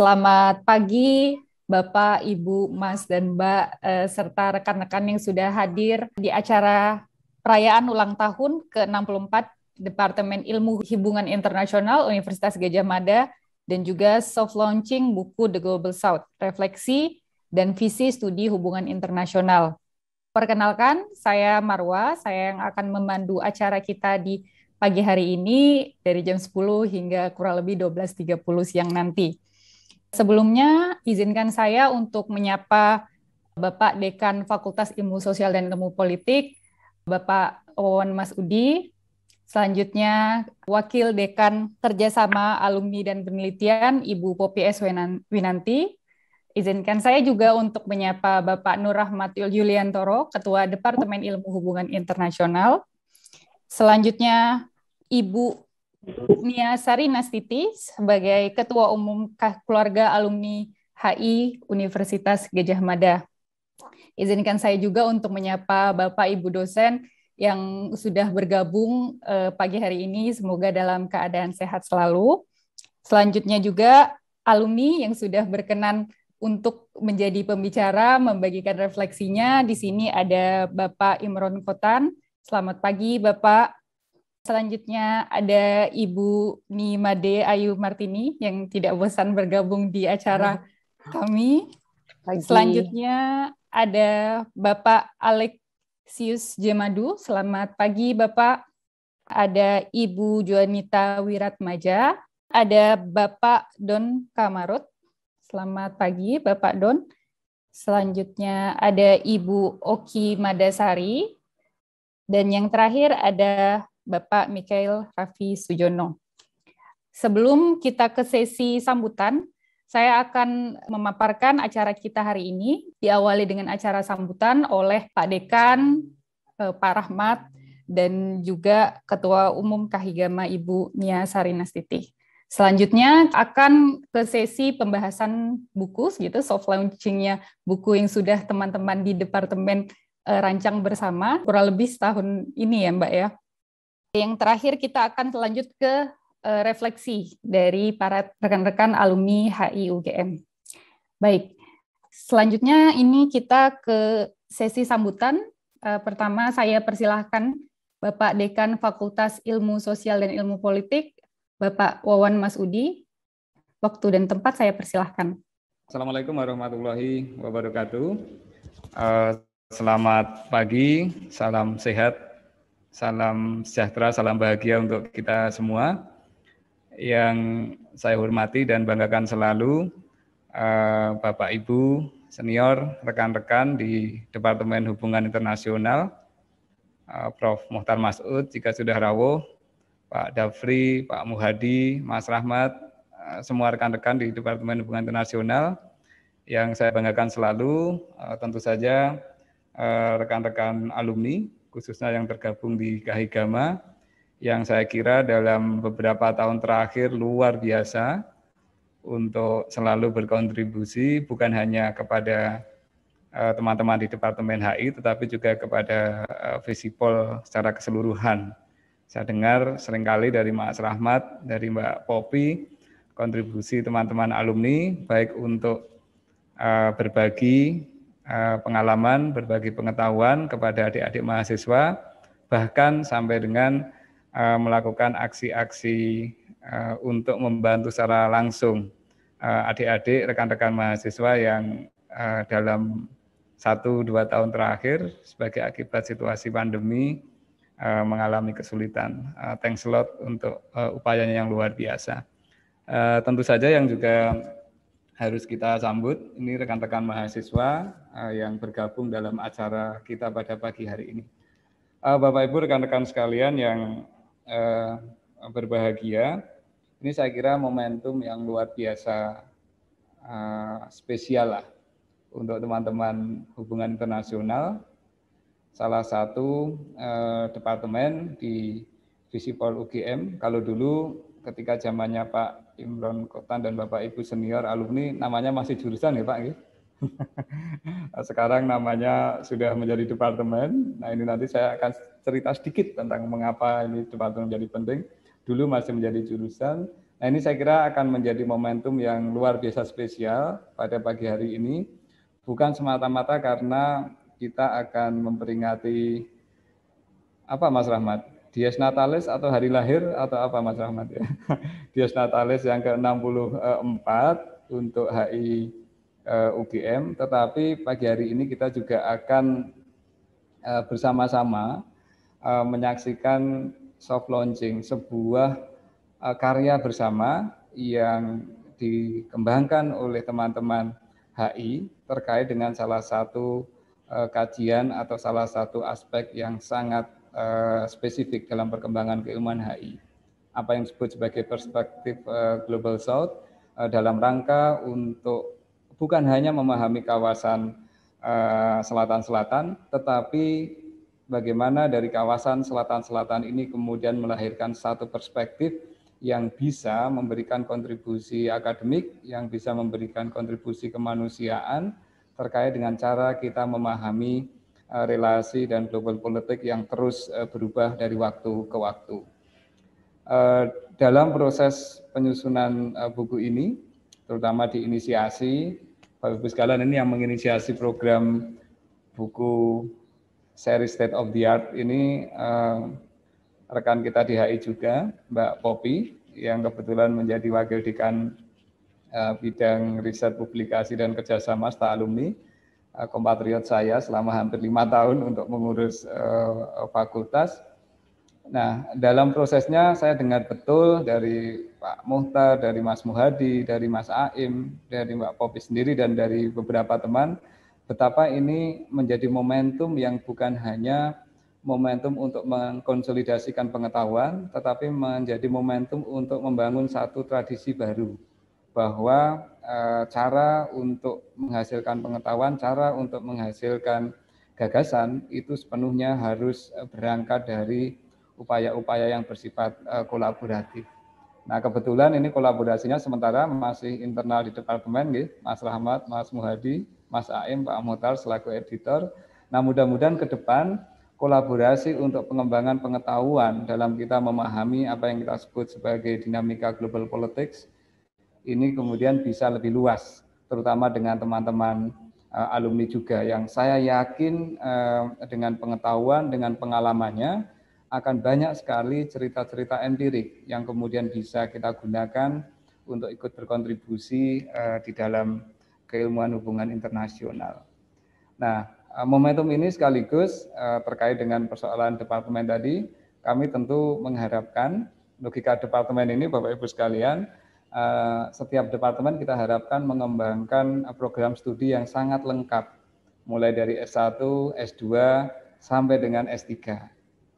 Selamat pagi Bapak, Ibu, Mas, dan Mbak, eh, serta rekan-rekan yang sudah hadir di acara perayaan ulang tahun ke-64 Departemen Ilmu Hubungan Internasional Universitas Gajah Mada dan juga soft launching buku The Global South, Refleksi dan Visi Studi Hubungan Internasional. Perkenalkan, saya Marwa, saya yang akan memandu acara kita di pagi hari ini dari jam 10 hingga kurang lebih 12.30 siang nanti. Sebelumnya, izinkan saya untuk menyapa Bapak Dekan Fakultas Ilmu Sosial dan Ilmu Politik, Bapak Wawan Mas Udi, selanjutnya Wakil Dekan Kerjasama Alumni dan Penelitian, Ibu Popi S. Winanti. Izinkan saya juga untuk menyapa Bapak Nur Rahmat Yuliantoro, Ketua Departemen Ilmu Hubungan Internasional. Selanjutnya, Ibu Nia Sari Nastiti sebagai Ketua Umum Keluarga Alumni HI Universitas Gajah Mada. Izinkan saya juga untuk menyapa Bapak Ibu dosen yang sudah bergabung eh, pagi hari ini. Semoga dalam keadaan sehat selalu. Selanjutnya juga alumni yang sudah berkenan untuk menjadi pembicara, membagikan refleksinya. Di sini ada Bapak Imron Kotan. Selamat pagi, Bapak. Selanjutnya ada Ibu Nimade Ayu Martini yang tidak bosan bergabung di acara kami. Pagi. Selanjutnya ada Bapak Alexius Jemadu. Selamat pagi Bapak. Ada Ibu Juanita Wiratmaja. Ada Bapak Don Kamarut. Selamat pagi Bapak Don. Selanjutnya ada Ibu Oki Madasari. Dan yang terakhir ada Bapak Mikhail Raffi Sujono. Sebelum kita ke sesi sambutan, saya akan memaparkan acara kita hari ini, diawali dengan acara sambutan oleh Pak Dekan, eh, Pak Rahmat, dan juga Ketua Umum Kahigama Ibu Nia Sarinastiti. Selanjutnya akan ke sesi pembahasan buku, gitu, soft launchingnya buku yang sudah teman-teman di Departemen eh, rancang bersama kurang lebih setahun ini ya Mbak ya. Yang terakhir kita akan lanjut ke eh, refleksi dari para rekan-rekan alumni HI UGM. Baik, selanjutnya ini kita ke sesi sambutan. Eh, pertama saya persilahkan Bapak Dekan Fakultas Ilmu Sosial dan Ilmu Politik, Bapak Wawan Mas Udi. Waktu dan tempat saya persilahkan. Assalamualaikum warahmatullahi wabarakatuh. Eh, selamat pagi, salam sehat Salam sejahtera, salam bahagia untuk kita semua yang saya hormati dan banggakan selalu eh, Bapak Ibu senior rekan-rekan di Departemen Hubungan Internasional eh, Prof. Muhtar Masud jika sudah rawuh, Pak Dafri, Pak Muhadi, Mas Rahmat, eh, semua rekan-rekan di Departemen Hubungan Internasional yang saya banggakan selalu tentu saja rekan-rekan alumni khususnya yang tergabung di Kahigama, yang saya kira dalam beberapa tahun terakhir luar biasa untuk selalu berkontribusi bukan hanya kepada eh, teman-teman di Departemen HI, tetapi juga kepada eh, Visipol secara keseluruhan. Saya dengar seringkali dari Mas Rahmat, dari Mbak Popi, kontribusi teman-teman alumni, baik untuk eh, berbagi Eh, pengalaman, berbagi pengetahuan kepada adik-adik mahasiswa, bahkan sampai dengan eh, melakukan aksi-aksi eh, untuk membantu secara langsung adik-adik, rekan-rekan mahasiswa yang dalam satu dua tahun terakhir sebagai akibat situasi pandemi mengalami kesulitan. Thanks a lot untuk upayanya yang luar biasa. Tentu saja yang juga harus kita sambut ini rekan-rekan mahasiswa Eh, yang bergabung dalam acara kita pada pagi hari ini. Eh, Bapak Ibu rekan-rekan sekalian yang eh, berbahagia, ini saya kira momentum yang luar biasa spesial lah untuk teman-teman hubungan internasional. Salah satu departemen di Visipol UGM. Kalau dulu ketika zamannya Pak Imron Kotan dan Bapak Ibu senior alumni namanya masih jurusan ya Pak Nah, sekarang namanya sudah menjadi departemen. Nah ini nanti saya akan cerita sedikit tentang mengapa ini departemen menjadi penting. Dulu masih menjadi jurusan. Nah ini saya kira akan menjadi momentum yang luar biasa spesial pada pagi hari ini. Bukan semata-mata karena kita akan memperingati apa Mas Rahmat? Dies Natalis atau hari lahir atau apa Mas Rahmat ya? Dies Natalis yang ke-64 untuk HI Eh, UGM, tetapi pagi hari ini kita juga akan eh, bersama-sama eh, menyaksikan soft launching sebuah karya bersama yang dikembangkan oleh teman-teman HI terkait dengan salah satu kajian atau salah satu aspek yang sangat spesifik dalam perkembangan keilmuan HI. Apa yang disebut sebagai perspektif Global South dalam rangka untuk bukan hanya memahami kawasan eh, selatan-selatan, uh, tetapi bagaimana dari kawasan selatan-selatan ini kemudian melahirkan satu perspektif yang bisa memberikan kontribusi akademik, yang bisa memberikan kontribusi kemanusiaan terkait dengan cara kita memahami uh, relasi dan global politik yang terus uh, berubah dari waktu ke waktu. Uh, dalam proses penyusunan buku ini, terutama di inisiasi, Pak Ibu sekalian ini yang menginisiasi program buku seri State of the Art ini uh, rekan kita di HI juga, Mbak Popi, yang kebetulan menjadi Wakil Dekan uh, Bidang Riset Publikasi dan Kerjasama STA Alumni, uh, kompatriot saya selama hampir lima tahun untuk mengurus uh, fakultas Nah, dalam prosesnya saya dengar betul dari Pak Muhtar, dari Mas Muhadi, dari Mas Aim, dari Mbak Popi sendiri, dan dari beberapa teman, betapa ini menjadi momentum yang bukan hanya momentum untuk mengkonsolidasikan pengetahuan, tetapi menjadi momentum untuk membangun satu tradisi baru bahwa e, cara untuk menghasilkan pengetahuan, cara untuk menghasilkan gagasan itu sepenuhnya harus eh, berangkat dari upaya-upaya yang bersifat uh, kolaboratif. Nah, kebetulan ini kolaborasinya sementara masih internal di departemen gitu, Mas Rahmat, Mas Muhadi, Mas Aim, Pak Amutar selaku editor. Nah, mudah-mudahan ke depan kolaborasi untuk pengembangan pengetahuan dalam kita memahami apa yang kita sebut sebagai dinamika global politics ini kemudian bisa lebih luas, terutama dengan teman-teman eh, alumni juga yang saya yakin eh, dengan pengetahuan, dengan pengalamannya akan banyak sekali cerita-cerita empirik yang kemudian bisa kita gunakan untuk ikut berkontribusi eh, di dalam keilmuan hubungan internasional. Nah, eh, momentum ini sekaligus eh, terkait dengan persoalan departemen tadi, kami tentu mengharapkan logika departemen ini Bapak Ibu sekalian, setiap departemen kita harapkan mengembangkan program studi yang sangat lengkap mulai dari S1, S2 sampai dengan S3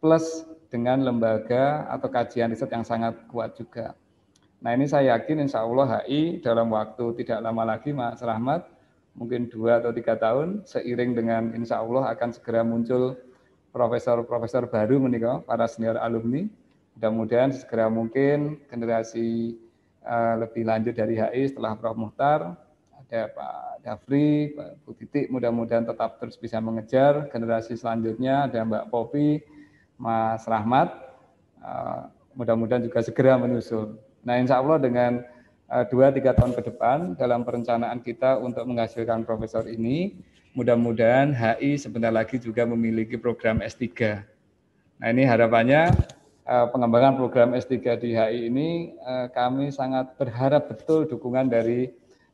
plus dengan lembaga atau kajian riset yang sangat kuat juga. Nah ini saya yakin insya Allah HI dalam waktu tidak lama lagi Mas Rahmat, mungkin dua atau tiga tahun, seiring dengan insya Allah akan segera muncul profesor-profesor baru menikah, para senior alumni. Mudah-mudahan segera mungkin generasi uh, lebih lanjut dari HI setelah Prof. Muhtar, ada Pak Dafri, Pak Bu Titik, mudah-mudahan tetap terus bisa mengejar generasi selanjutnya, ada Mbak Popi, Mas Rahmat. Eh, mudah-mudahan juga segera menyusul. Nah, insya Allah dengan eh, dua tiga tahun ke depan dalam perencanaan kita untuk menghasilkan profesor ini, mudah-mudahan HI sebentar lagi juga memiliki program S3. Nah, ini harapannya eh, pengembangan program S3 di HI ini kami sangat berharap betul dukungan dari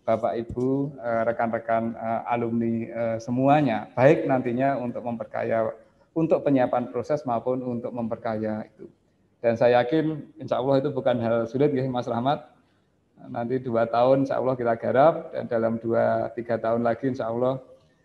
Bapak Ibu, rekan-rekan alumni semuanya, baik nantinya untuk memperkaya untuk penyiapan proses maupun untuk memperkaya itu. Dan saya yakin insya Allah itu bukan hal sulit ya Mas Rahmat. Nanti dua tahun insya Allah kita garap dan dalam dua tiga tahun lagi insya Allah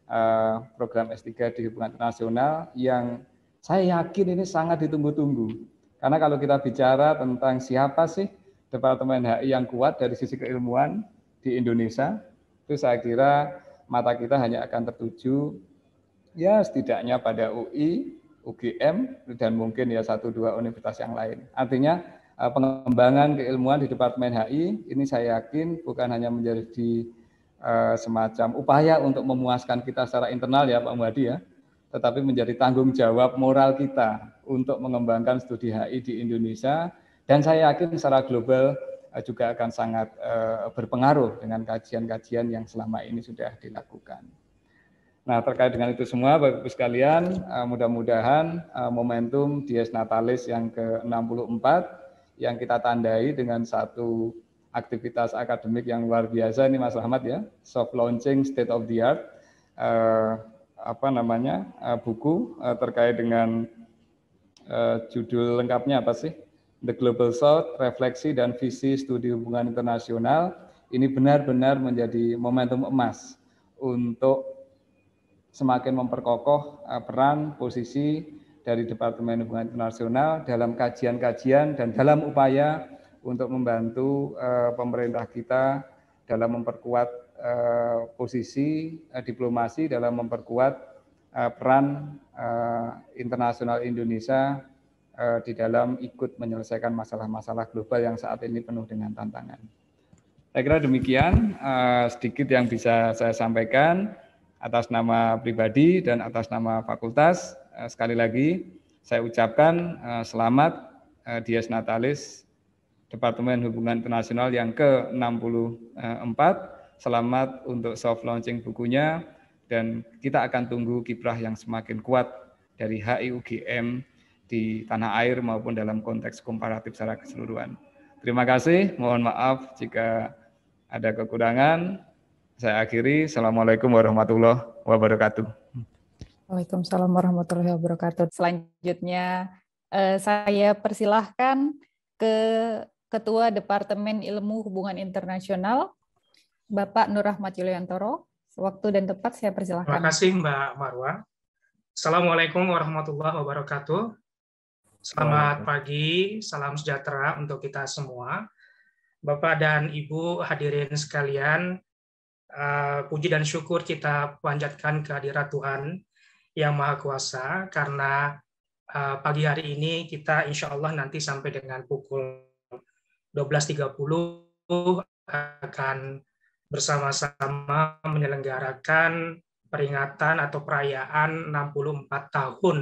eh, program S3 di hubungan internasional yang saya yakin ini sangat ditunggu-tunggu. Karena kalau kita bicara tentang siapa sih Departemen HI yang kuat dari sisi keilmuan di Indonesia, itu saya kira mata kita hanya akan tertuju ya setidaknya pada UI, UGM, dan mungkin ya satu dua universitas yang lain. Artinya eh, pengembangan keilmuan di Departemen HI ini saya yakin bukan hanya menjadi eh, semacam upaya untuk memuaskan kita secara internal ya Pak Muhadi ya, tetapi menjadi tanggung jawab moral kita untuk mengembangkan studi HI di Indonesia dan saya yakin secara global eh, juga akan sangat berpengaruh dengan kajian-kajian yang selama ini sudah dilakukan. Nah, terkait dengan itu semua, Bapak-Ibu sekalian, eh, mudah-mudahan eh, momentum Dies Natalis yang ke-64 yang kita tandai dengan satu aktivitas akademik yang luar biasa ini Mas ahmad ya, soft launching state of the art eh, apa namanya? buku terkait dengan judul lengkapnya apa sih? The Global South, Refleksi dan Visi Studi Hubungan Internasional. Ini benar-benar menjadi momentum emas untuk semakin memperkokoh eh, peran posisi dari Departemen Hubungan Internasional dalam kajian-kajian dan dalam upaya untuk membantu eh, pemerintah kita dalam memperkuat eh, posisi diplomasi dalam memperkuat peran internasional Indonesia di dalam ikut menyelesaikan masalah-masalah global yang saat ini penuh dengan tantangan. Saya kira demikian sedikit yang bisa saya sampaikan atas nama pribadi dan atas nama fakultas eh, sekali lagi saya ucapkan eh, selamat eh, Dies Natalis Departemen Hubungan Internasional yang ke-64. Selamat untuk soft launching bukunya dan kita akan tunggu kiprah yang semakin kuat dari HIUGM di tanah air maupun dalam konteks komparatif secara keseluruhan. Terima kasih, mohon maaf jika ada kekurangan saya akhiri. Assalamualaikum warahmatullahi wabarakatuh. Waalaikumsalam warahmatullahi wabarakatuh. Selanjutnya eh, saya persilahkan ke Ketua Departemen Ilmu Hubungan Internasional, Bapak Nur Rahmat Yuliantoro. Waktu dan tempat saya persilahkan. Terima kasih Mbak Marwa. Assalamualaikum warahmatullahi wabarakatuh. Selamat pagi, salam sejahtera untuk kita semua. Bapak dan Ibu hadirin sekalian, Eh, puji dan syukur kita panjatkan kehadirat Tuhan yang Maha Kuasa karena eh, pagi hari ini kita insya Allah nanti sampai dengan pukul 12.30 akan bersama-sama menyelenggarakan peringatan atau perayaan 64 tahun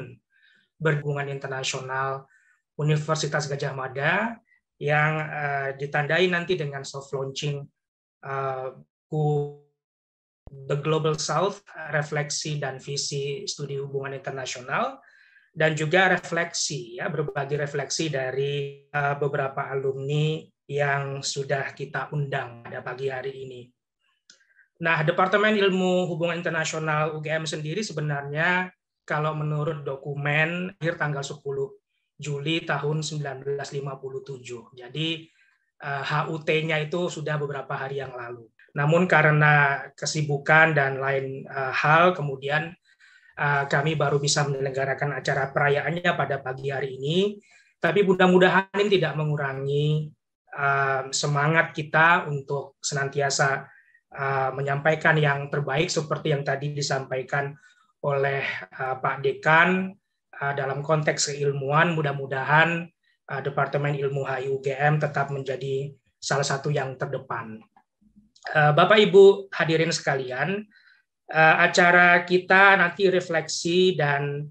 berhubungan internasional Universitas Gajah Mada yang eh, ditandai nanti dengan soft launching uh, The Global South, refleksi dan visi studi hubungan internasional, dan juga refleksi, ya berbagi refleksi dari eh, beberapa alumni yang sudah kita undang pada pagi hari ini. Nah, Departemen Ilmu Hubungan Internasional UGM sendiri sebenarnya kalau menurut dokumen akhir tanggal 10 Juli tahun 1957. Jadi HUT-nya eh, itu sudah beberapa hari yang lalu. Namun karena kesibukan dan lain uh, hal, kemudian uh, kami baru bisa menyelenggarakan acara perayaannya pada pagi hari ini. Tapi mudah-mudahan ini tidak mengurangi uh, semangat kita untuk senantiasa uh, menyampaikan yang terbaik seperti yang tadi disampaikan oleh uh, Pak Dekan uh, dalam konteks keilmuan. Mudah-mudahan uh, Departemen Ilmu HIUGM tetap menjadi salah satu yang terdepan. Eh, Bapak Ibu hadirin sekalian, eh, acara kita nanti refleksi dan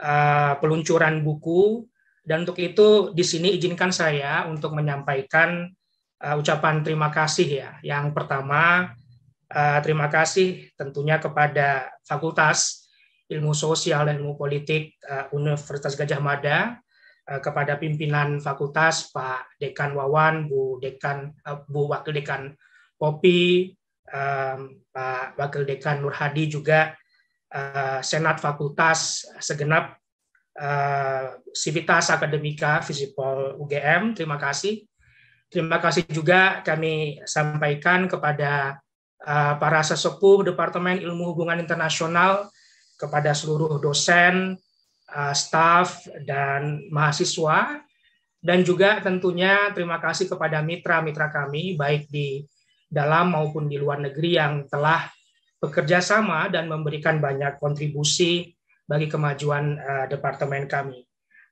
eh, peluncuran buku dan untuk itu di sini izinkan saya untuk menyampaikan ucapan terima kasih ya. Yang pertama terima kasih tentunya kepada Fakultas Ilmu Sosial dan Ilmu Politik Universitas Gajah Mada kepada pimpinan fakultas Pak Dekan Wawan, Bu Dekan Bu Wakil Dekan Popi, um, Pak Wakil Dekan Nurhadi juga uh, Senat Fakultas segenap uh, eh, Civitas Akademika Visipol UGM. Terima kasih. Terima kasih juga kami sampaikan kepada uh, para sesepuh Departemen Ilmu Hubungan Internasional, kepada seluruh dosen, uh, staf, dan mahasiswa, dan juga tentunya terima kasih kepada mitra-mitra kami, baik di dalam maupun di luar negeri yang telah bekerja sama dan memberikan banyak kontribusi bagi kemajuan uh, departemen kami.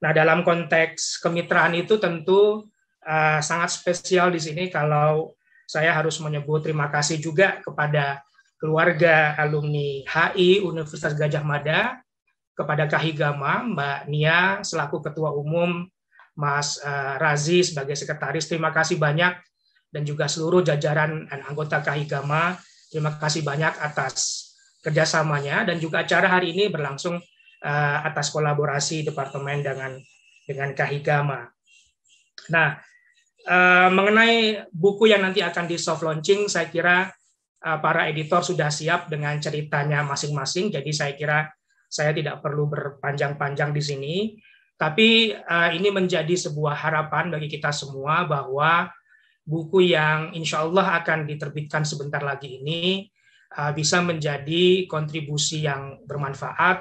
Nah, dalam konteks kemitraan itu tentu uh, sangat spesial di sini kalau saya harus menyebut terima kasih juga kepada keluarga alumni HI Universitas Gajah Mada, kepada Kahigama, Mbak Nia selaku Ketua Umum, Mas uh, Razi sebagai Sekretaris. Terima kasih banyak dan juga seluruh jajaran dan anggota Kahigama. Terima kasih banyak atas kerjasamanya dan juga acara hari ini berlangsung eh, atas kolaborasi departemen dengan dengan Kahigama. Nah, eh, mengenai buku yang nanti akan di soft launching, saya kira eh, para editor sudah siap dengan ceritanya masing-masing. Jadi saya kira saya tidak perlu berpanjang-panjang di sini. Tapi ini menjadi sebuah harapan bagi kita semua bahwa buku yang insya Allah akan diterbitkan sebentar lagi ini uh, bisa menjadi kontribusi yang bermanfaat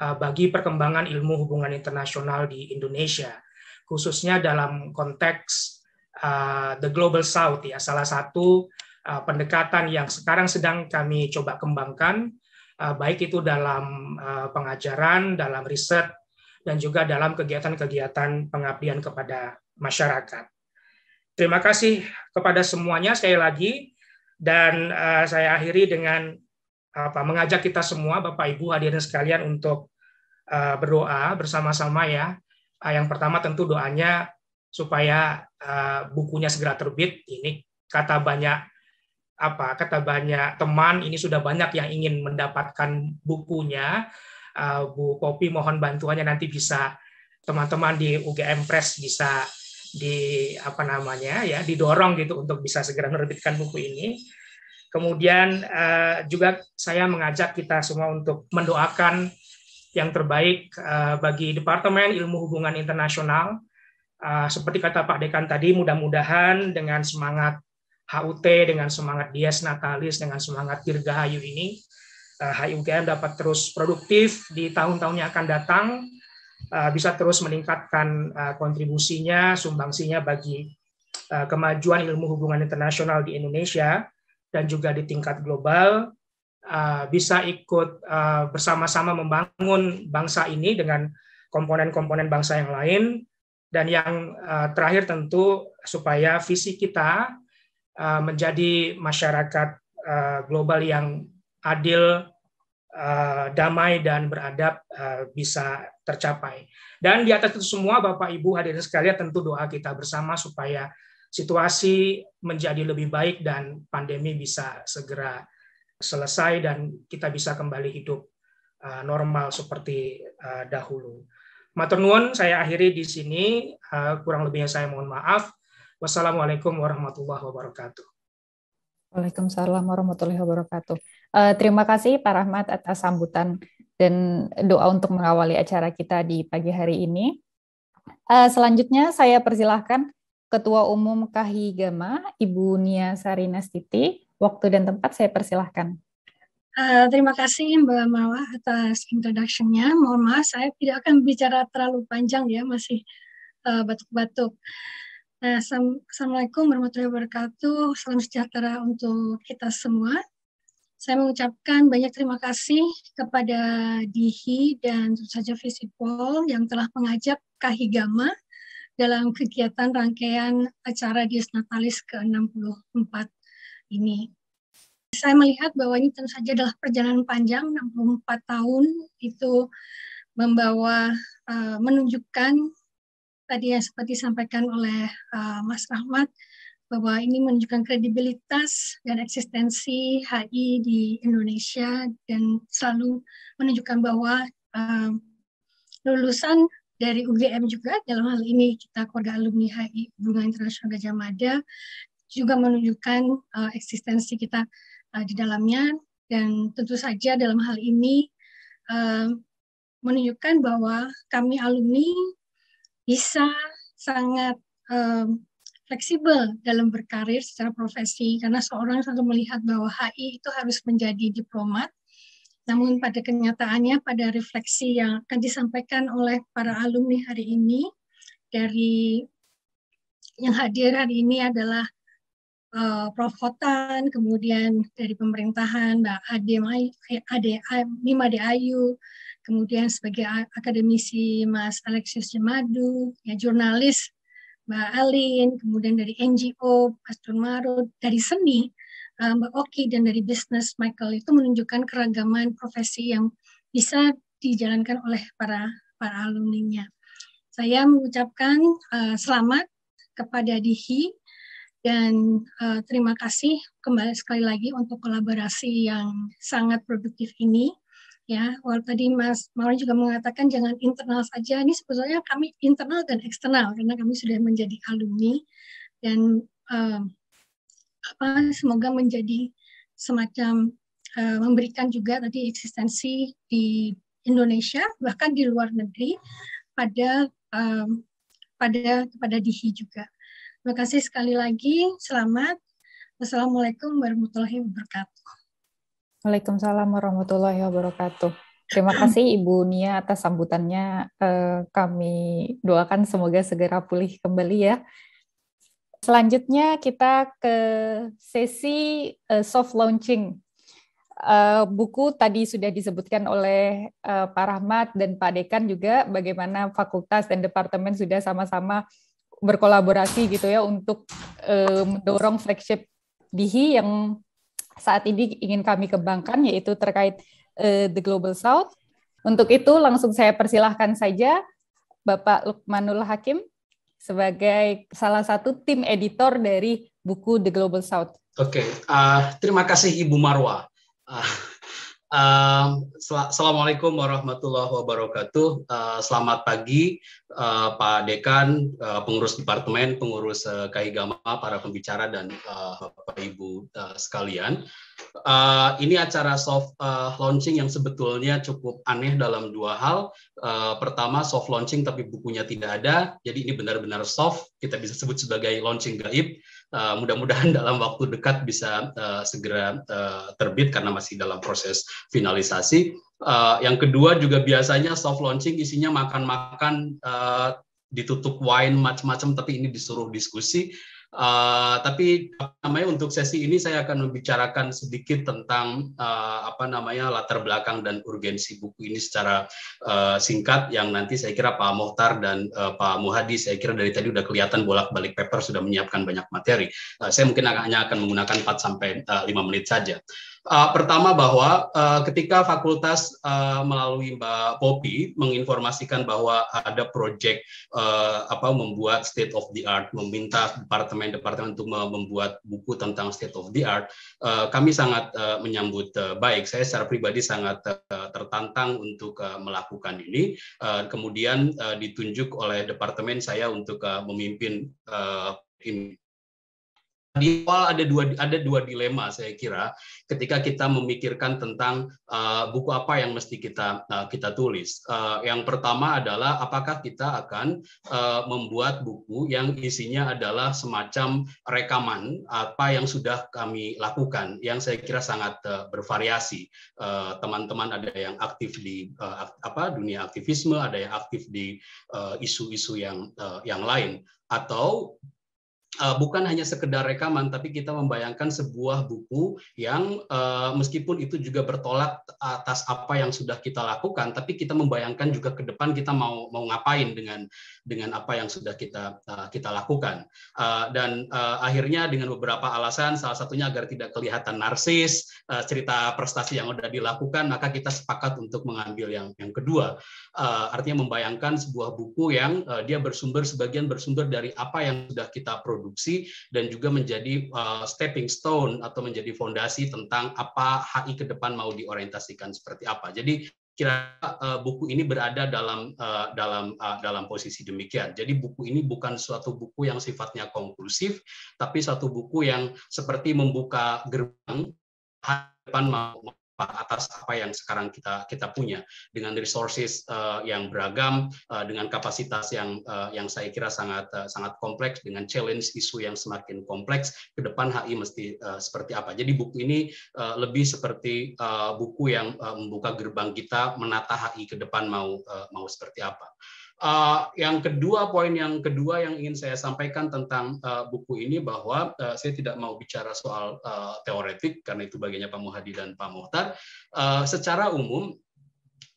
uh, bagi perkembangan ilmu hubungan internasional di Indonesia, khususnya dalam konteks uh, the Global South ya salah satu pendekatan yang sekarang sedang kami coba kembangkan baik itu dalam pengajaran, dalam riset dan juga dalam kegiatan-kegiatan pengabdian kepada masyarakat. Terima kasih kepada semuanya sekali lagi dan uh, saya akhiri dengan apa mengajak kita semua Bapak Ibu hadirin sekalian untuk uh, berdoa bersama-sama ya. Uh, yang pertama tentu doanya supaya uh, bukunya segera terbit. Ini kata banyak apa kata banyak teman ini sudah banyak yang ingin mendapatkan bukunya. Uh, Bu Kopi mohon bantuannya nanti bisa teman-teman di UGM Press bisa di apa namanya ya didorong gitu untuk bisa segera menerbitkan buku ini. Kemudian uh, juga saya mengajak kita semua untuk mendoakan yang terbaik uh, bagi Departemen Ilmu Hubungan Internasional. Uh, seperti kata Pak Dekan tadi, mudah-mudahan dengan semangat HUT, dengan semangat Dias Natalis, dengan semangat Dirgahayu ini, uh, dapat terus produktif di tahun-tahun yang akan datang, Eh, bisa terus meningkatkan eh, kontribusinya, sumbangsinya bagi eh, kemajuan ilmu hubungan internasional di Indonesia dan juga di tingkat global, bisa ikut bersama-sama membangun bangsa ini dengan komponen-komponen bangsa yang lain, dan yang terakhir tentu supaya visi kita menjadi masyarakat global yang adil, Eh, damai dan beradab eh, bisa tercapai. Dan di atas itu semua, Bapak Ibu hadirin sekalian, tentu doa kita bersama supaya situasi menjadi lebih baik dan pandemi bisa segera selesai dan kita bisa kembali hidup eh, normal seperti dahulu. nuwun saya akhiri di sini. Kurang lebihnya saya mohon maaf. Wassalamualaikum warahmatullahi wabarakatuh. Waalaikumsalam warahmatullahi wabarakatuh. Uh, terima kasih Pak Rahmat atas sambutan dan doa untuk mengawali acara kita di pagi hari ini. Uh, selanjutnya saya persilahkan Ketua Umum KAHI Gama, Ibu Nia Sarinastiti. Waktu dan tempat saya persilahkan. Uh, terima kasih Mbak Mawa atas introduction-nya. Mohon maaf, saya tidak akan bicara terlalu panjang ya, masih batuk-batuk. Uh, batuk -batuk. Nah, Assalamualaikum warahmatullahi wabarakatuh. Salam sejahtera untuk kita semua. Saya mengucapkan banyak terima kasih kepada Dihi dan tentu saja Visipol yang telah mengajak Kahigama dalam kegiatan rangkaian acara Dies Natalis ke-64 ini. Saya melihat bahwa ini tentu saja adalah perjalanan panjang, 64 tahun itu membawa, eh, menunjukkan tadi yang seperti disampaikan oleh uh, Mas Rahmat bahwa ini menunjukkan kredibilitas dan eksistensi HI di Indonesia dan selalu menunjukkan bahwa um, lulusan dari UGM juga dalam hal ini kita keluarga alumni HI Hubungan Internasional Gajah Mada juga menunjukkan uh, eksistensi kita uh, di dalamnya dan tentu saja dalam hal ini uh, menunjukkan bahwa kami alumni bisa sangat um, fleksibel dalam berkarir secara profesi karena seorang selalu melihat bahwa HI itu harus menjadi diplomat. Namun pada kenyataannya pada refleksi yang akan disampaikan oleh para alumni hari ini dari yang hadir hari ini adalah uh, Prof. Hotan, kemudian dari pemerintahan Mbak Ade, Ade, eh, Mima Ayu, kemudian sebagai akademisi Mas Alexius Jemadu, ya jurnalis Mbak Alin, kemudian dari NGO Mas Marut, dari seni eh, Mbak Oki dan dari bisnis Michael itu menunjukkan keragaman profesi yang bisa dijalankan oleh para para alumninya. Saya mengucapkan uh, selamat kepada Dihi dan uh, terima kasih kembali sekali lagi untuk kolaborasi yang sangat produktif ini ya walaupun tadi Mas Maulana juga mengatakan jangan internal saja ini sebetulnya kami internal dan eksternal karena kami sudah menjadi alumni dan uh, apa semoga menjadi semacam uh, memberikan juga tadi eksistensi di Indonesia bahkan di luar negeri pada uh, pada kepada Dihi juga. Terima kasih sekali lagi. Selamat. assalamualaikum warahmatullahi wabarakatuh. Waalaikumsalam warahmatullahi wabarakatuh. Terima kasih Ibu Nia atas sambutannya. Eh, kami doakan semoga segera pulih kembali ya. Selanjutnya kita ke sesi eh, soft launching. Eh, buku tadi sudah disebutkan oleh Pak Rahmat dan Pak Dekan juga bagaimana fakultas dan departemen sudah sama-sama berkolaborasi gitu ya untuk mendorong flagship DIHI yang saat ini ingin kami kembangkan yaitu terkait uh, The Global South. Untuk itu langsung saya persilahkan saja Bapak Lukmanul Hakim sebagai salah satu tim editor dari buku The Global South. Oke, okay. uh, terima kasih Ibu Marwa. Uh, Ehm, assalamualaikum warahmatullahi wabarakatuh. Ehm, selamat pagi eh, Pak Dekan, eh, pengurus departemen, pengurus uh, para pembicara dan uh, Bapak Ibu sekalian. ini acara soft launching yang sebetulnya cukup aneh dalam dua hal. pertama soft launching tapi bukunya tidak ada, jadi ini benar-benar soft. Kita bisa sebut sebagai launching gaib uh, mudah-mudahan dalam waktu dekat bisa eh, segera eh, terbit karena masih dalam proses finalisasi. yang kedua juga biasanya soft launching isinya makan-makan ditutup wine macam-macam tapi ini disuruh diskusi Uh, tapi namanya untuk sesi ini saya akan membicarakan sedikit tentang uh, apa namanya latar belakang dan urgensi buku ini secara uh, singkat yang nanti saya kira Pak Mohtar dan uh, Pak Muhadi saya kira dari tadi sudah kelihatan bolak-balik paper sudah menyiapkan banyak materi. Uh, saya mungkin hanya akan menggunakan 4 sampai uh, 5 menit saja. Uh, pertama bahwa uh, ketika fakultas uh, melalui Mbak Popi menginformasikan bahwa ada proyek uh, apa membuat state of the art meminta departemen-departemen untuk membuat buku tentang state of the art uh, kami sangat uh, menyambut uh, baik saya secara pribadi sangat uh, tertantang untuk uh, melakukan ini uh, kemudian uh, ditunjuk oleh departemen saya untuk uh, memimpin uh, ini di awal ada dua ada dua dilema saya kira ketika kita memikirkan tentang uh, buku apa yang mesti kita uh, kita tulis. Uh, yang pertama adalah apakah kita akan uh, membuat buku yang isinya adalah semacam rekaman apa yang sudah kami lakukan yang saya kira sangat uh, bervariasi. Teman-teman uh, ada yang aktif di uh, apa dunia aktivisme, ada yang aktif di isu-isu uh, yang uh, yang lain atau uh, bukan hanya sekedar rekaman, tapi kita membayangkan sebuah buku yang uh, meskipun itu juga bertolak atas apa yang sudah kita lakukan, tapi kita membayangkan juga ke depan kita mau mau ngapain dengan dengan apa yang sudah kita eh, kita lakukan. Eh, dan eh, akhirnya dengan beberapa alasan, salah satunya agar tidak kelihatan narsis, cerita prestasi yang sudah dilakukan, maka kita sepakat untuk mengambil yang yang kedua. artinya membayangkan sebuah buku yang dia bersumber sebagian bersumber dari apa yang sudah kita produksi dan juga menjadi stepping stone atau menjadi fondasi tentang apa HI ke depan mau diorientasikan seperti apa. Jadi kira uh, buku ini berada dalam uh, dalam uh, dalam posisi demikian. Jadi buku ini bukan suatu buku yang sifatnya konklusif, tapi satu buku yang seperti membuka gerbang depan mau atas apa yang sekarang kita kita punya dengan resources uh, yang beragam uh, dengan kapasitas yang uh, yang saya kira sangat uh, sangat kompleks dengan challenge isu yang semakin kompleks ke depan HI mesti uh, seperti apa jadi buku ini uh, lebih seperti uh, buku yang uh, membuka gerbang kita menata HI ke depan mau uh, mau seperti apa Uh, yang kedua poin yang kedua yang ingin saya sampaikan tentang uh, buku ini bahwa uh, saya tidak mau bicara soal uh, teoretik karena itu bagiannya Pak Muhadi dan Pak Muhtar. Uh, secara umum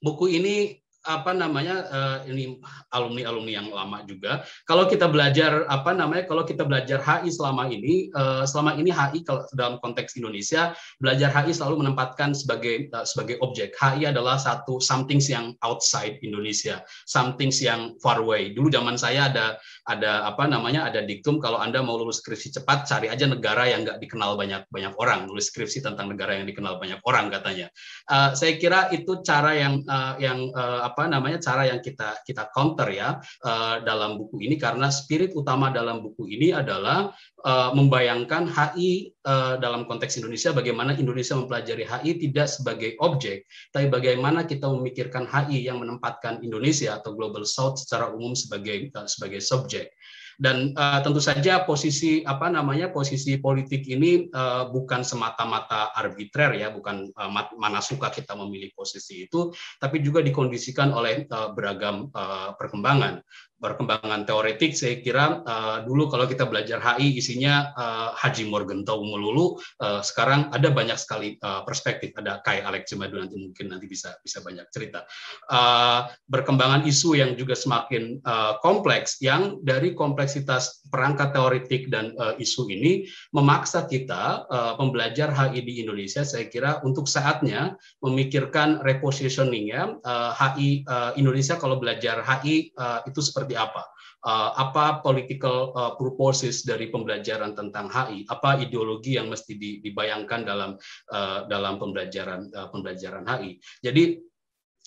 buku ini apa namanya uh, ini alumni alumni yang lama juga kalau kita belajar apa namanya kalau kita belajar HI selama ini uh, selama ini HI kalau dalam konteks Indonesia belajar HI selalu menempatkan sebagai uh, sebagai objek HI adalah satu something yang outside Indonesia something yang far away dulu zaman saya ada ada apa namanya ada diktum kalau anda mau lulus skripsi cepat cari aja negara yang nggak dikenal banyak banyak orang lulus skripsi tentang negara yang dikenal banyak orang katanya uh, saya kira itu cara yang uh, yang uh, apa namanya cara yang kita kita counter ya uh, dalam buku ini karena spirit utama dalam buku ini adalah uh, membayangkan HI uh, eh, dalam konteks Indonesia bagaimana Indonesia mempelajari HI tidak sebagai objek tapi bagaimana kita memikirkan HI yang menempatkan Indonesia atau Global South secara umum sebagai uh, sebagai subjek dan uh, tentu saja posisi apa namanya posisi politik ini uh, bukan semata-mata arbitrer ya bukan uh, mana suka kita memilih posisi itu tapi juga dikondisikan oleh uh, beragam uh, perkembangan perkembangan teoretik saya kira uh, dulu kalau kita belajar HI isinya uh, Haji Morgenthau melulu uh, eh, sekarang ada banyak sekali uh, perspektif ada Kai Alex Jemadu nanti mungkin nanti bisa bisa banyak cerita uh, berkembangan isu yang juga semakin uh, kompleks yang dari kompleksitas perangkat teoretik dan uh, isu ini memaksa kita uh, pembelajar HI di Indonesia saya kira untuk saatnya memikirkan repositioning ya uh, HI uh, Indonesia kalau belajar HI uh, itu seperti seperti apa, eh, apa political eh, purposes dari pembelajaran tentang HI, apa ideologi yang mesti dibayangkan dalam eh, dalam pembelajaran pembelajaran HI. Jadi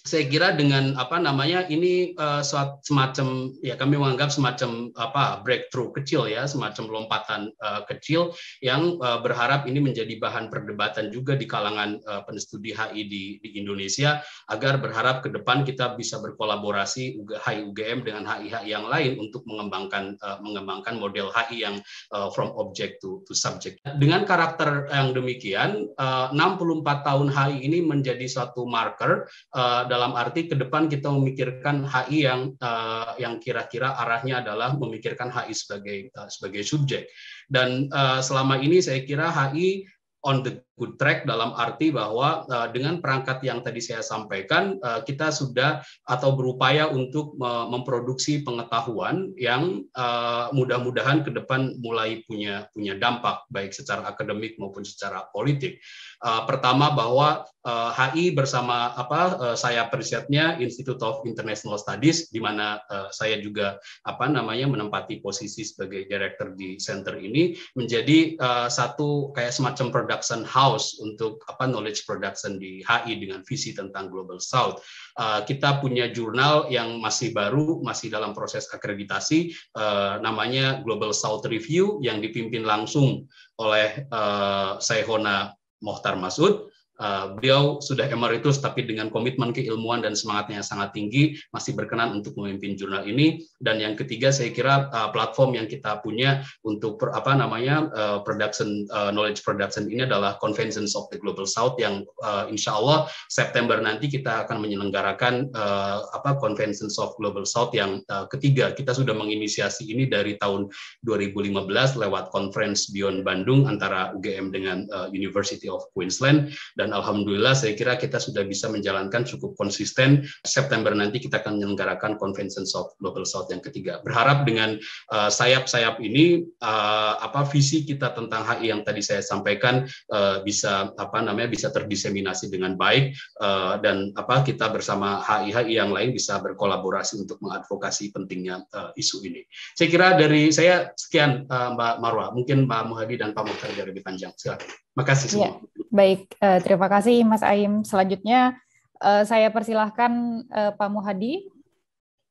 saya kira dengan apa namanya ini uh, semacam ya kami menganggap semacam apa breakthrough kecil ya semacam lompatan uh, kecil yang uh, berharap ini menjadi bahan perdebatan juga di kalangan uh, penstudi HI di, di Indonesia agar berharap ke depan kita bisa berkolaborasi HI UGM dengan HI HI yang lain untuk mengembangkan uh, mengembangkan model HI yang uh, from object to to subject dengan karakter yang demikian uh, 64 tahun HI ini menjadi suatu marker uh, dalam arti ke depan kita memikirkan HI yang uh, yang kira-kira arahnya adalah memikirkan HI sebagai uh, sebagai subjek dan uh, selama ini saya kira HI on the good track dalam arti bahwa uh, dengan perangkat yang tadi saya sampaikan uh, kita sudah atau berupaya untuk uh, memproduksi pengetahuan yang uh, mudah-mudahan ke depan mulai punya punya dampak baik secara akademik maupun secara politik. Uh, pertama bahwa uh, HI bersama apa uh, saya perisetnya Institute of International Studies di mana uh, saya juga apa namanya menempati posisi sebagai direktur di center ini menjadi uh, satu kayak semacam production house house untuk apa knowledge production di HI dengan visi tentang Global South. Uh, kita punya jurnal yang masih baru, masih dalam proses akreditasi, uh, namanya Global South Review yang dipimpin langsung oleh uh, Saihona Mohtar Masud Eh, beliau sudah emeritus tapi dengan komitmen keilmuan dan semangatnya yang sangat tinggi masih berkenan untuk memimpin jurnal ini dan yang ketiga saya kira uh, platform yang kita punya untuk per, apa namanya uh, production uh, knowledge production ini adalah Conventions of the Global South yang uh, insya Allah September nanti kita akan menyelenggarakan uh, apa Conventions of Global South yang uh, ketiga kita sudah menginisiasi ini dari tahun 2015 lewat Conference Beyond Bandung antara UGM dengan uh, University of Queensland dan dan alhamdulillah saya kira kita sudah bisa menjalankan cukup konsisten. September nanti kita akan menyelenggarakan Convention South Global South yang ketiga. Berharap dengan eh, sayap-sayap uh, ini uh, apa visi kita tentang HI yang tadi saya sampaikan uh, bisa apa namanya bisa terdiseminasi dengan baik uh, dan apa kita bersama HI-HI yang lain bisa berkolaborasi untuk mengadvokasi pentingnya uh, isu ini. Saya kira dari saya sekian uh, Mbak Marwa. Mungkin Mbak Muhadi dan Pak Mukhtar lebih panjang. Silakan. Makasih iya. semua. Ya, baik, uh, terima kasih Mas Aim. Selanjutnya uh, saya persilahkan uh, Pak Muhadi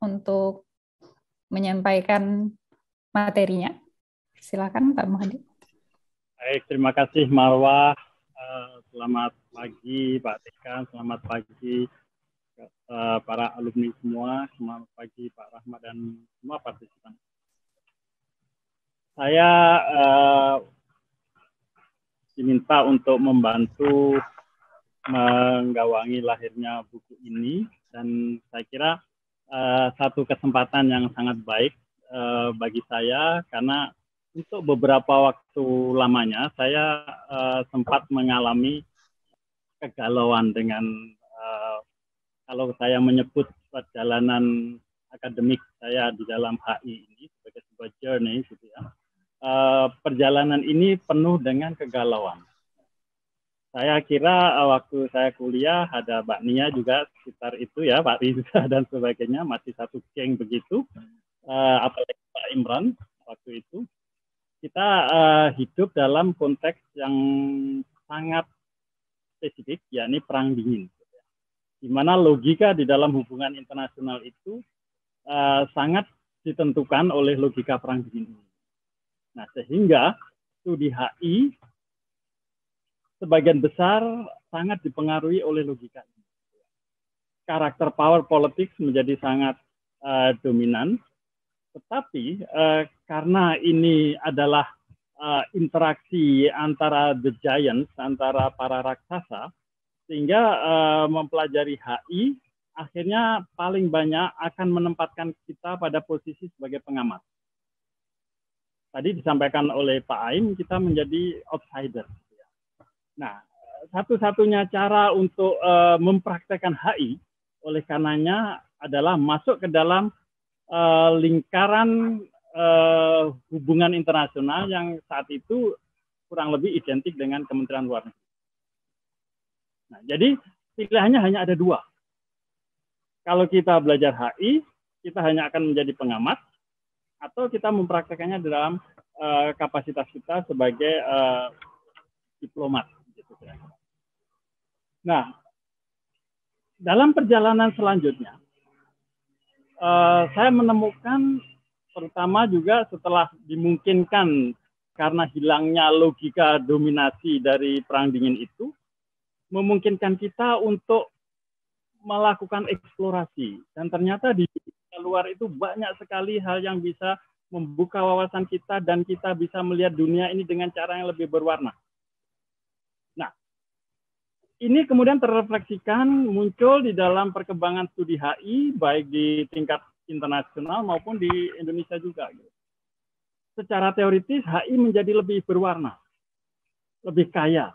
untuk menyampaikan materinya. Silakan Pak Muhadi. Baik, terima kasih Marwah. Uh, selamat pagi Pak Tekan, selamat pagi uh, para alumni semua, selamat pagi Pak Rahmat dan semua partisipan. Saya uh, diminta untuk membantu menggawangi lahirnya buku ini dan saya kira uh, satu kesempatan yang sangat baik uh, bagi saya karena untuk beberapa waktu lamanya saya uh, sempat mengalami kegalauan dengan uh, kalau saya menyebut perjalanan akademik saya di dalam HI ini sebagai sebuah journey gitu ya Eh, perjalanan ini penuh dengan kegalauan. Saya kira eh, waktu saya kuliah ada Mbak Nia juga sekitar itu ya, Pak Riza dan sebagainya, masih satu geng begitu. Uh, apalagi Pak Imran waktu itu. Kita uh, hidup dalam konteks yang sangat spesifik, yakni perang dingin. Di mana logika di dalam hubungan internasional itu uh, sangat ditentukan oleh logika perang dingin ini Nah, sehingga studi HI sebagian besar sangat dipengaruhi oleh logika ini. Karakter power politics menjadi sangat uh, dominan, tetapi uh, karena ini adalah uh, interaksi antara the giants, antara para raksasa, sehingga uh, mempelajari HI akhirnya paling banyak akan menempatkan kita pada posisi sebagai pengamat tadi disampaikan oleh Pak Aim kita menjadi outsider. Nah, satu-satunya cara untuk uh, mempraktekkan HI oleh karenanya adalah masuk ke dalam uh, lingkaran uh, hubungan internasional yang saat itu kurang lebih identik dengan Kementerian Luar Negeri. Nah, jadi pilihannya hanya ada dua. Kalau kita belajar HI, kita hanya akan menjadi pengamat atau kita mempraktekannya dalam uh, kapasitas kita sebagai uh, diplomat. Gitu, Nah, dalam perjalanan selanjutnya, uh, saya menemukan terutama juga setelah dimungkinkan karena hilangnya logika dominasi dari perang dingin itu, memungkinkan kita untuk melakukan eksplorasi. Dan ternyata di luar itu banyak sekali hal yang bisa membuka wawasan kita dan kita bisa melihat dunia ini dengan cara yang lebih berwarna. Nah, ini kemudian terrefleksikan muncul di dalam perkembangan studi HI baik di tingkat internasional maupun di Indonesia juga. Secara teoritis HI menjadi lebih berwarna, lebih kaya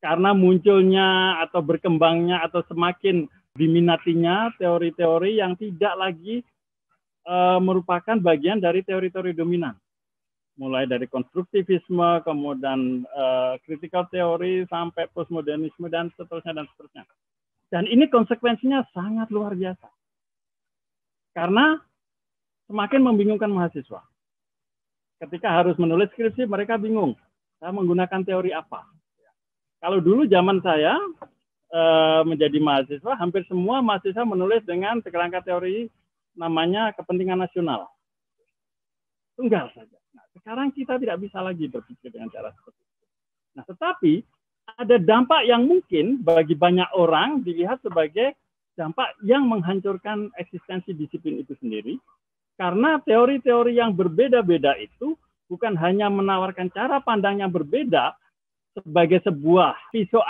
karena munculnya atau berkembangnya atau semakin diminatinya teori-teori yang tidak lagi e, merupakan bagian dari teori-teori dominan. Mulai dari konstruktivisme, kemudian kritikal e, critical teori, sampai postmodernisme, dan seterusnya, dan seterusnya. Dan ini konsekuensinya sangat luar biasa. Karena semakin membingungkan mahasiswa. Ketika harus menulis skripsi, mereka bingung. Saya menggunakan teori apa? Kalau dulu zaman saya, Eh, menjadi mahasiswa, hampir semua mahasiswa menulis dengan sekerangka teori namanya kepentingan nasional. Tunggal saja. Nah, sekarang kita tidak bisa lagi berpikir dengan cara seperti itu. Nah, tetapi ada dampak yang mungkin bagi banyak orang dilihat sebagai dampak yang menghancurkan eksistensi disiplin itu sendiri. Karena teori-teori yang berbeda-beda itu bukan hanya menawarkan cara pandang yang berbeda, sebagai sebuah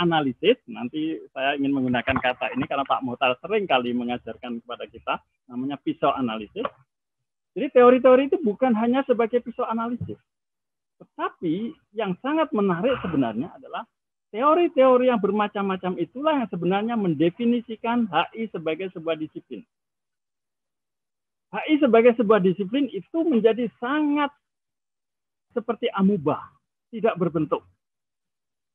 analisis nanti saya ingin menggunakan kata ini karena Pak Mutar sering kali mengajarkan kepada kita, namanya analisis Jadi teori-teori itu bukan hanya sebagai analisis Tetapi yang sangat menarik sebenarnya adalah teori-teori yang bermacam-macam itulah yang sebenarnya mendefinisikan HI sebagai sebuah disiplin. HI sebagai sebuah disiplin itu menjadi sangat seperti amuba, tidak berbentuk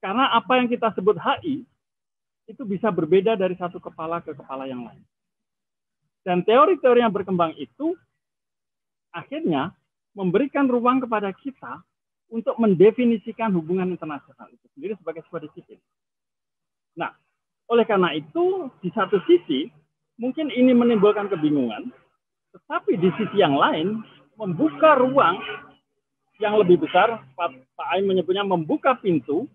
karena apa yang kita sebut HI itu bisa berbeda dari satu kepala ke kepala yang lain. Dan teori-teori yang berkembang itu akhirnya memberikan ruang kepada kita untuk mendefinisikan hubungan internasional itu sendiri sebagai sebuah disiplin. Nah, oleh karena itu, di satu sisi, mungkin ini menimbulkan kebingungan, tetapi di sisi yang lain, membuka ruang yang lebih besar, Pak Aim menyebutnya membuka pintu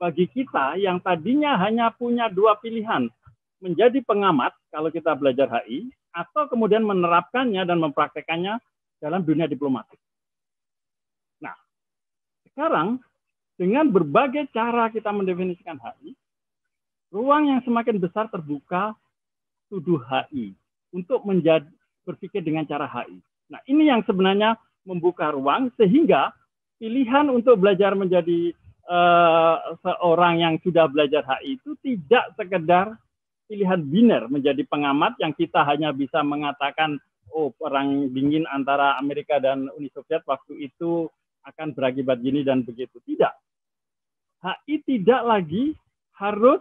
bagi kita yang tadinya hanya punya dua pilihan, menjadi pengamat kalau kita belajar HI, atau kemudian menerapkannya dan mempraktekannya dalam dunia diplomatik. Nah, sekarang dengan berbagai cara kita mendefinisikan HI, ruang yang semakin besar terbuka tuduh HI untuk menjadi berpikir dengan cara HI. Nah, ini yang sebenarnya membuka ruang sehingga pilihan untuk belajar menjadi Eh, seorang yang sudah belajar HI itu tidak sekedar pilihan biner menjadi pengamat yang kita hanya bisa mengatakan oh perang dingin antara Amerika dan Uni Soviet waktu itu akan berakibat gini dan begitu. Tidak. HI tidak lagi harus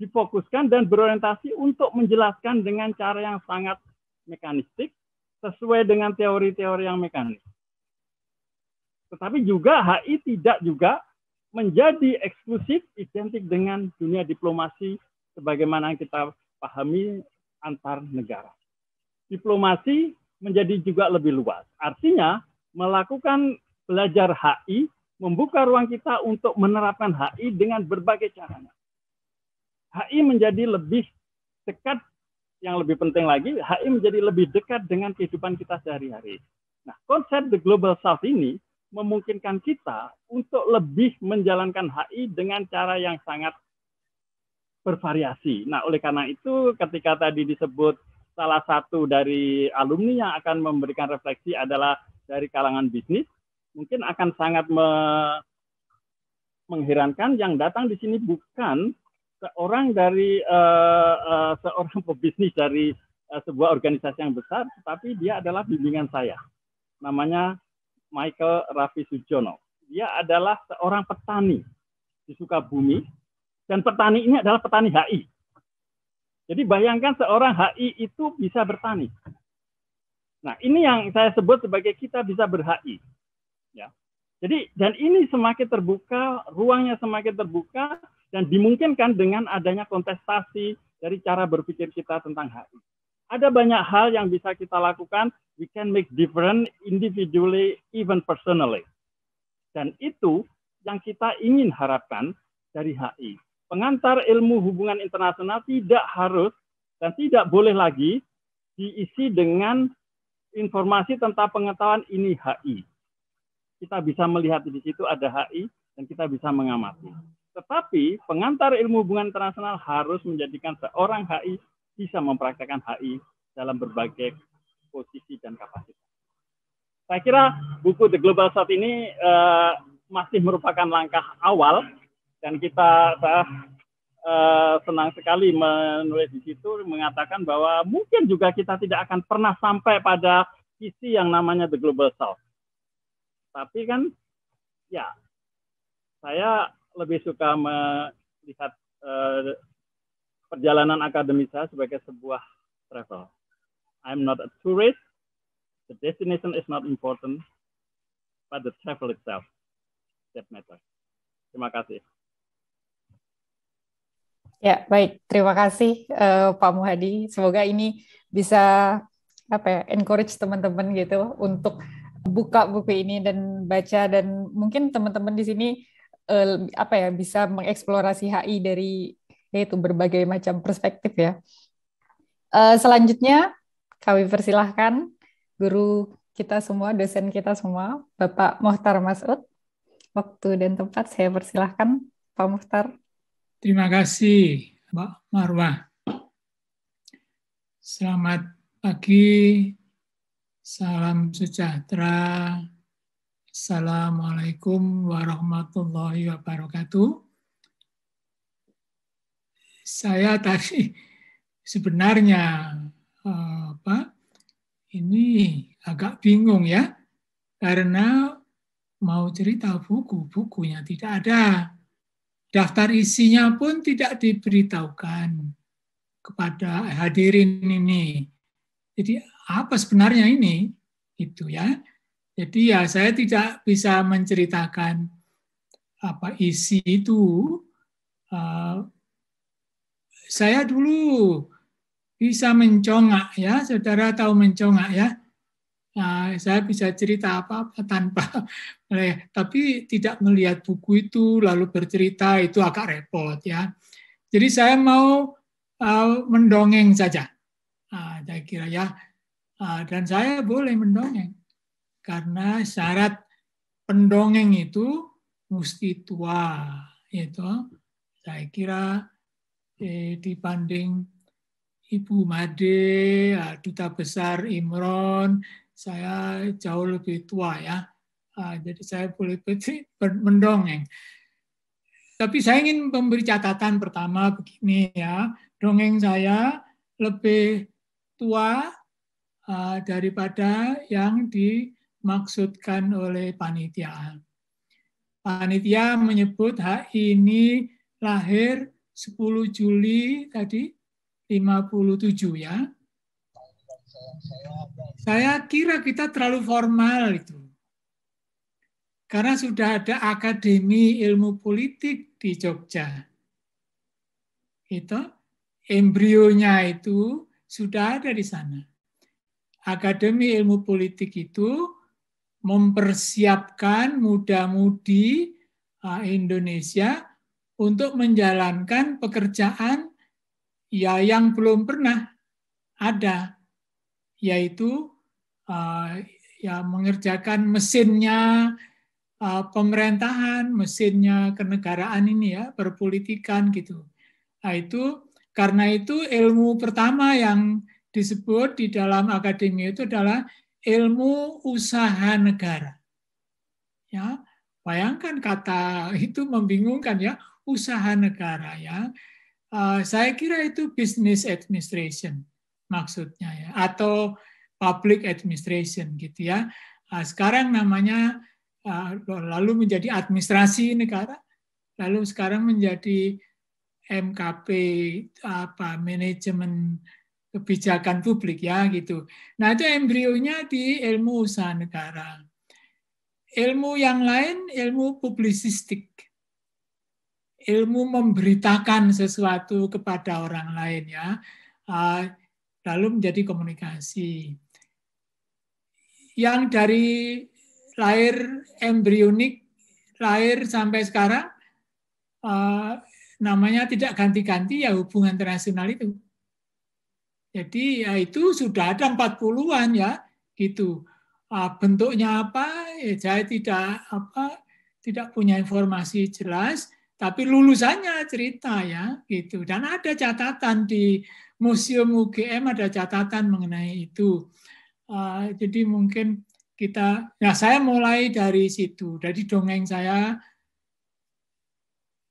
difokuskan dan berorientasi untuk menjelaskan dengan cara yang sangat mekanistik sesuai dengan teori-teori yang mekanis. Tetapi juga HI tidak juga menjadi eksklusif identik dengan dunia diplomasi sebagaimana kita pahami antar negara. Diplomasi menjadi juga lebih luas. Artinya, melakukan belajar HI membuka ruang kita untuk menerapkan HI dengan berbagai caranya. HI menjadi lebih dekat, yang lebih penting lagi, HI menjadi lebih dekat dengan kehidupan kita sehari-hari. Nah, konsep The Global South ini memungkinkan kita untuk lebih menjalankan HI dengan cara yang sangat bervariasi. Nah, oleh karena itu ketika tadi disebut salah satu dari alumni yang akan memberikan refleksi adalah dari kalangan bisnis, mungkin akan sangat me mengherankan yang datang di sini bukan seorang dari uh, uh, seorang pebisnis dari uh, sebuah organisasi yang besar, tetapi dia adalah bimbingan saya. Namanya Michael Raffi Sujono. Dia adalah seorang petani di Sukabumi dan petani ini adalah petani HI. Jadi bayangkan seorang HI itu bisa bertani. Nah, ini yang saya sebut sebagai kita bisa berHI. Ya. Jadi dan ini semakin terbuka, ruangnya semakin terbuka dan dimungkinkan dengan adanya kontestasi dari cara berpikir kita tentang HI ada banyak hal yang bisa kita lakukan. We can make different individually, even personally. Dan itu yang kita ingin harapkan dari HI. Pengantar ilmu hubungan internasional tidak harus dan tidak boleh lagi diisi dengan informasi tentang pengetahuan ini HI. Kita bisa melihat di situ ada HI dan kita bisa mengamati. Tetapi pengantar ilmu hubungan internasional harus menjadikan seorang HI bisa mempraktekkan HI dalam berbagai posisi dan kapasitas. Saya kira buku The Global South ini uh, masih merupakan langkah awal dan kita uh, senang sekali menulis di situ mengatakan bahwa mungkin juga kita tidak akan pernah sampai pada sisi yang namanya the global south. Tapi kan ya saya lebih suka melihat uh, perjalanan akademis saya sebagai sebuah travel. I'm not a tourist. The destination is not important, but the travel itself that matters. Terima kasih. Ya, baik. Terima kasih uh, Pak Muhadi. Semoga ini bisa apa ya, encourage teman-teman gitu untuk buka buku ini dan baca dan mungkin teman-teman di sini uh, apa ya bisa mengeksplorasi HI dari yaitu berbagai macam perspektif ya. Uh, selanjutnya kami persilahkan guru kita semua, dosen kita semua, Bapak Mohtar Masud. Waktu dan tempat saya persilahkan Pak Mohtar. Terima kasih Mbak Marwah. Selamat pagi, salam sejahtera, Assalamualaikum warahmatullahi wabarakatuh saya tadi sebenarnya eh, apa ini agak bingung ya karena mau cerita buku bukunya tidak ada daftar isinya pun tidak diberitahukan kepada hadirin ini jadi apa sebenarnya ini itu ya jadi ya saya tidak bisa menceritakan apa isi itu eh, saya dulu bisa mencongak ya, saudara tahu mencongak ya. Nah, saya bisa cerita apa-apa tanpa, tapi tidak melihat buku itu lalu bercerita itu agak repot ya. Jadi saya mau uh, mendongeng saja, nah, saya kira ya. Uh, dan saya boleh mendongeng karena syarat pendongeng itu mesti tua, itu saya kira eh, dibanding Ibu Made, ah, Duta Besar Imron, saya jauh lebih tua ya. Ah, jadi saya boleh mendongeng. Tapi saya ingin memberi catatan pertama begini ya, dongeng saya lebih tua ah, daripada yang dimaksudkan oleh panitia. Panitia menyebut hak ini lahir 10 Juli tadi 57 ya. Saya kira kita terlalu formal itu. Karena sudah ada Akademi Ilmu Politik di Jogja. Itu embrionya itu sudah ada di sana. Akademi Ilmu Politik itu mempersiapkan muda-mudi eh, Indonesia untuk menjalankan pekerjaan ya yang belum pernah ada, yaitu eh, ya mengerjakan mesinnya eh, pemerintahan, mesinnya kenegaraan ini ya, perpolitikan gitu. Nah, itu karena itu ilmu pertama yang disebut di dalam akademi itu adalah ilmu usaha negara. Ya, bayangkan kata itu membingungkan ya, usaha negara ya. Eh, saya kira itu business administration maksudnya ya atau public administration gitu ya. Eh, sekarang namanya eh, lalu menjadi administrasi negara, lalu sekarang menjadi MKP apa manajemen kebijakan publik ya gitu. Nah itu embrionya di ilmu usaha negara. Ilmu yang lain ilmu publisistik ilmu memberitakan sesuatu kepada orang lain ya ah, lalu menjadi komunikasi yang dari lahir embrionik lahir sampai sekarang ah, namanya tidak ganti-ganti ya hubungan internasional itu jadi ya itu sudah ada 40-an ya gitu ah, bentuknya apa ya saya tidak apa tidak punya informasi jelas tapi lulusannya cerita ya, gitu. Dan ada catatan di Museum UGM ada catatan mengenai itu. Uh, jadi mungkin kita, nah saya mulai dari situ, dari dongeng saya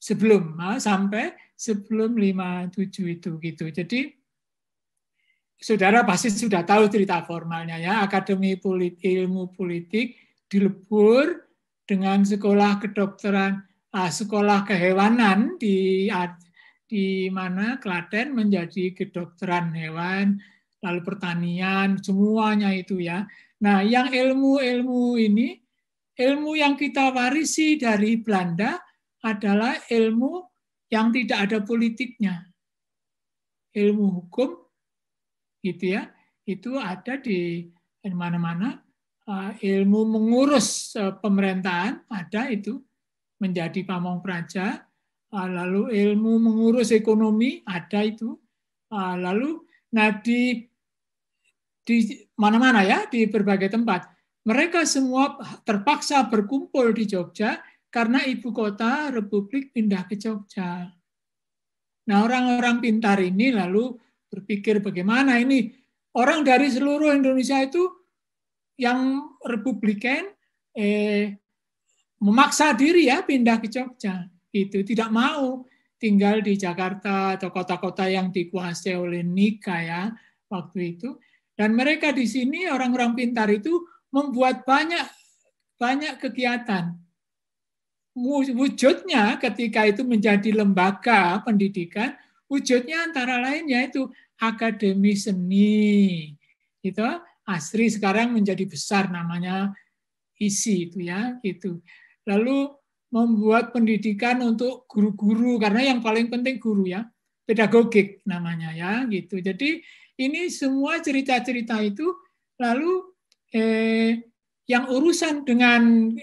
sebelum sampai sebelum 57 itu gitu. Jadi saudara pasti sudah tahu cerita formalnya ya, Akademi Politik, Ilmu Politik dilebur dengan Sekolah Kedokteran uh, sekolah kehewanan di di mana Klaten menjadi kedokteran hewan, lalu pertanian, semuanya itu ya. Nah, yang ilmu-ilmu ini, ilmu yang kita warisi dari Belanda adalah ilmu yang tidak ada politiknya. Ilmu hukum, gitu ya, itu ada di mana-mana. Ah, ilmu mengurus eh, pemerintahan ada itu menjadi pamong praja, ah, lalu ilmu mengurus ekonomi ada itu, ah, lalu nah di di mana-mana ya di berbagai tempat mereka semua terpaksa berkumpul di Jogja karena ibu kota Republik pindah ke Jogja. Nah orang-orang pintar ini lalu berpikir bagaimana ini orang dari seluruh Indonesia itu yang Republikan eh, memaksa diri ya pindah ke Jogja. Itu tidak mau tinggal di Jakarta atau kota-kota yang dikuasai oleh Nika ya waktu itu. Dan mereka di sini orang-orang pintar itu membuat banyak banyak kegiatan. Wujudnya ketika itu menjadi lembaga pendidikan, wujudnya antara lain yaitu akademi seni. itu Asri sekarang menjadi besar namanya isi itu ya itu lalu membuat pendidikan untuk guru-guru karena yang paling penting guru ya pedagogik namanya ya gitu jadi ini semua cerita-cerita itu lalu eh, yang urusan dengan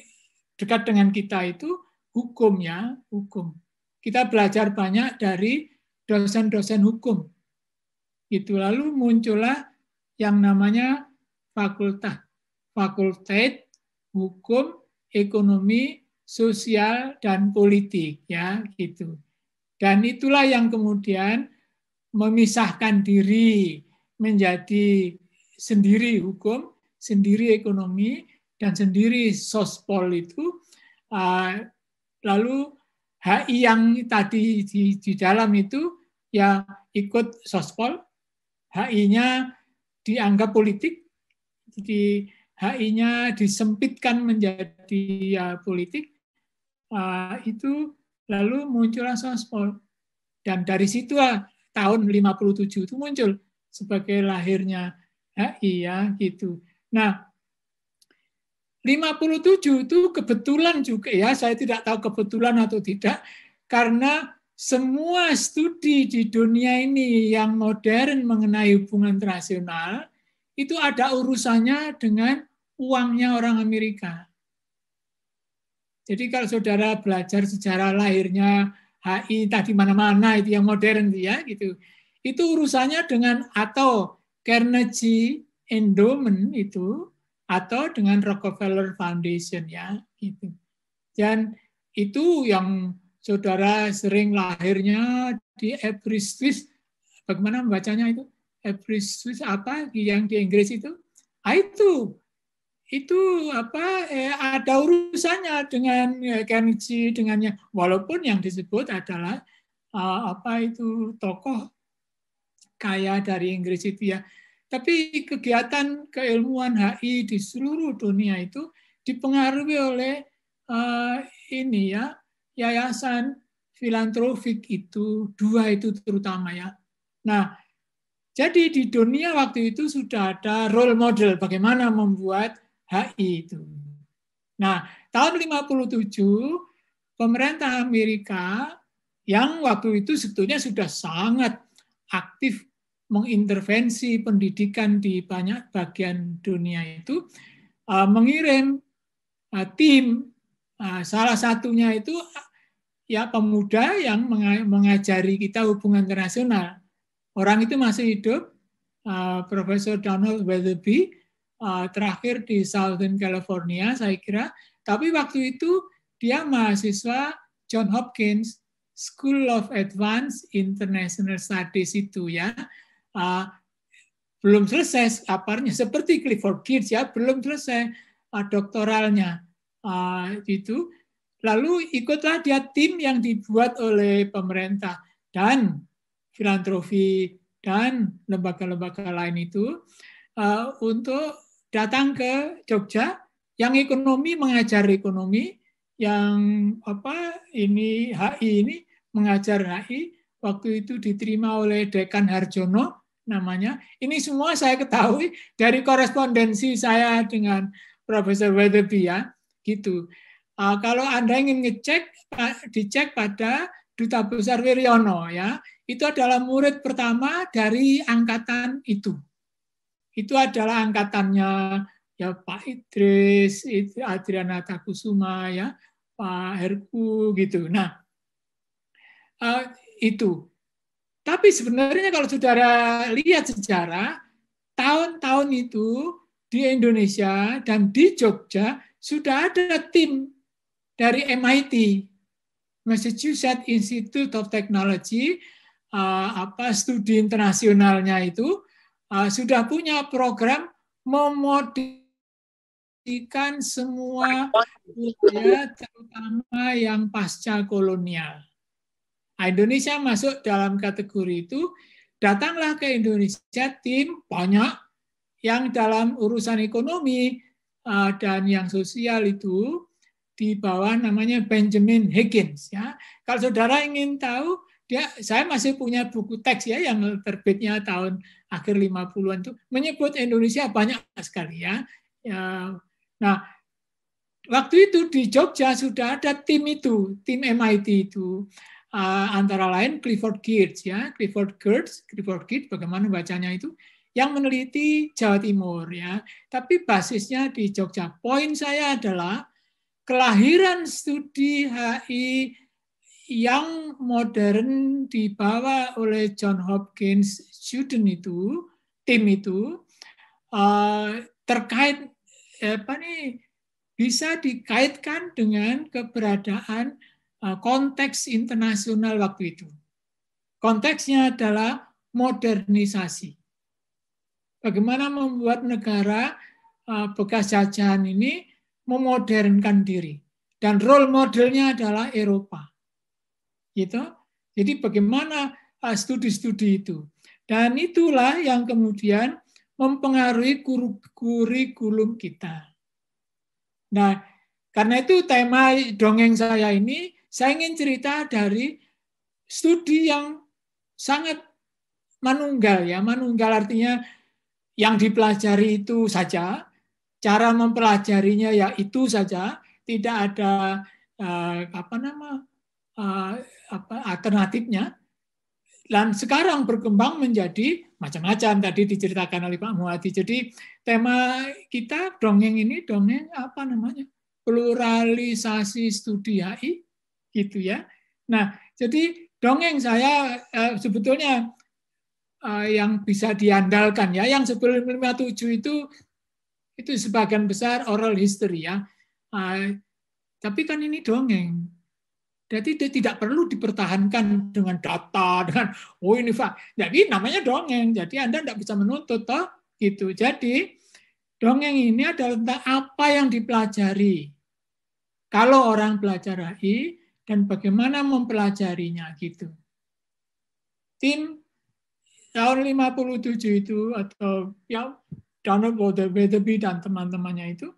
dekat dengan kita itu hukum ya hukum kita belajar banyak dari dosen-dosen hukum itu lalu muncullah yang namanya fakultas fakultet hukum ekonomi, sosial dan politik ya gitu. Dan itulah yang kemudian memisahkan diri menjadi sendiri hukum, sendiri ekonomi dan sendiri sospol itu ah, lalu HI yang tadi di, di dalam itu ya ikut sospol, HI-nya dianggap politik, jadi HI-nya disempitkan menjadi ya, politik, uh, itu lalu muncul langsung sport. Dan dari situ uh, tahun 57 itu muncul sebagai lahirnya HI ya gitu. Nah, 57 itu kebetulan juga ya, saya tidak tahu kebetulan atau tidak, karena semua studi di dunia ini yang modern mengenai hubungan transnasional itu ada urusannya dengan uangnya orang Amerika. Jadi kalau saudara belajar sejarah lahirnya HI tadi mana-mana itu yang modern ya gitu. Itu urusannya dengan atau Carnegie Endowment itu atau dengan Rockefeller Foundation ya gitu. Dan itu yang saudara sering lahirnya di Swiss bagaimana membacanya itu? Every Swiss apa yang di Inggris itu? Ah, itu itu apa eh, ada urusannya dengan eh, Carnegie dengannya walaupun yang disebut adalah uh, apa itu tokoh kaya dari Inggris itu ya tapi kegiatan keilmuan HI di seluruh dunia itu dipengaruhi oleh uh, ini ya yayasan filantropik itu dua itu terutama ya nah jadi di dunia waktu itu sudah ada role model bagaimana membuat HI itu. Nah, tahun 57 pemerintah Amerika yang waktu itu sebetulnya sudah sangat aktif mengintervensi pendidikan di banyak bagian dunia itu eh, mengirim eh, tim nah, salah satunya itu ya pemuda yang mengajari kita hubungan internasional Orang itu masih hidup, uh, Profesor Donald Weatherby, uh, terakhir di Southern California, saya kira. Tapi waktu itu dia mahasiswa John Hopkins School of Advanced International Studies itu ya. Uh, belum selesai aparnya seperti Clifford Geertz ya belum selesai uh, doktoralnya uh, itu lalu ikutlah dia tim yang dibuat oleh pemerintah dan filantrofi, dan lembaga-lembaga lain itu uh, untuk datang ke Jogja yang ekonomi mengajar ekonomi, yang apa ini HI ini mengajar HI waktu itu diterima oleh Dekan Harjono namanya. Ini semua saya ketahui dari korespondensi saya dengan Profesor Weatherby ya, gitu. Uh, kalau Anda ingin ngecek, dicek pada Duta Besar Wiryono ya. Itu adalah murid pertama dari angkatan itu. Itu adalah angkatannya ya Pak Idris, Adriana Takusuma ya, Pak Herku gitu. Nah, uh, itu. Tapi sebenarnya kalau saudara lihat sejarah, tahun-tahun itu di Indonesia dan di Jogja sudah ada tim dari MIT Massachusetts Institute of Technology uh, apa studi internasionalnya itu uh, sudah punya program memodifikasikan semua wilayah terutama yang pasca kolonial. Indonesia masuk dalam kategori itu. Datanglah ke Indonesia tim banyak yang dalam urusan ekonomi uh, dan yang sosial itu di bawah namanya Benjamin Higgins ya. Kalau saudara ingin tahu dia saya masih punya buku teks ya yang terbitnya tahun akhir 50-an itu menyebut Indonesia banyak sekali ya. ya. Nah, waktu itu di Jogja sudah ada tim itu, tim MIT itu ah, antara lain Clifford Geertz ya, Clifford Geertz, Clifford Geertz bagaimana bacanya itu yang meneliti Jawa Timur ya. Tapi basisnya di Jogja. Poin saya adalah kelahiran studi HI yang modern dibawa oleh John Hopkins student itu tim itu eh, terkait eh, apa nih bisa dikaitkan dengan keberadaan eh, konteks internasional waktu itu. Konteksnya adalah modernisasi. Bagaimana membuat negara bekas jajahan ini memodernkan diri. Dan role modelnya adalah Eropa. Gitu. Jadi bagaimana uh, studi-studi itu. Dan itulah yang kemudian mempengaruhi kurikulum kita. Nah, karena itu tema dongeng saya ini, saya ingin cerita dari studi yang sangat manunggal ya. Manunggal artinya yang dipelajari itu saja, Cara mempelajarinya yaitu saja, tidak ada eh, apa nama eh, apa alternatifnya. Dan sekarang berkembang menjadi macam-macam tadi diceritakan oleh Pak Muhadi. Jadi tema kita dongeng ini dongeng apa namanya? pluralisasi studi AI gitu ya. Nah, jadi dongeng saya eh, sebetulnya eh, yang bisa diandalkan ya. Yang sebelum itu itu sebagian besar oral history ya. Ah, tapi kan ini dongeng. Jadi dia tidak perlu dipertahankan dengan data, dengan oh ini pak. Jadi ya, namanya dongeng. Jadi Anda tidak bisa menuntut toh gitu. Jadi dongeng ini adalah tentang apa yang dipelajari. Kalau orang belajar AI dan bagaimana mempelajarinya gitu. Tim tahun 57 itu atau ya Donald Weatherby dan teman-temannya itu,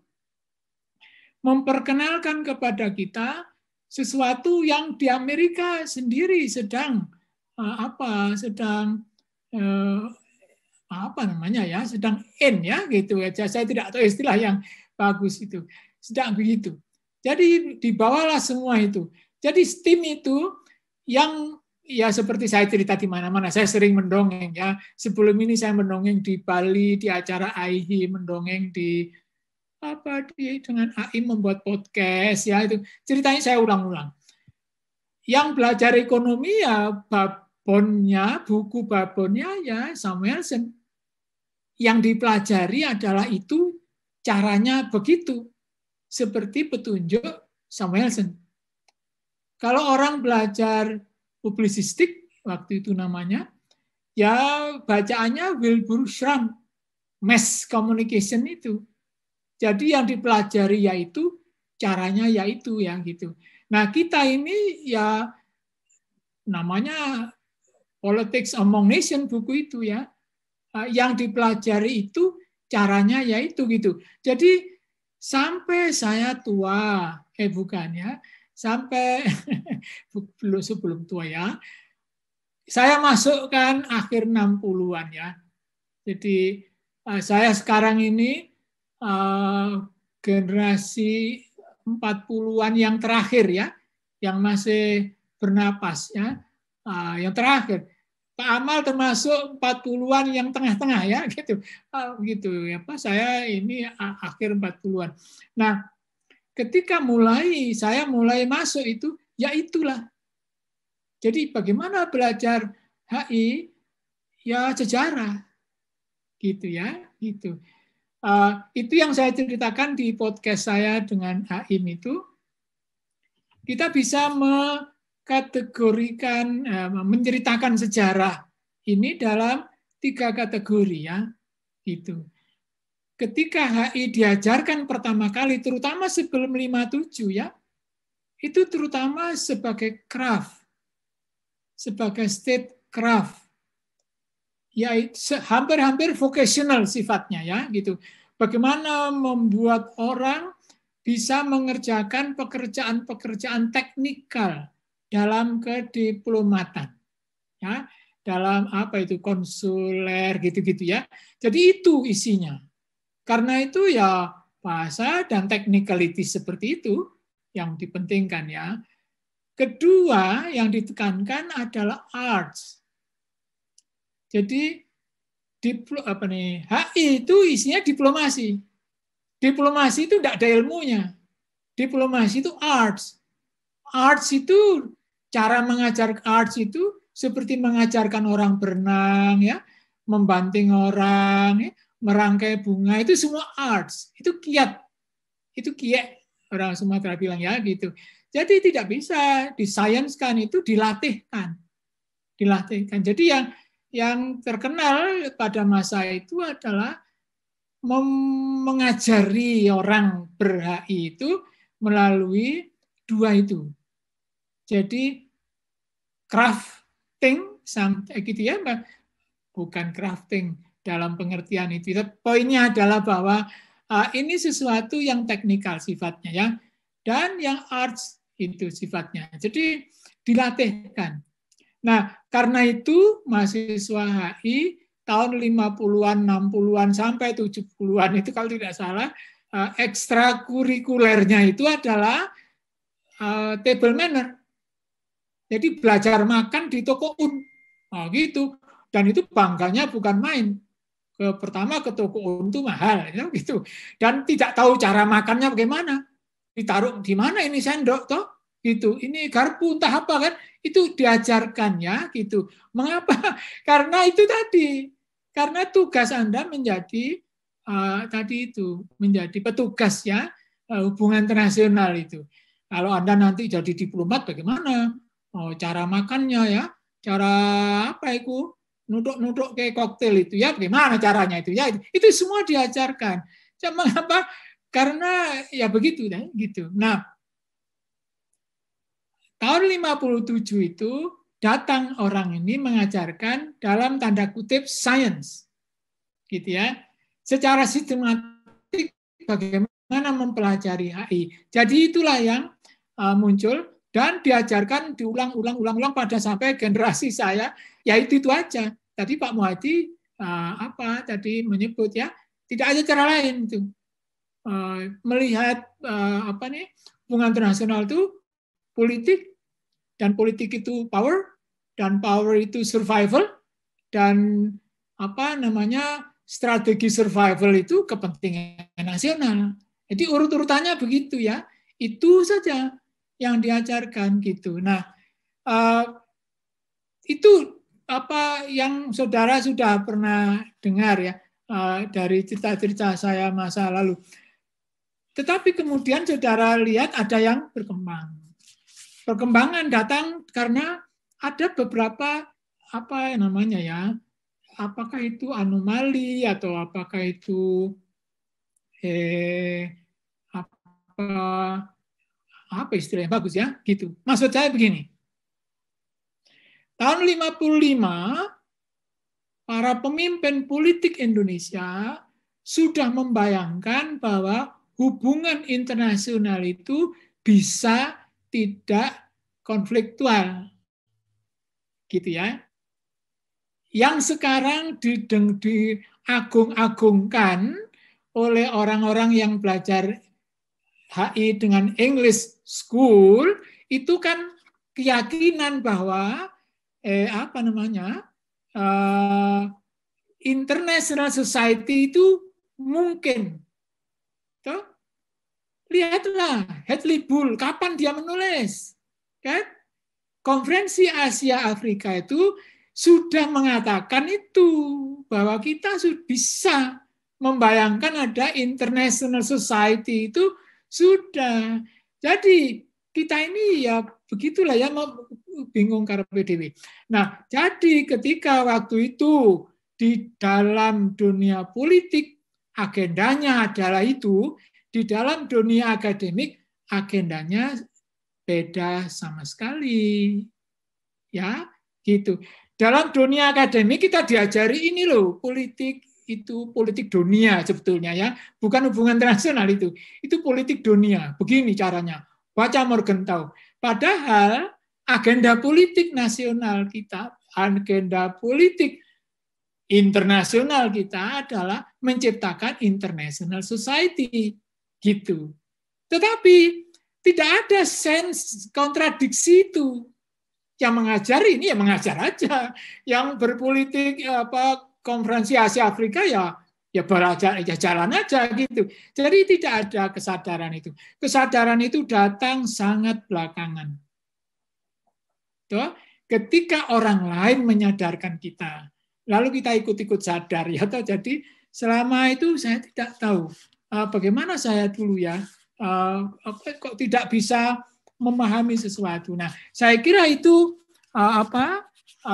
memperkenalkan kepada kita sesuatu yang di Amerika sendiri sedang eh, apa sedang eh, apa namanya ya sedang in ya gitu ya saya tidak tahu istilah yang bagus itu sedang begitu jadi dibawalah semua itu jadi steam itu yang ya seperti saya cerita di mana-mana, saya sering mendongeng ya. Sebelum ini saya mendongeng di Bali, di acara AIHI, mendongeng di apa di dengan AI membuat podcast ya itu ceritanya saya ulang-ulang. Yang belajar ekonomi ya babonnya, buku babonnya ya Samuelson. Yang dipelajari adalah itu caranya begitu seperti petunjuk Samuelson. Kalau orang belajar publisistik waktu itu namanya ya bacaannya Wilbur Schramm mass communication itu jadi yang dipelajari yaitu caranya yaitu yang gitu nah kita ini ya namanya Politics Among Nation buku itu ya ah, yang dipelajari itu caranya yaitu gitu jadi sampai saya tua eh bukan ya sampai sebelum tua ya. Saya masukkan akhir 60-an ya. Jadi eh, saya sekarang ini eh, generasi 40-an yang terakhir ya, yang masih bernapas ya, eh, yang terakhir. Pak Amal termasuk 40-an yang tengah-tengah ya gitu. gitu ya Pak, saya ini akhir 40-an. Nah, ketika mulai saya mulai masuk itu ya itulah. Jadi bagaimana belajar HI ya sejarah gitu ya gitu. Uh, itu yang saya ceritakan di podcast saya dengan HI itu kita bisa mengkategorikan uh, eh, menceritakan sejarah ini dalam tiga kategori ya itu ketika HI diajarkan pertama kali, terutama sebelum 57 ya, itu terutama sebagai craft, sebagai state craft, ya hampir-hampir vocational sifatnya ya gitu. Bagaimana membuat orang bisa mengerjakan pekerjaan-pekerjaan teknikal dalam kediplomatan, ya dalam apa itu konsuler gitu-gitu ya. Jadi itu isinya karena itu ya bahasa dan technicality seperti itu yang dipentingkan ya. Kedua yang ditekankan adalah arts. Jadi diplo, apa nih, HI itu isinya diplomasi. Diplomasi itu tidak ada ilmunya. Diplomasi itu arts. Arts itu cara mengajar arts itu seperti mengajarkan orang berenang ya, membanting orang ya, merangkai bunga itu semua arts, itu kiat, itu kiat orang Sumatera bilang ya gitu. Jadi tidak bisa disainskan itu dilatihkan, dilatihkan. Jadi yang yang terkenal pada masa itu adalah mengajari orang berhak itu melalui dua itu. Jadi crafting, sampai eh, gitu ya, bukan crafting, dalam pengertian itu. Poinnya adalah bahwa uh, ini sesuatu yang teknikal sifatnya ya dan yang arts itu sifatnya. Jadi dilatihkan. Nah, karena itu mahasiswa HI tahun 50-an, 60-an sampai 70-an itu kalau tidak salah eh, ekstrakurikulernya itu adalah eh, table manner. Jadi belajar makan di toko un. Nah, gitu. Dan itu bangganya bukan main pertama ke toko untu mahal ya, gitu dan tidak tahu cara makannya bagaimana ditaruh di mana ini sendok toh gitu ini garpu entah apa kan itu diajarkannya gitu mengapa karena itu tadi karena tugas anda menjadi uh, tadi itu menjadi petugas ya uh, hubungan internasional itu kalau anda nanti jadi diplomat bagaimana oh, cara makannya ya cara apa itu nuduk-nuduk kayak koktel itu ya gimana caranya itu ya itu semua diajarkan cuma mengapa karena ya begitu dan nah, gitu nah tahun 57 itu datang orang ini mengajarkan dalam tanda kutip science gitu ya secara sistematik bagaimana mempelajari AI jadi itulah yang uh, muncul dan diajarkan diulang-ulang-ulang-ulang pada sampai generasi saya yaitu itu aja Tadi Pak Muhadi eh, apa tadi menyebut ya tidak ada cara lain itu eh, melihat eh, apa nih hubungan internasional itu politik dan politik itu power dan power itu survival dan apa namanya strategi survival itu kepentingan nasional. Jadi urut-urutannya begitu ya. Itu saja yang diajarkan gitu. Nah, itu apa yang saudara sudah pernah dengar ya eh, dari cerita-cerita saya masa lalu. Tetapi kemudian saudara lihat ada yang berkembang. Perkembangan datang karena ada beberapa apa namanya ya, apakah itu anomali atau apakah itu eh apa apa istilah bagus ya gitu. Maksud saya begini, Tahun 55, para pemimpin politik Indonesia sudah membayangkan bahwa hubungan internasional itu bisa tidak konfliktual. Gitu ya. Yang sekarang dideng diagung-agungkan oleh orang-orang yang belajar HI dengan English School, itu kan keyakinan bahwa eh, apa namanya uh, international society itu mungkin. Tuh. Lihatlah Hadley Bull kapan dia menulis, kan? Konferensi Asia Afrika itu sudah mengatakan itu bahwa kita sudah bisa membayangkan ada international society itu sudah. Jadi kita ini ya begitulah ya bingung karena PDW. Nah, jadi ketika waktu itu di dalam dunia politik agendanya adalah itu, di dalam dunia akademik agendanya beda sama sekali. Ya, gitu. Dalam dunia akademik kita diajari ini loh, politik itu politik dunia sebetulnya ya, bukan hubungan internasional itu. Itu politik dunia, begini caranya. Baca Morgenthau. Padahal agenda politik nasional kita, agenda politik internasional kita adalah menciptakan international society gitu. Tetapi tidak ada sense kontradiksi itu. Yang mengajar ini ya mengajar aja. Yang berpolitik apa konferensi Asia Afrika ya ya belajar ya jalan aja gitu. Jadi tidak ada kesadaran itu. Kesadaran itu datang sangat belakangan ketika orang lain menyadarkan kita, lalu kita ikut-ikut sadar ya toh jadi selama itu saya tidak tahu eh, bagaimana saya dulu ya eh, kok tidak bisa memahami sesuatu nah saya kira itu eh, apa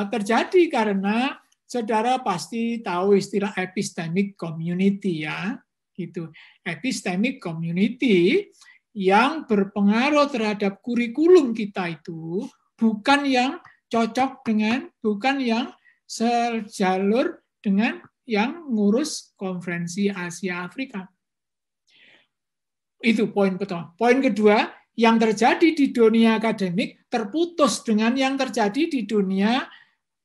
terjadi karena saudara pasti tahu istilah epistemic community ya gitu epistemic community yang berpengaruh terhadap kurikulum kita itu bukan yang cocok dengan, bukan yang sejalur dengan yang ngurus konferensi Asia Afrika. Itu poin pertama. Poin kedua, yang terjadi di dunia akademik terputus dengan yang terjadi di dunia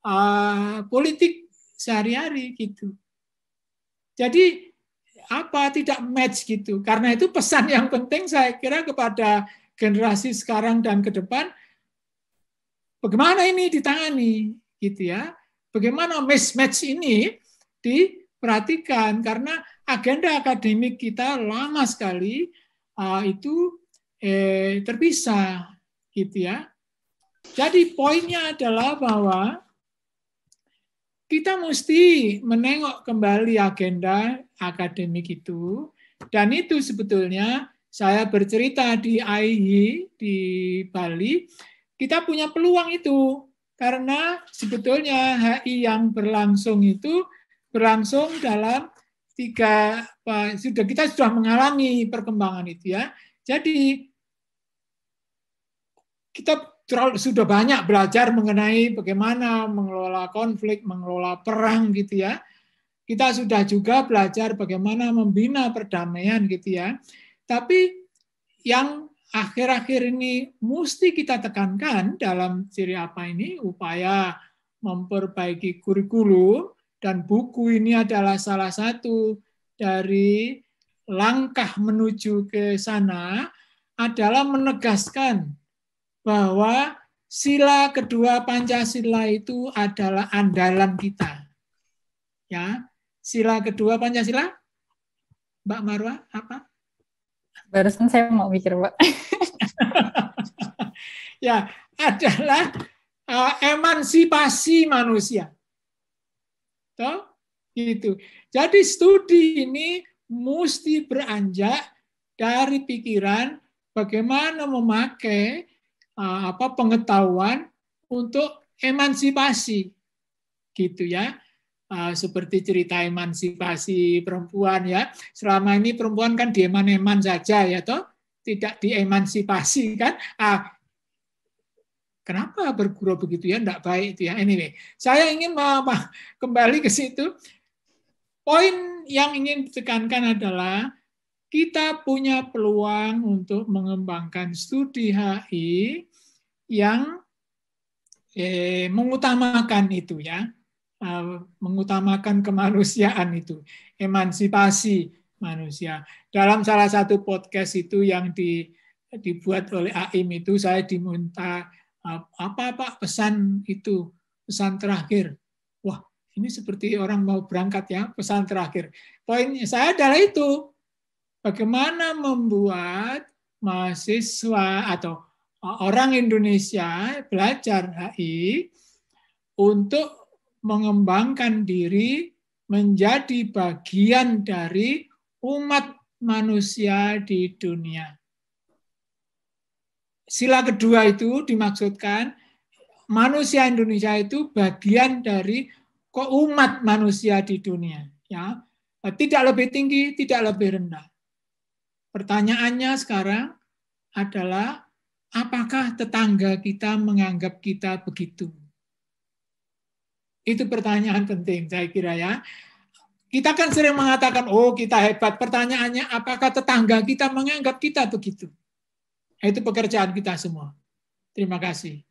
uh, politik sehari-hari gitu. Jadi apa tidak match gitu. Karena itu pesan yang penting saya kira kepada generasi sekarang dan ke depan Bagaimana ini ditangani, gitu ya? Bagaimana mismatch ini diperhatikan karena agenda akademik kita lama sekali uh, itu eh, terpisah, gitu ya. Jadi poinnya adalah bahwa kita mesti menengok kembali agenda akademik itu dan itu sebetulnya saya bercerita di IE di Bali kita punya peluang itu karena sebetulnya HI yang berlangsung itu berlangsung dalam tiga apa, sudah kita sudah mengalami perkembangan itu ya. Jadi kita sudah banyak belajar mengenai bagaimana mengelola konflik, mengelola perang gitu ya. Kita sudah juga belajar bagaimana membina perdamaian gitu ya. Tapi yang akhir-akhir ini mesti kita tekankan dalam siri apa ini upaya memperbaiki kurikulum dan buku ini adalah salah satu dari langkah menuju ke sana adalah menegaskan bahwa sila kedua Pancasila itu adalah andalan kita. Ya, sila kedua Pancasila Mbak Marwa apa? Barusan saya mau mikir, Pak. ya, adalah uh, emansipasi manusia. Tuh, gitu. Jadi studi ini mesti beranjak dari pikiran bagaimana memakai uh, apa pengetahuan untuk emansipasi. Gitu ya. Eh, seperti cerita emansipasi perempuan ya. Selama ini perempuan kan dieman-eman saja ya toh, tidak diemansipasi kan. Ah, kenapa bergurau begitu ya, tidak baik itu ya. Anyway, saya ingin kembali ke situ. Poin yang ingin ditekankan adalah kita punya peluang untuk mengembangkan studi HI yang eh, mengutamakan itu ya Eh, mengutamakan kemanusiaan itu, emansipasi manusia. Dalam salah satu podcast itu yang di, dibuat oleh AIM itu saya diminta eh, apa Pak pesan itu, pesan terakhir. Wah, ini seperti orang mau berangkat ya, pesan terakhir. Poin saya adalah itu. Bagaimana membuat mahasiswa atau eh, orang Indonesia belajar AI untuk mengembangkan diri menjadi bagian dari umat manusia di dunia. Sila kedua itu dimaksudkan manusia Indonesia itu bagian dari umat manusia di dunia, ya. Tidak lebih tinggi, tidak lebih rendah. Pertanyaannya sekarang adalah apakah tetangga kita menganggap kita begitu? Itu pertanyaan penting saya kira ya. Kita kan sering mengatakan, oh kita hebat. Pertanyaannya, apakah tetangga kita menganggap kita begitu? Itu pekerjaan kita semua. Terima kasih.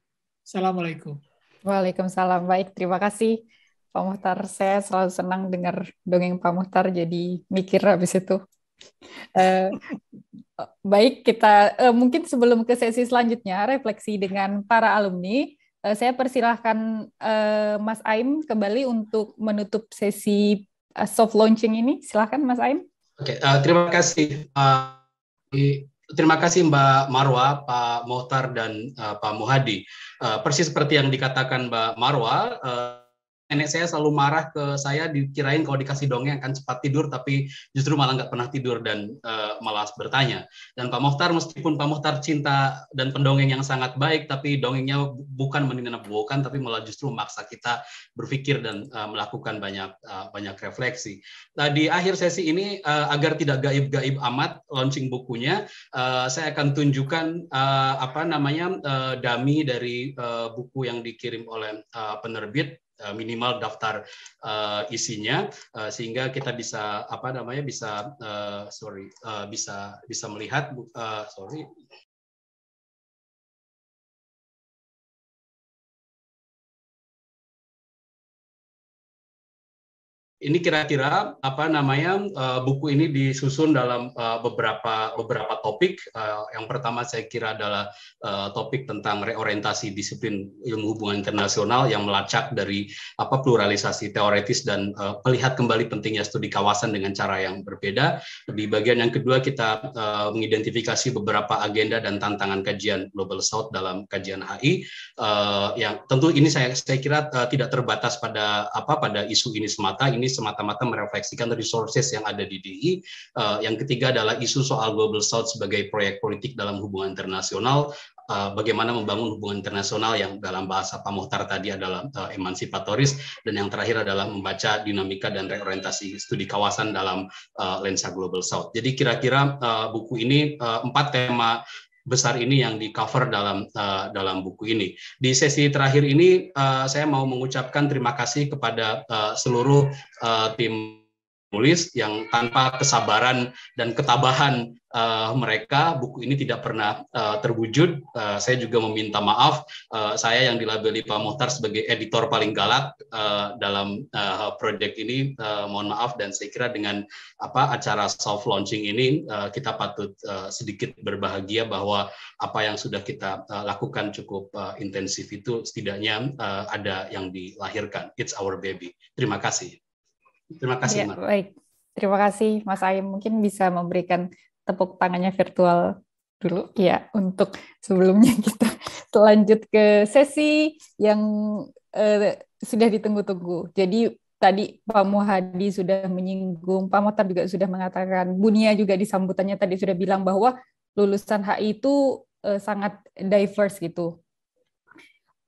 Assalamualaikum. Waalaikumsalam. Baik, terima kasih Pak Muhtar. Saya selalu senang dengar dongeng Pak Muhtar, jadi mikir habis itu. Eh, baik, kita eh, mungkin sebelum ke sesi selanjutnya, refleksi dengan para alumni uh, saya persilahkan uh, Mas Aim kembali untuk menutup sesi uh, soft launching ini. Silahkan Mas Aim. Oke, okay, uh, terima kasih. Uh, terima kasih Mbak Marwa, Pak Mohtar, dan uh, Pak Muhadi. Uh, persis seperti yang dikatakan Mbak Marwa, uh, nenek saya selalu marah ke saya dikirain kalau dikasih dongeng akan cepat tidur tapi justru malah nggak pernah tidur dan uh, eh, malas bertanya dan Pak Mohtar meskipun Pak Mohtar cinta dan pendongeng yang sangat baik tapi dongengnya bukan menenangkan tapi malah justru memaksa kita berpikir dan uh, melakukan banyak uh, banyak refleksi nah, di akhir sesi ini uh, agar tidak gaib-gaib amat launching bukunya uh, saya akan tunjukkan uh, apa namanya uh, dami dari uh, buku yang dikirim oleh uh, penerbit Eh, minimal daftar uh, isinya uh, sehingga kita bisa apa namanya bisa uh, sorry uh, bisa bisa melihat uh, sorry ini kira-kira apa namanya uh, buku ini disusun dalam uh, beberapa beberapa topik. Uh, yang pertama saya kira adalah uh, topik tentang reorientasi disiplin ilmu hubungan internasional yang melacak dari apa pluralisasi teoretis dan uh, melihat kembali pentingnya studi kawasan dengan cara yang berbeda. Di bagian yang kedua kita uh, mengidentifikasi beberapa agenda dan tantangan kajian Global South dalam kajian HI. Uh, yang tentu ini saya saya kira uh, tidak terbatas pada apa pada isu ini semata. Ini semata-mata merefleksikan resources yang ada di DI. Uh, eh, yang ketiga adalah isu soal Global South sebagai proyek politik dalam hubungan internasional uh, bagaimana membangun hubungan internasional yang dalam bahasa Pak Mohtar tadi adalah uh, emansipatoris dan yang terakhir adalah membaca dinamika dan reorientasi studi kawasan dalam uh, lensa Global South. Jadi kira-kira uh, buku ini uh, empat tema besar ini yang di cover dalam uh, dalam buku ini. Di sesi terakhir ini uh, saya mau mengucapkan terima kasih kepada uh, seluruh uh, tim tulis yang tanpa kesabaran dan ketabahan uh, mereka buku ini tidak pernah uh, terwujud. Uh, saya juga meminta maaf, uh, saya yang dilabeli Pak Mohtar sebagai editor paling galak uh, dalam uh, proyek ini. Uh, mohon maaf dan saya kira dengan apa acara soft launching ini uh, kita patut uh, sedikit berbahagia bahwa apa yang sudah kita uh, lakukan cukup uh, intensif itu setidaknya uh, ada yang dilahirkan. It's our baby. Terima kasih. Terima kasih, ya, Baik. Terima kasih, Mas Aim. Mungkin bisa memberikan tepuk tangannya virtual dulu ya untuk sebelumnya kita lanjut ke sesi yang eh, sudah ditunggu-tunggu. Jadi tadi Pak Muhadi sudah menyinggung, Pak Motar juga sudah mengatakan, Bunia juga di sambutannya tadi sudah bilang bahwa lulusan HI itu eh, sangat diverse gitu.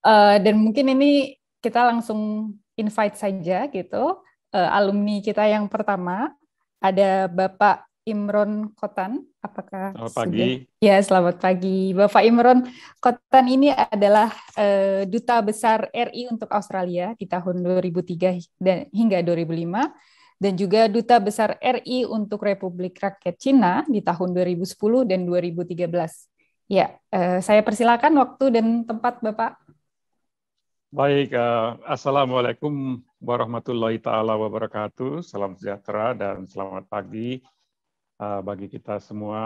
Eh, dan mungkin ini kita langsung invite saja gitu uh, alumni kita yang pertama ada Bapak Imron Kotan. Apakah Selamat sudah? Ya, selamat pagi. Bapak Imron Kotan ini adalah uh, duta besar RI untuk Australia di tahun 2003 dan hingga 2005 dan juga duta besar RI untuk Republik Rakyat Cina di tahun 2010 dan 2013. Ya, uh, saya persilakan waktu dan tempat Bapak. Baik, uh, Assalamualaikum warahmatullahi taala wabarakatuh. Salam sejahtera dan selamat pagi Eh, bagi kita semua.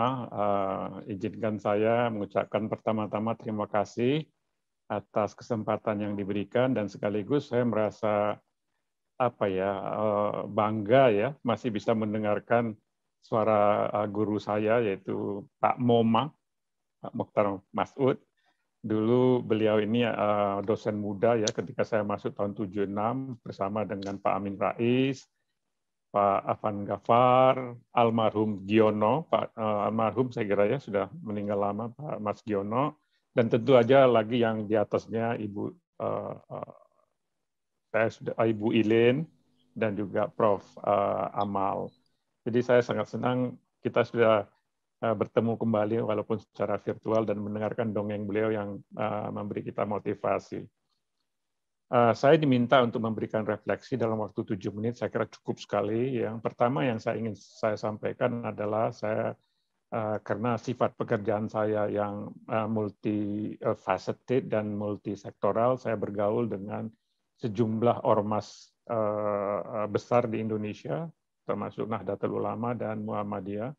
Eh, izinkan saya mengucapkan pertama-tama terima kasih atas kesempatan yang diberikan dan sekaligus saya merasa apa ya eh, bangga ya masih bisa mendengarkan suara guru saya yaitu Pak Moma Pak Mokhtar Masud dulu beliau ini dosen muda ya ketika saya masuk tahun 76 bersama dengan Pak Amin Rais Pak Afan Gafar, almarhum Giono, Pak uh, almarhum saya kira ya sudah meninggal lama Pak Mas Giono, dan tentu aja lagi yang di atasnya Ibu uh, uh, saya sudah Ibu Ilin dan juga Prof uh, Amal. Jadi saya sangat senang kita sudah uh, bertemu kembali walaupun secara virtual dan mendengarkan dongeng beliau yang uh, memberi kita motivasi. Eh, saya diminta untuk memberikan refleksi dalam waktu tujuh menit. Saya kira cukup sekali. Yang pertama yang saya ingin saya sampaikan adalah saya eh, karena sifat pekerjaan saya yang eh, multifaceted dan multisektoral, saya bergaul dengan sejumlah ormas besar di Indonesia, termasuk Nahdlatul Ulama dan Muhammadiyah.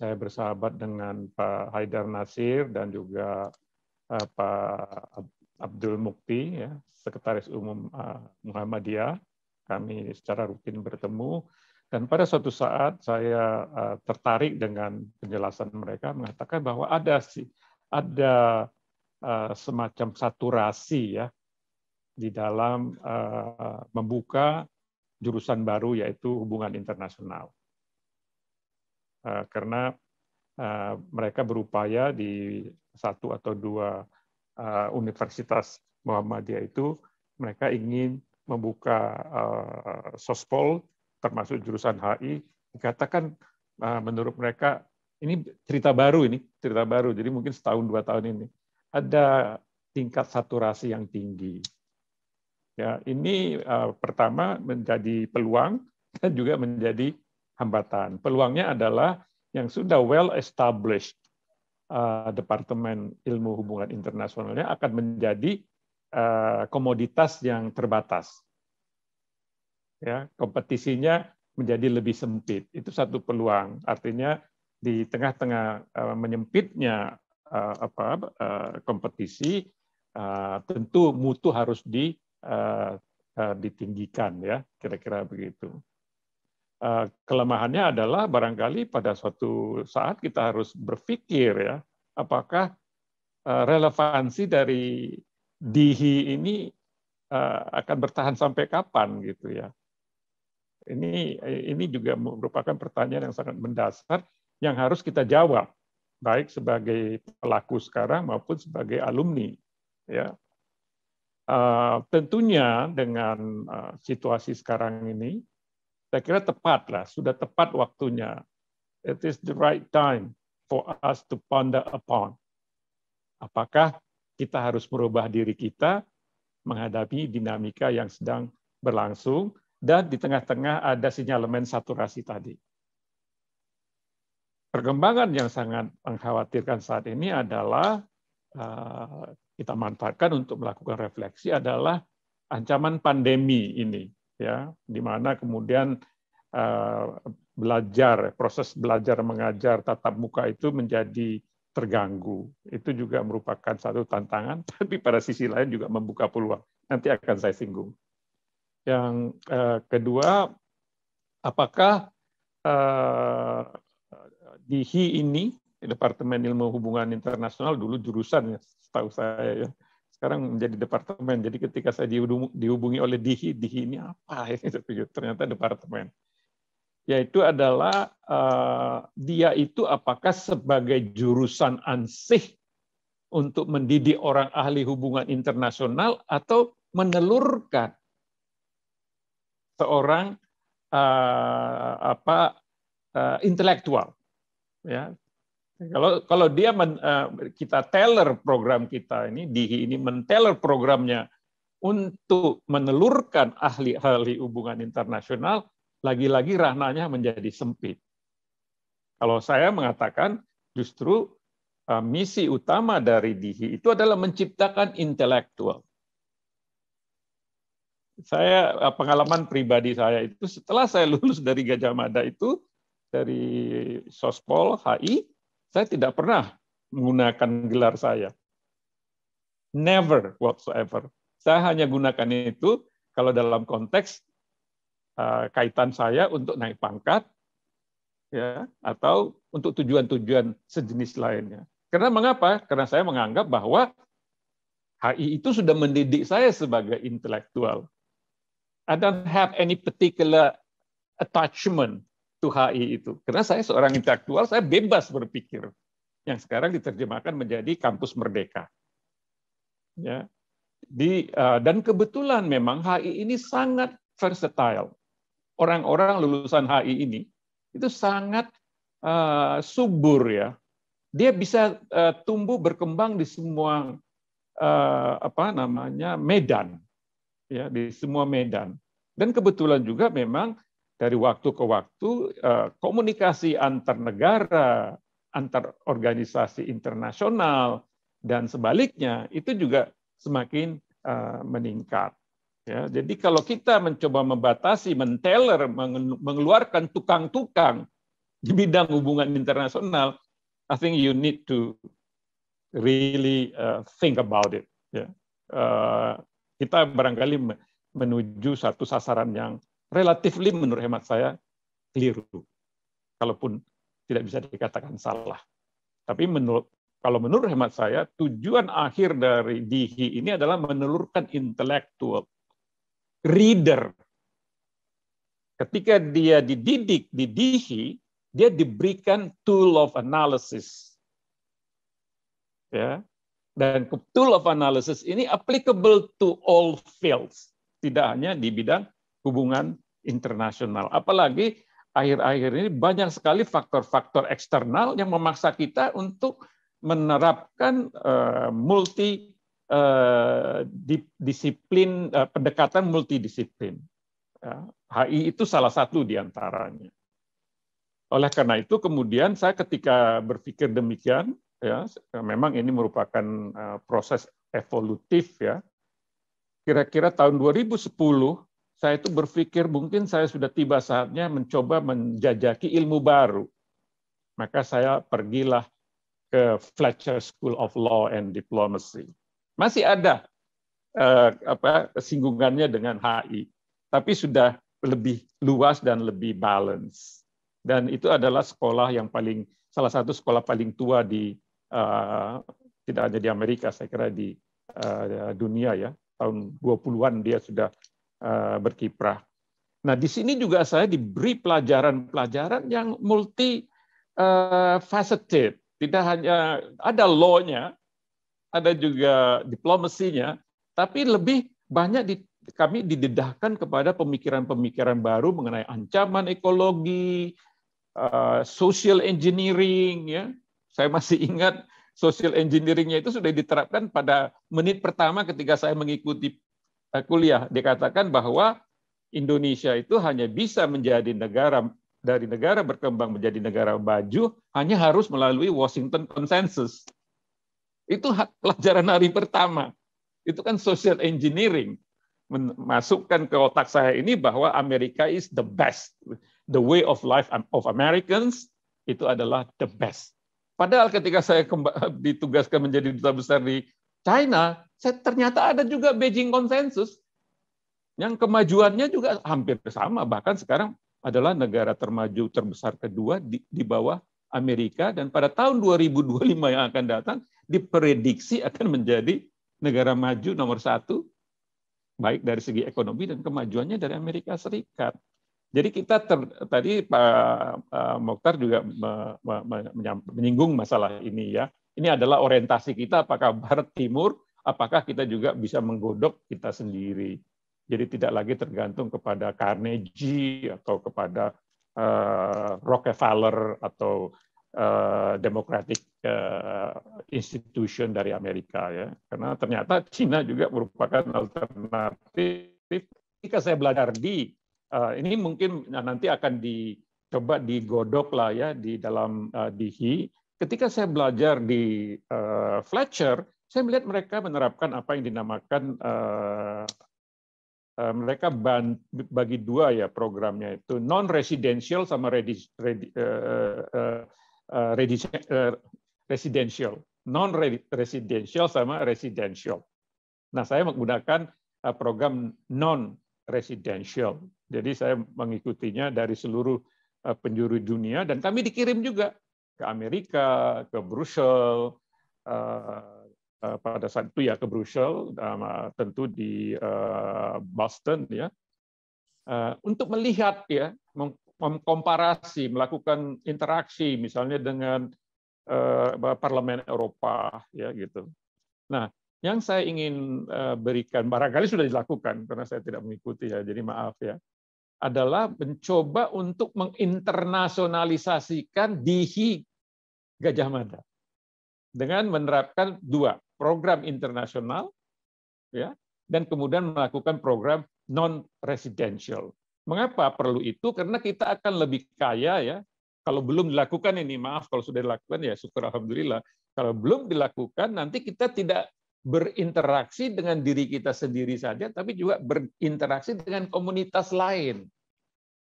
Saya bersahabat dengan Pak Haidar Nasir dan juga Pak Abdul Mukti, ya, Sekretaris Umum eh, Muhammadiyah. Kami secara rutin bertemu dan pada suatu saat saya eh, tertarik dengan penjelasan mereka mengatakan bahwa ada sih ada eh, semacam saturasi ya di dalam membuka jurusan baru yaitu hubungan internasional karena mereka berupaya di satu atau dua Eh, universitas Muhammadiyah itu mereka ingin membuka uh, sospol termasuk jurusan HI dikatakan uh, menurut mereka ini cerita baru ini cerita baru jadi mungkin setahun dua tahun ini ada tingkat saturasi yang tinggi ya ini uh, pertama menjadi peluang dan juga menjadi hambatan peluangnya adalah yang sudah well established Eh, Departemen Ilmu Hubungan Internasionalnya akan menjadi eh, komoditas yang terbatas. Ya, kompetisinya menjadi lebih sempit. Itu satu peluang. Artinya di tengah-tengah eh, menyempitnya apa kompetisi tentu mutu harus di ditinggikan ya, kira-kira begitu. Eh, kelemahannya adalah barangkali pada suatu saat kita harus berpikir ya apakah eh, relevansi dari dihi ini eh, akan bertahan sampai kapan gitu ya ini ini juga merupakan pertanyaan yang sangat mendasar yang harus kita jawab baik sebagai pelaku sekarang maupun sebagai alumni ya tentunya dengan situasi sekarang ini saya kira tepat lah, sudah tepat waktunya. It is the right time for us to ponder upon. Apakah kita harus merubah diri kita menghadapi dinamika yang sedang berlangsung dan di tengah-tengah ada sinyalemen saturasi tadi. Perkembangan yang sangat mengkhawatirkan saat ini adalah eh, kita manfaatkan untuk melakukan refleksi adalah ancaman pandemi ini ya di mana kemudian uh, belajar proses belajar mengajar tatap muka itu menjadi terganggu itu juga merupakan satu tantangan tapi pada sisi lain juga membuka peluang nanti akan saya singgung yang uh, kedua apakah uh, di ini Departemen Ilmu Hubungan Internasional dulu jurusan ya setahu saya ya sekarang menjadi departemen. Jadi ketika saya dihubungi oleh Dihi, Dihi ini apa? Ya? Ternyata departemen. Yaitu adalah eh, dia itu apakah sebagai jurusan ansih untuk mendidik orang ahli hubungan internasional atau menelurkan seorang eh, apa eh, intelektual ya Iya. Kalau kalau dia men, eh, kita teller program kita ini, DIHI ini menteller programnya untuk menelurkan ahli-ahli hubungan internasional, lagi-lagi rahnanya menjadi sempit. Kalau saya mengatakan justru eh, misi utama dari DIHI itu adalah menciptakan intelektual. Saya eh, pengalaman pribadi saya itu setelah saya lulus dari Gajah Mada itu dari Sospol HI, saya tidak pernah menggunakan gelar saya. Never whatsoever. Saya hanya gunakan itu kalau dalam konteks eh, kaitan saya untuk naik pangkat ya atau untuk tujuan-tujuan sejenis lainnya. Karena mengapa? Karena saya menganggap bahwa HI itu sudah mendidik saya sebagai intelektual. I don't have any particular attachment to itu. Karena saya seorang intelektual, saya bebas berpikir. Yang sekarang diterjemahkan menjadi kampus merdeka. Ya. Di, uh, dan kebetulan memang HI ini sangat versatile. Orang-orang lulusan HI ini itu sangat uh, subur ya. Dia bisa uh, tumbuh berkembang di semua uh, apa namanya medan ya di semua medan. Dan kebetulan juga memang dari waktu ke waktu eh, komunikasi antar negara, antar organisasi internasional dan sebaliknya itu juga semakin eh, meningkat. Ya, jadi kalau kita mencoba membatasi, menteller, mengeluarkan tukang-tukang di bidang hubungan internasional, I think you need to really eh, think about it. Ya, kita barangkali menuju satu sasaran yang relatifly menurut hemat saya keliru. Kalaupun tidak bisa dikatakan salah. Tapi menurut kalau menurut hemat saya, tujuan akhir dari Dihi ini adalah menelurkan intelektual reader. Ketika dia dididik di Dihi, dia diberikan tool of analysis. Ya. Dan tool of analysis ini applicable to all fields, tidak hanya di bidang hubungan internasional. Apalagi akhir-akhir ini banyak sekali faktor-faktor eksternal yang memaksa kita untuk menerapkan eh, multi eh, disiplin eh, pendekatan multidisiplin. Ya, HI itu salah satu di antaranya. Oleh karena itu kemudian saya ketika berpikir demikian ya memang ini merupakan proses evolutif ya. Kira-kira tahun 2010 saya itu berpikir mungkin saya sudah tiba saatnya mencoba menjajaki ilmu baru. Maka saya pergilah ke Fletcher School of Law and Diplomacy. Masih ada eh, apa singgungannya dengan HI, tapi sudah lebih luas dan lebih balance. Dan itu adalah sekolah yang paling salah satu sekolah paling tua di uh, tidak hanya di Amerika, saya kira di uh, dunia ya. Tahun 20-an dia sudah Eh, berkiprah. Nah, di sini juga saya diberi pelajaran-pelajaran yang multi eh, faceted. Tidak hanya ada law-nya, ada juga diplomasinya, tapi lebih banyak di, kami didedahkan kepada pemikiran-pemikiran baru mengenai ancaman ekologi, uh, social engineering. Ya, saya masih ingat social engineeringnya itu sudah diterapkan pada menit pertama ketika saya mengikuti Eh, kuliah dikatakan bahwa Indonesia itu hanya bisa menjadi negara dari negara berkembang menjadi negara baju hanya harus melalui Washington Consensus. Itu pelajaran hari pertama. Itu kan social engineering. Masukkan ke otak saya ini bahwa Amerika is the best. The way of life of Americans itu adalah the best. Padahal ketika saya ditugaskan menjadi duta besar di China, ternyata ada juga Beijing Konsensus yang kemajuannya juga hampir sama. Bahkan sekarang adalah negara termaju terbesar kedua di, di bawah Amerika dan pada tahun 2025 yang akan datang diprediksi akan menjadi negara maju nomor satu baik dari segi ekonomi dan kemajuannya dari Amerika Serikat. Jadi kita ter, tadi Pak eh, Mokhtar juga me, me, me, menyinggung masalah ini ya. Ini adalah orientasi kita apakah Barat Timur apakah kita juga bisa menggodok kita sendiri. Jadi tidak lagi tergantung kepada Carnegie atau kepada uh, Rockefeller atau uh, Democratic uh, Institution dari Amerika ya. Karena ternyata Cina juga merupakan alternatif. Ketika saya belajar di uh, ini mungkin nanti akan dicoba digodok lah ya di dalam uh, DIHI. Ketika saya belajar di uh, Fletcher, saya melihat mereka menerapkan apa yang dinamakan uh, uh, mereka ban, bagi dua ya programnya itu non eh, residential sama redis, redi, uh, uh, uh, uh, residential non residential sama residential. Nah saya menggunakan program non residential. Jadi saya mengikutinya dari seluruh penjuru dunia dan kami dikirim juga ke Amerika, ke Brussel, Eh, pada saat itu ya ke Brussels, tentu di eh, Boston ya, eh, untuk melihat ya, mengkomparasi, melakukan interaksi misalnya dengan Parlemen Eropa ya gitu. Nah, yang saya ingin berikan barangkali sudah dilakukan karena saya tidak mengikuti ya, jadi maaf ya adalah mencoba untuk menginternasionalisasikan dihi Gajah Mada dengan menerapkan dua program internasional ya dan kemudian melakukan program non residential. Mengapa perlu itu? Karena kita akan lebih kaya ya. Kalau belum dilakukan ini, maaf kalau sudah dilakukan ya syukur alhamdulillah. Kalau belum dilakukan nanti kita tidak berinteraksi dengan diri kita sendiri saja tapi juga berinteraksi dengan komunitas lain.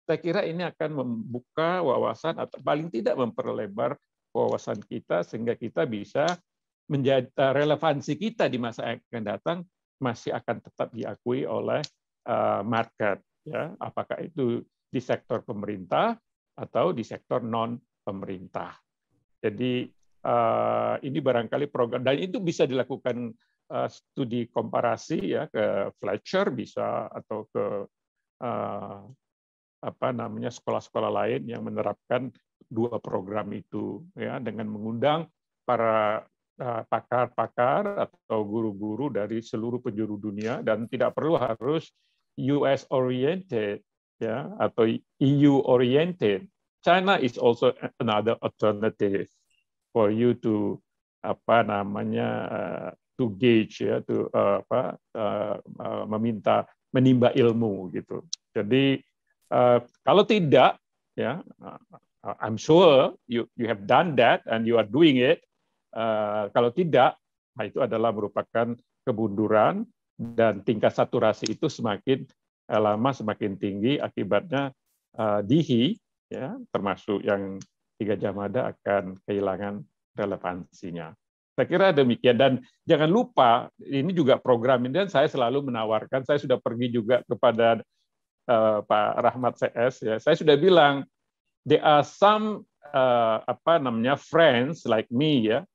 Saya kira ini akan membuka wawasan atau paling tidak memperlebar wawasan kita sehingga kita bisa menjadi eh, relevansi kita di masa yang akan datang masih akan tetap diakui oleh eh, market ya apakah itu di sektor pemerintah atau di sektor non pemerintah jadi eh, ini barangkali program dan itu bisa dilakukan studi komparasi ya ke Fletcher bisa atau ke apa namanya sekolah-sekolah lain yang menerapkan dua program itu ya dengan mengundang para Eh, pakar-pakar atau guru-guru dari seluruh penjuru dunia dan tidak perlu harus US oriented ya atau EU oriented. China is also another alternative for you to apa namanya eh, to gauge ya to eh, apa meminta menimba ilmu gitu. Jadi kalau tidak ya I'm sure you you have done that and you are doing it Eh, kalau tidak, nah itu adalah merupakan kebunduran dan tingkat saturasi itu semakin eh, lama semakin tinggi akibatnya eh, dihi ya termasuk yang tiga jamada akan kehilangan relevansinya. Saya kira demikian dan jangan lupa ini juga program ini dan saya selalu menawarkan saya sudah pergi juga kepada uh, Pak Rahmat CS ya saya sudah bilang there are some uh, apa namanya friends like me ya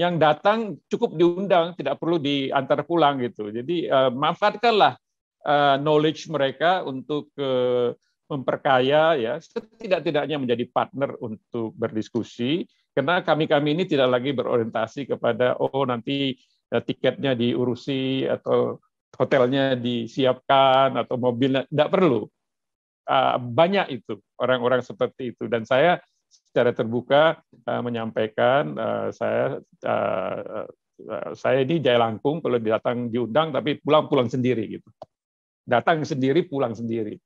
yang datang cukup diundang, tidak perlu diantar pulang gitu. Jadi uh, manfaatkanlah uh, knowledge mereka untuk uh, memperkaya ya setidak-tidaknya menjadi partner untuk berdiskusi karena kami-kami ini tidak lagi berorientasi kepada oh nanti ya, tiketnya diurusi atau hotelnya disiapkan atau mobilnya tidak perlu uh, banyak itu orang-orang seperti itu dan saya secara terbuka uh, menyampaikan uh, saya uh, saya ini jaya langkung perlu datang diundang tapi pulang-pulang sendiri gitu. Datang sendiri, pulang sendiri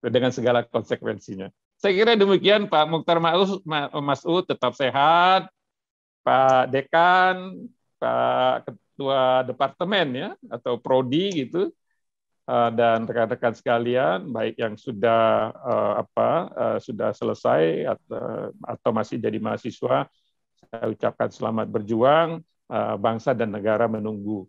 dengan segala konsekuensinya. Saya kira demikian Pak Mukhtar Mas U tetap sehat, Pak Dekan, Pak Ketua Departemen ya atau Prodi gitu Eh, dan rekan-rekan sekalian, baik yang sudah eh, apa eh, sudah selesai atau, masih jadi mahasiswa, saya ucapkan selamat berjuang. Bangsa dan negara menunggu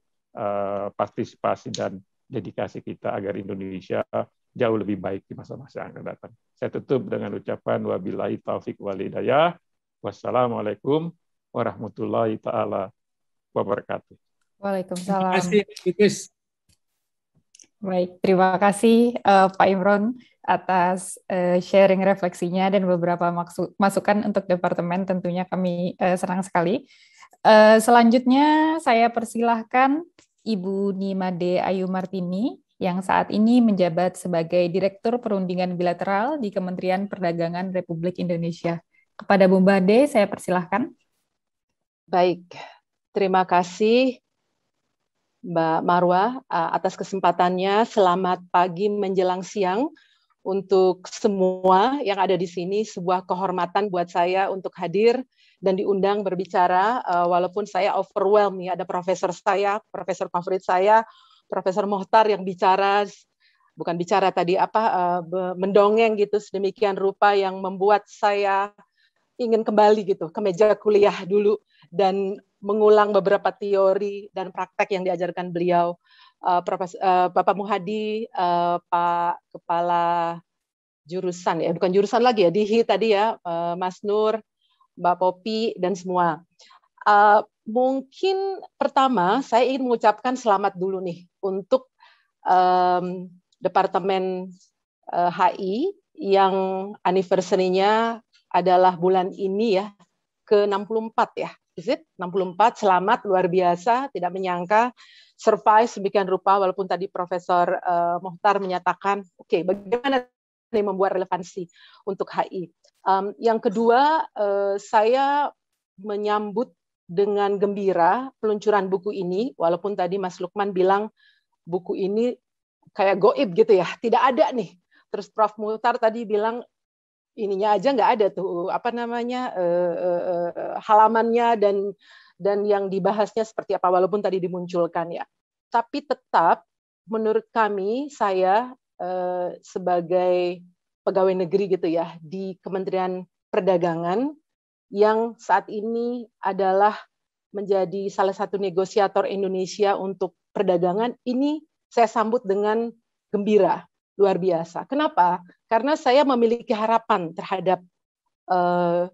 partisipasi dan dedikasi kita agar Indonesia jauh lebih baik di masa-masa yang akan datang. Saya tutup dengan ucapan wabillahi taufik walidayah. Wassalamualaikum warahmatullahi taala wabarakatuh. Waalaikumsalam. Terima kasih, Baik, terima kasih uh, Pak Imron atas uh, sharing refleksinya dan beberapa maksu masukan untuk departemen tentunya kami uh, senang sekali. Uh, selanjutnya saya persilahkan Ibu Nimade Ayu Martini yang saat ini menjabat sebagai Direktur Perundingan Bilateral di Kementerian Perdagangan Republik Indonesia. Kepada Bu Bade, saya persilahkan. Baik, terima kasih Mbak Marwa eh, atas kesempatannya. Selamat pagi menjelang siang untuk semua yang ada di sini. Sebuah kehormatan buat saya untuk hadir dan diundang berbicara eh, walaupun saya overwhelmed ya ada profesor saya, profesor favorit saya, Profesor Mohtar yang bicara bukan bicara tadi apa eh, mendongeng gitu sedemikian rupa yang membuat saya ingin kembali gitu ke meja kuliah dulu dan mengulang beberapa teori dan praktek yang diajarkan beliau uh, Profes, uh, Bapak Muhadi uh, Pak Kepala jurusan ya bukan jurusan lagi ya Dihi tadi ya uh, Mas Nur Mbak Popi dan semua uh, mungkin pertama saya ingin mengucapkan selamat dulu nih untuk um, Departemen uh, HI yang anniversary-nya adalah bulan ini ya ke 64 ya it? 64 selamat luar biasa tidak menyangka survive sebegian rupa walaupun tadi Profesor uh, Mohtar menyatakan oke okay, bagaimana ini membuat relevansi untuk HI. Um, yang kedua uh, saya menyambut dengan gembira peluncuran buku ini walaupun tadi Mas Lukman bilang buku ini kayak goib gitu ya tidak ada nih terus Prof Mutar tadi bilang ininya aja nggak ada tuh apa namanya uh, uh, halamannya dan dan yang dibahasnya seperti apa walaupun tadi dimunculkan ya tapi tetap menurut kami saya uh, sebagai pegawai negeri gitu ya di Kementerian Perdagangan yang saat ini adalah menjadi salah satu negosiator Indonesia untuk perdagangan ini saya sambut dengan gembira luar biasa. Kenapa? Karena saya memiliki harapan terhadap uh,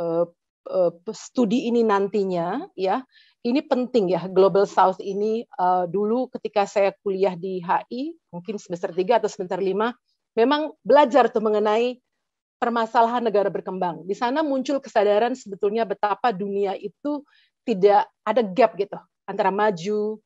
uh, uh, studi ini nantinya, ya. Ini penting ya Global South ini uh, dulu ketika saya kuliah di HI mungkin semester 3 atau semester 5 memang belajar tuh mengenai permasalahan negara berkembang. Di sana muncul kesadaran sebetulnya betapa dunia itu tidak ada gap gitu antara maju,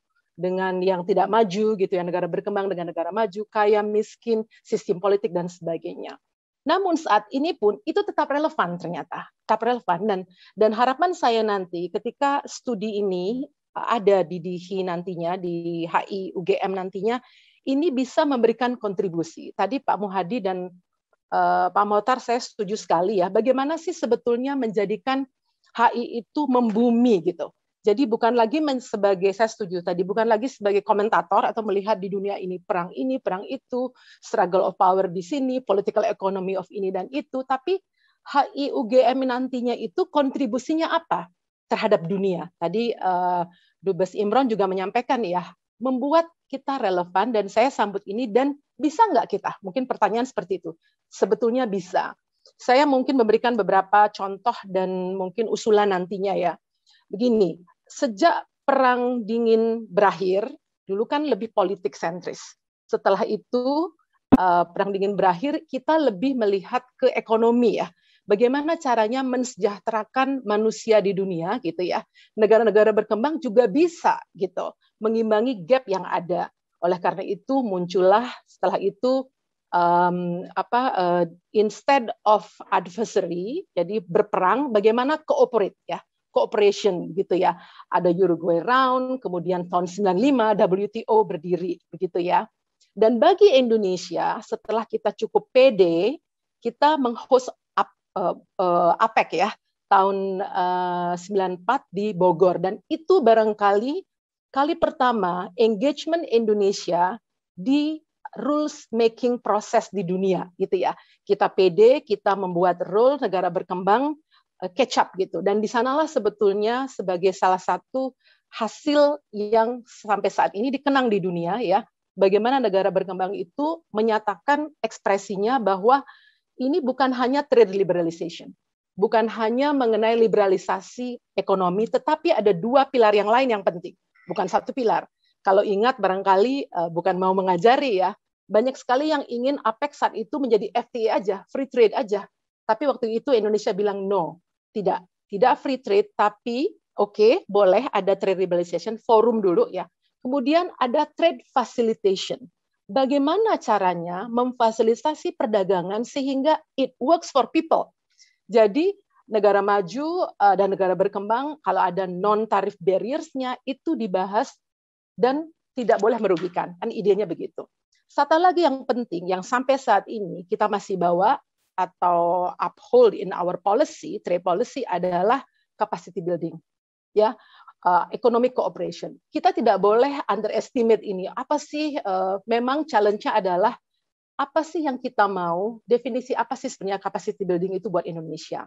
dengan yang tidak maju gitu ya negara berkembang dengan negara maju kaya miskin sistem politik dan sebagainya namun saat ini pun itu tetap relevan ternyata tetap relevan dan dan harapan saya nanti ketika studi ini uh, ada di DIHI nantinya di HI UGM nantinya ini bisa memberikan kontribusi tadi Pak Muhadi dan uh, Pak Motar saya setuju sekali ya bagaimana sih sebetulnya menjadikan HI itu membumi gitu jadi bukan lagi men, sebagai saya setuju tadi, bukan lagi sebagai komentator atau melihat di dunia ini perang ini, perang itu, struggle of power di sini, political economy of ini dan itu, tapi HIUGM nantinya itu kontribusinya apa terhadap dunia. Tadi uh, Dubes Imron juga menyampaikan ya, membuat kita relevan dan saya sambut ini dan bisa nggak kita? Mungkin pertanyaan seperti itu. Sebetulnya bisa. Saya mungkin memberikan beberapa contoh dan mungkin usulan nantinya ya. Begini, sejak Perang Dingin berakhir, dulu kan lebih politik sentris. Setelah itu eh, Perang Dingin berakhir, kita lebih melihat ke ekonomi ya. Bagaimana caranya mensejahterakan manusia di dunia gitu ya. Negara-negara berkembang juga bisa gitu mengimbangi gap yang ada. Oleh karena itu muncullah setelah itu um, apa uh, instead of adversary jadi berperang bagaimana cooperate ya cooperation gitu ya. Ada Uruguay Round, kemudian tahun 95 WTO berdiri begitu ya. Dan bagi Indonesia setelah kita cukup pede, kita menghost eh, eh, APEC ya tahun 94 eh, di Bogor dan itu barangkali kali pertama engagement Indonesia di rules making process di dunia gitu ya. Kita PD, kita membuat rule negara berkembang catch eh, up gitu. Dan di sanalah sebetulnya sebagai salah satu hasil yang sampai saat ini dikenang di dunia ya, bagaimana negara berkembang itu menyatakan ekspresinya bahwa ini bukan hanya trade liberalization, bukan hanya mengenai liberalisasi ekonomi, tetapi ada dua pilar yang lain yang penting, bukan satu pilar. Kalau ingat barangkali eh, bukan mau mengajari ya, banyak sekali yang ingin APEC saat itu menjadi FTA aja, free trade aja, tapi waktu itu Indonesia bilang no tidak tidak free trade tapi oke okay, boleh ada trade liberalization forum dulu ya. Kemudian ada trade facilitation. Bagaimana caranya memfasilitasi perdagangan sehingga it works for people. Jadi negara maju eh, dan negara berkembang kalau ada non tarif barriersnya itu dibahas dan tidak boleh merugikan. Kan idenya begitu. Satu lagi yang penting yang sampai saat ini kita masih bawa atau uphold in our policy, trade policy adalah capacity building. Ya, uh, economic cooperation. Kita tidak boleh underestimate ini. Apa sih uh, memang challenge-nya adalah apa sih yang kita mau? Definisi apa sih sebenarnya capacity building itu buat Indonesia?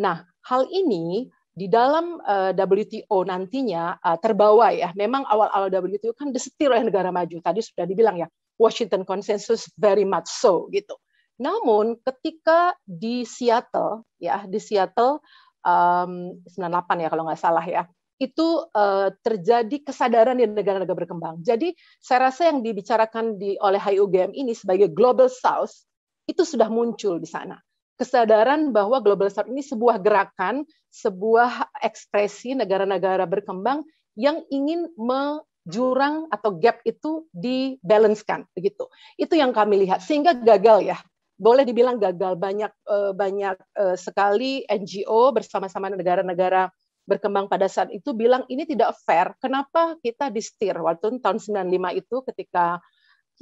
Nah, hal ini di dalam uh, WTO nantinya uh, terbawa ya. Memang awal-awal WTO kan disetir oleh negara maju. Tadi sudah dibilang ya, Washington Consensus very much so gitu. Namun ketika di Seattle, ya di Seattle um, 98 ya kalau nggak salah ya, itu uh, terjadi kesadaran di negara-negara berkembang. Jadi saya rasa yang dibicarakan di oleh HIUGM ini sebagai Global South itu sudah muncul di sana. Kesadaran bahwa Global South ini sebuah gerakan, sebuah ekspresi negara-negara berkembang yang ingin me jurang atau gap itu dibalancekan begitu. Itu yang kami lihat sehingga gagal ya boleh dibilang gagal banyak eh, banyak eh, sekali NGO bersama-sama negara-negara berkembang pada saat itu bilang ini tidak fair. Kenapa kita distir waktu tahun 95 itu ketika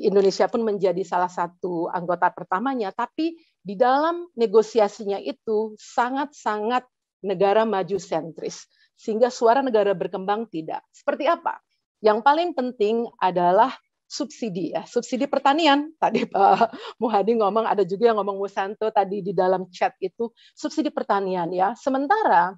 Indonesia pun menjadi salah satu anggota pertamanya, tapi di dalam negosiasinya itu sangat-sangat negara maju sentris sehingga suara negara berkembang tidak. Seperti apa? Yang paling penting adalah subsidi ya subsidi pertanian tadi Pak Muhadi ngomong ada juga yang ngomong Musanto tadi di dalam chat itu subsidi pertanian ya sementara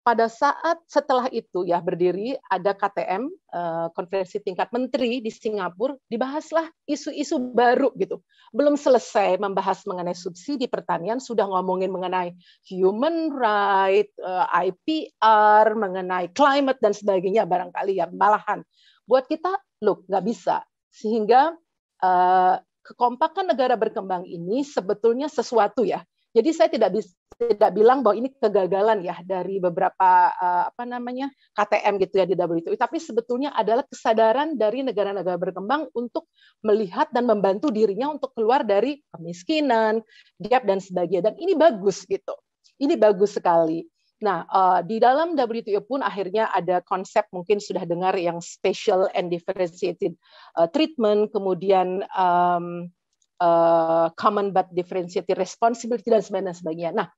pada saat setelah itu ya berdiri ada KTM eh, konferensi tingkat menteri di Singapura dibahaslah isu-isu baru gitu belum selesai membahas mengenai subsidi pertanian sudah ngomongin mengenai human right eh, IPR mengenai climate dan sebagainya barangkali ya malahan buat kita look nggak bisa sehingga uh, kekompakan negara berkembang ini sebetulnya sesuatu ya jadi saya tidak bisa tidak bilang bahwa ini kegagalan ya dari beberapa uh, apa namanya KTM gitu ya di WTO, tapi sebetulnya adalah kesadaran dari negara-negara berkembang untuk melihat dan membantu dirinya untuk keluar dari kemiskinan, gap dan sebagainya. Dan ini bagus gitu, ini bagus sekali. Nah, uh, di dalam WTO pun akhirnya ada konsep mungkin sudah dengar yang special and differentiated uh, treatment, kemudian um, uh, common but differentiated responsibility dan sebagainya. Nah,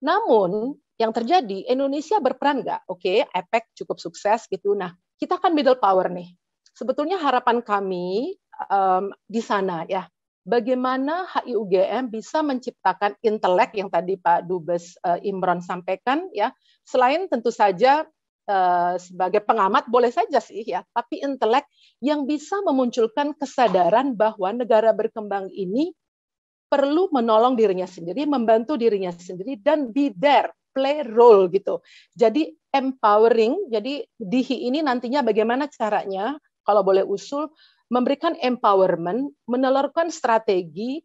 namun yang terjadi Indonesia berperan nggak? Oke, okay, EPEC cukup sukses gitu. Nah, kita kan middle power nih. Sebetulnya harapan kami um, di sana ya bagaimana HIUGM bisa menciptakan intelek yang tadi Pak Dubes eh, Imron sampaikan ya selain tentu saja eh, sebagai pengamat boleh saja sih ya tapi intelek yang bisa memunculkan kesadaran bahwa negara berkembang ini perlu menolong dirinya sendiri membantu dirinya sendiri dan be there play role gitu jadi empowering jadi dihi ini nantinya bagaimana caranya kalau boleh usul memberikan empowerment, menelurkan strategi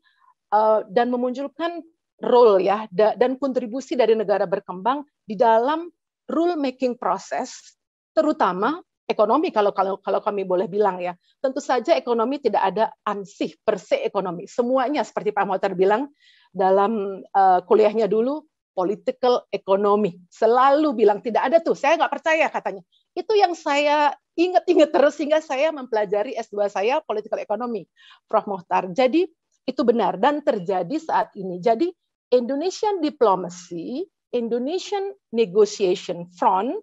eh, dan memunculkan role ya dan kontribusi dari negara berkembang di dalam rule making process terutama ekonomi kalau kalau kalau kami boleh bilang ya. Tentu saja ekonomi tidak ada ansih per se ekonomi. Semuanya seperti Pak Motor bilang dalam uh, kuliahnya dulu political economy. Selalu bilang tidak ada tuh. Saya nggak percaya katanya. Itu yang saya ingat-ingat terus sehingga saya mempelajari S2 saya political economy, Prof. Mohtar. Jadi itu benar dan terjadi saat ini. Jadi Indonesian diplomacy, Indonesian negotiation front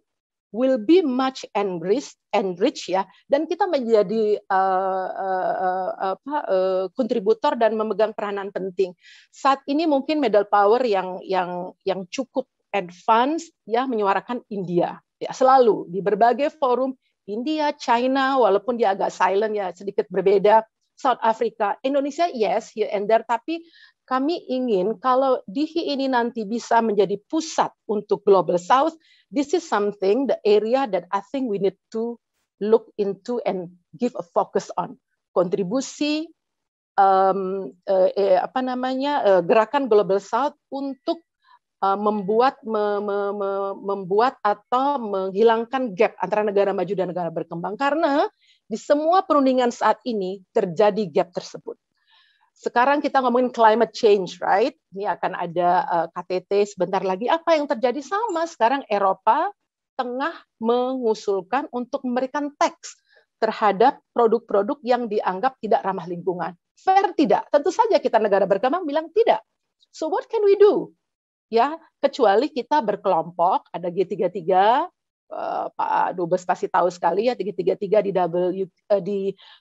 will be much enriched, enriched ya. Dan kita menjadi uh, uh, uh, uh, kontributor dan memegang peranan penting. Saat ini mungkin medal power yang yang yang cukup advance ya menyuarakan India ya selalu di berbagai forum India, China, walaupun dia agak silent ya, sedikit berbeda. South Africa, Indonesia yes here and there, tapi kami ingin kalau DHI ini nanti bisa menjadi pusat untuk Global South, this is something the area that I think we need to look into and give a focus on. Kontribusi um, eh, eh apa namanya eh, gerakan Global South untuk Eh, membuat me, me, me, membuat atau menghilangkan gap antara negara maju dan negara berkembang karena di semua perundingan saat ini terjadi gap tersebut. Sekarang kita ngomongin climate change, right? Ini akan ada uh, eh, KTT sebentar lagi. Apa yang terjadi sama sekarang Eropa tengah mengusulkan untuk memberikan teks terhadap produk-produk yang dianggap tidak ramah lingkungan. Fair tidak? Tentu saja kita negara berkembang bilang tidak. So what can we do? ya kecuali kita berkelompok ada G33 eh, Pak Dubes pasti tahu sekali ya G33 di W eh, di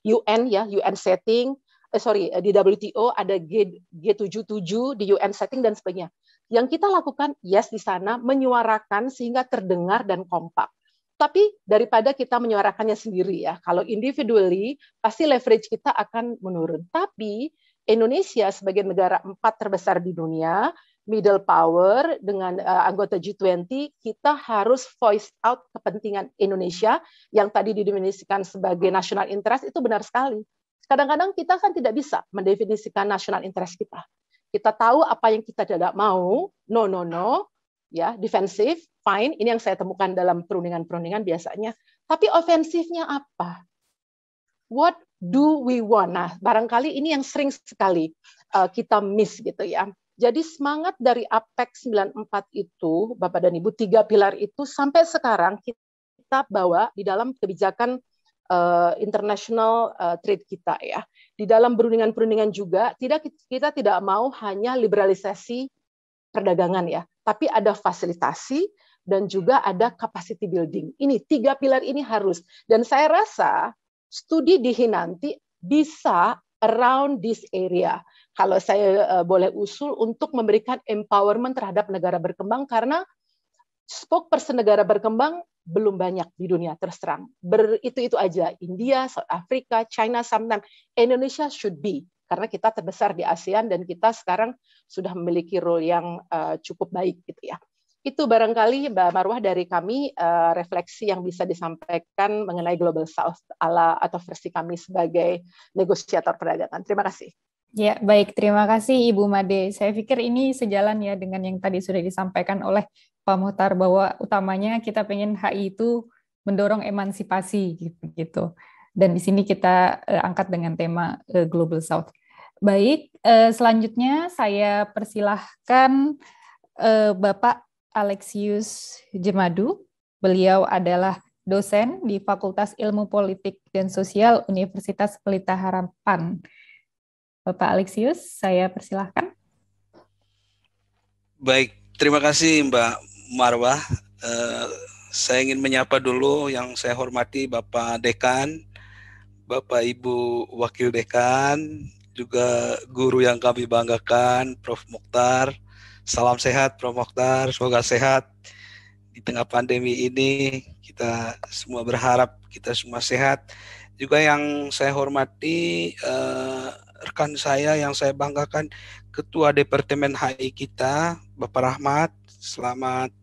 UN ya UN setting eh, sorry eh, di WTO ada G G77 di UN setting dan sebagainya yang kita lakukan yes di sana menyuarakan sehingga terdengar dan kompak tapi daripada kita menyuarakannya sendiri ya kalau individually pasti leverage kita akan menurun tapi Indonesia sebagai negara empat terbesar di dunia middle power dengan uh, anggota G20 kita harus voice out kepentingan Indonesia yang tadi didefinisikan sebagai national interest itu benar sekali. Kadang-kadang kita kan tidak bisa mendefinisikan national interest kita. Kita tahu apa yang kita tidak mau, no no no, ya defensive fine. Ini yang saya temukan dalam perundingan-perundingan biasanya. Tapi ofensifnya apa? What do we want? Nah, barangkali ini yang sering sekali uh, kita miss gitu ya. Jadi semangat dari APEC 94 itu, Bapak dan Ibu, tiga pilar itu sampai sekarang kita bawa di dalam kebijakan uh, international uh, trade kita ya. Di dalam perundingan-perundingan juga tidak kita tidak mau hanya liberalisasi perdagangan ya, tapi ada fasilitasi dan juga ada capacity building. Ini tiga pilar ini harus. Dan saya rasa studi di Hinanti bisa around this area. Kalau saya eh, boleh usul untuk memberikan empowerment terhadap negara berkembang karena spokesperson negara berkembang belum banyak di dunia terus terang. itu itu aja India, South Africa, China sometimes Indonesia should be karena kita terbesar di ASEAN dan kita sekarang sudah memiliki role yang uh, cukup baik gitu ya. Itu barangkali Mbak Marwah dari kami uh, refleksi yang bisa disampaikan mengenai Global South ala atau versi kami sebagai negosiator perdagangan. Terima kasih. Ya, baik. Terima kasih Ibu Made. Saya pikir ini sejalan ya dengan yang tadi sudah disampaikan oleh Pak Muhtar bahwa utamanya kita pengen HI itu mendorong emansipasi gitu. -gitu. Dan di sini kita eh, angkat dengan tema eh, Global South. Baik, selanjutnya saya persilahkan Bapak Alexius Jemadu. Beliau adalah dosen di Fakultas Ilmu Politik dan Sosial Universitas Pelita Harapan. Bapak Alexius, saya persilahkan. Baik, terima kasih Mbak Marwah. Uh, saya ingin menyapa dulu yang saya hormati Bapak Dekan, Bapak Ibu Wakil Dekan, juga guru yang kami banggakan, Prof. Mukhtar, Salam sehat, Prof. Mokhtar. Semoga sehat di tengah pandemi ini. Kita semua berharap kita semua sehat. Juga yang saya hormati eh, rekan saya yang saya banggakan Ketua Departemen HI kita, Bapak Rahmat. Selamat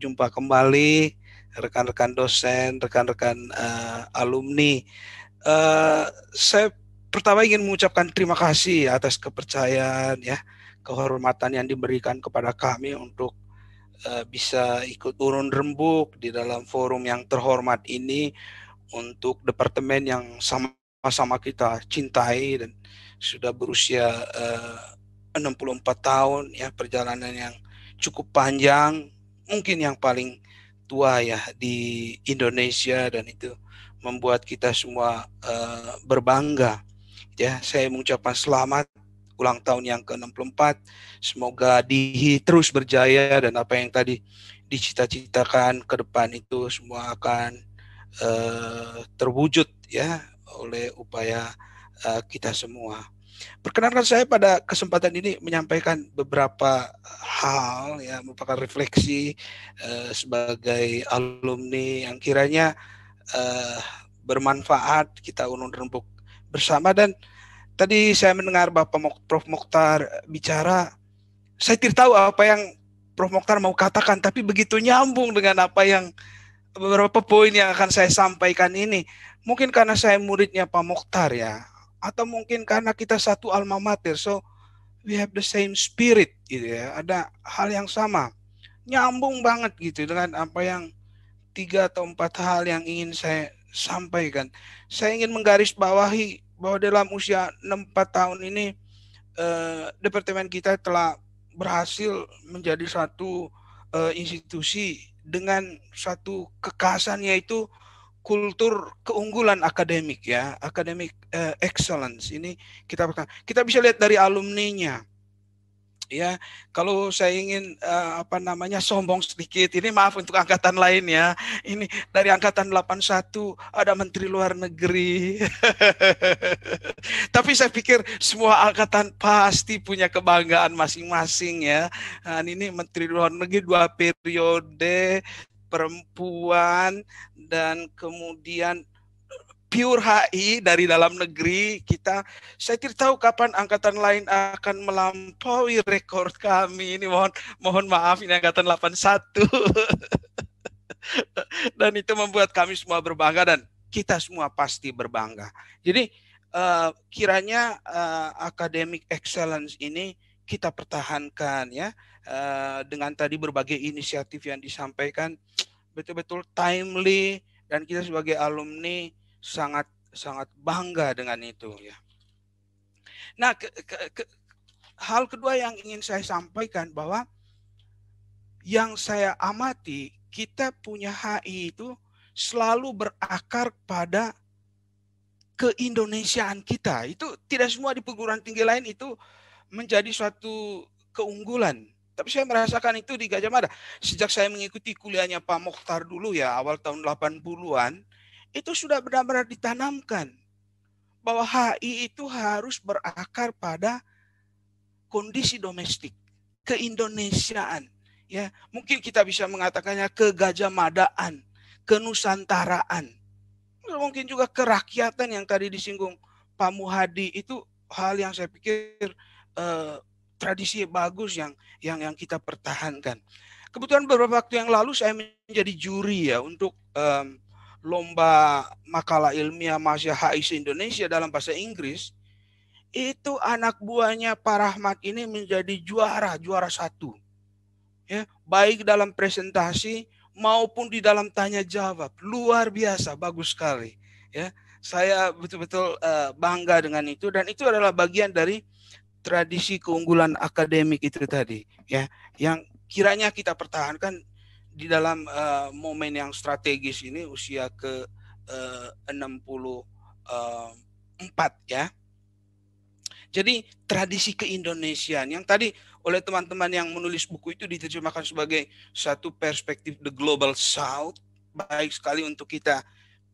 jumpa kembali rekan-rekan dosen, rekan-rekan uh, alumni. Uh, saya pertama ingin mengucapkan terima kasih atas kepercayaan ya kehormatan yang diberikan kepada kami untuk eh, bisa ikut urun rembuk di dalam forum yang terhormat ini untuk departemen yang sama-sama kita cintai dan sudah berusia 64 eh, tahun ya perjalanan yang cukup panjang mungkin yang paling tua ya di Indonesia dan itu membuat kita semua eh, berbangga ya saya mengucapkan selamat ulang tahun yang ke-64. Semoga Dihi terus berjaya dan apa yang tadi dicita-citakan ke depan itu semua akan uh, terwujud ya oleh upaya uh, kita semua. Perkenankan saya pada kesempatan ini menyampaikan beberapa hal ya merupakan refleksi uh, sebagai alumni yang kiranya uh, bermanfaat kita unun rembuk bersama dan tadi saya mendengar Bapak Prof Mokhtar bicara, saya tidak tahu apa yang Prof Mokhtar mau katakan, tapi begitu nyambung dengan apa yang beberapa poin yang akan saya sampaikan ini. Mungkin karena saya muridnya Pak Mokhtar ya, atau mungkin karena kita satu alma mater, so we have the same spirit gitu ya. Ada hal yang sama, nyambung banget gitu dengan apa yang tiga atau empat hal yang ingin saya sampaikan. Saya ingin menggarisbawahi bahwa dalam usia 64 tahun ini eh, departemen kita telah berhasil menjadi satu eh, institusi dengan satu kekhasan yaitu kultur keunggulan akademik ya, akademik eh, excellence ini kita kita bisa lihat dari alumninya ya kalau saya ingin uh, apa namanya sombong sedikit ini maaf untuk angkatan lain ya ini dari angkatan 81 ada menteri luar negeri tapi saya pikir semua angkatan pasti punya kebanggaan masing-masing ya nah, ini menteri luar negeri dua periode perempuan dan kemudian pure HI dari dalam negeri kita. Saya tidak tahu kapan angkatan lain akan melampaui rekor kami ini. Mohon mohon maaf ini angkatan 81. dan itu membuat kami semua berbangga dan kita semua pasti berbangga. Jadi uh, kiranya uh, eh, academic excellence ini kita pertahankan ya uh, dengan tadi berbagai inisiatif yang disampaikan betul-betul timely dan kita sebagai alumni sangat sangat bangga dengan itu ya. Nah, ke, ke, ke, hal kedua yang ingin saya sampaikan bahwa yang saya amati kita punya HI itu selalu berakar pada keindonesiaan kita. Itu tidak semua di perguruan tinggi lain itu menjadi suatu keunggulan. Tapi saya merasakan itu di Gajah Mada. Sejak saya mengikuti kuliahnya Pak Mokhtar dulu ya, awal tahun 80-an, itu sudah benar-benar ditanamkan bahwa HI itu harus berakar pada kondisi domestik, keindonesiaan. Ya, mungkin kita bisa mengatakannya kegajahmadaan, kenusantaraan. Mungkin juga kerakyatan yang tadi disinggung Pak Muhadi itu hal yang saya pikir eh, tradisi bagus yang yang yang kita pertahankan. Kebetulan beberapa waktu yang lalu saya menjadi juri ya untuk eh, lomba makalah ilmiah mahasiswa HIC Indonesia dalam bahasa Inggris, itu anak buahnya Pak Rahmat ini menjadi juara, juara satu. Ya, baik dalam presentasi maupun di dalam tanya jawab. Luar biasa, bagus sekali. Ya, saya betul-betul eh, bangga dengan itu dan itu adalah bagian dari tradisi keunggulan akademik itu tadi, ya, yang kiranya kita pertahankan di dalam uh, momen yang strategis ini usia ke eh, uh, 64 eh, ya. Jadi tradisi keindonesiaan yang tadi oleh teman-teman yang menulis buku itu diterjemahkan sebagai satu perspektif the global south baik sekali untuk kita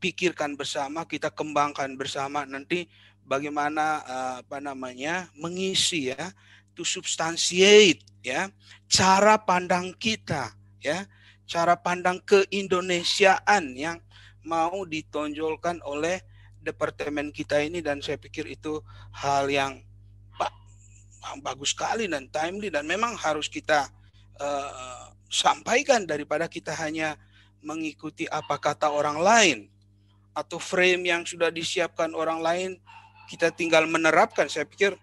pikirkan bersama, kita kembangkan bersama nanti bagaimana uh, apa namanya mengisi ya to substantiate ya cara pandang kita ya cara pandang keindonesiaan yang mau ditonjolkan oleh departemen kita ini dan saya pikir itu hal yang bagus sekali dan timely dan memang harus kita uh, sampaikan daripada kita hanya mengikuti apa kata orang lain atau frame yang sudah disiapkan orang lain kita tinggal menerapkan saya pikir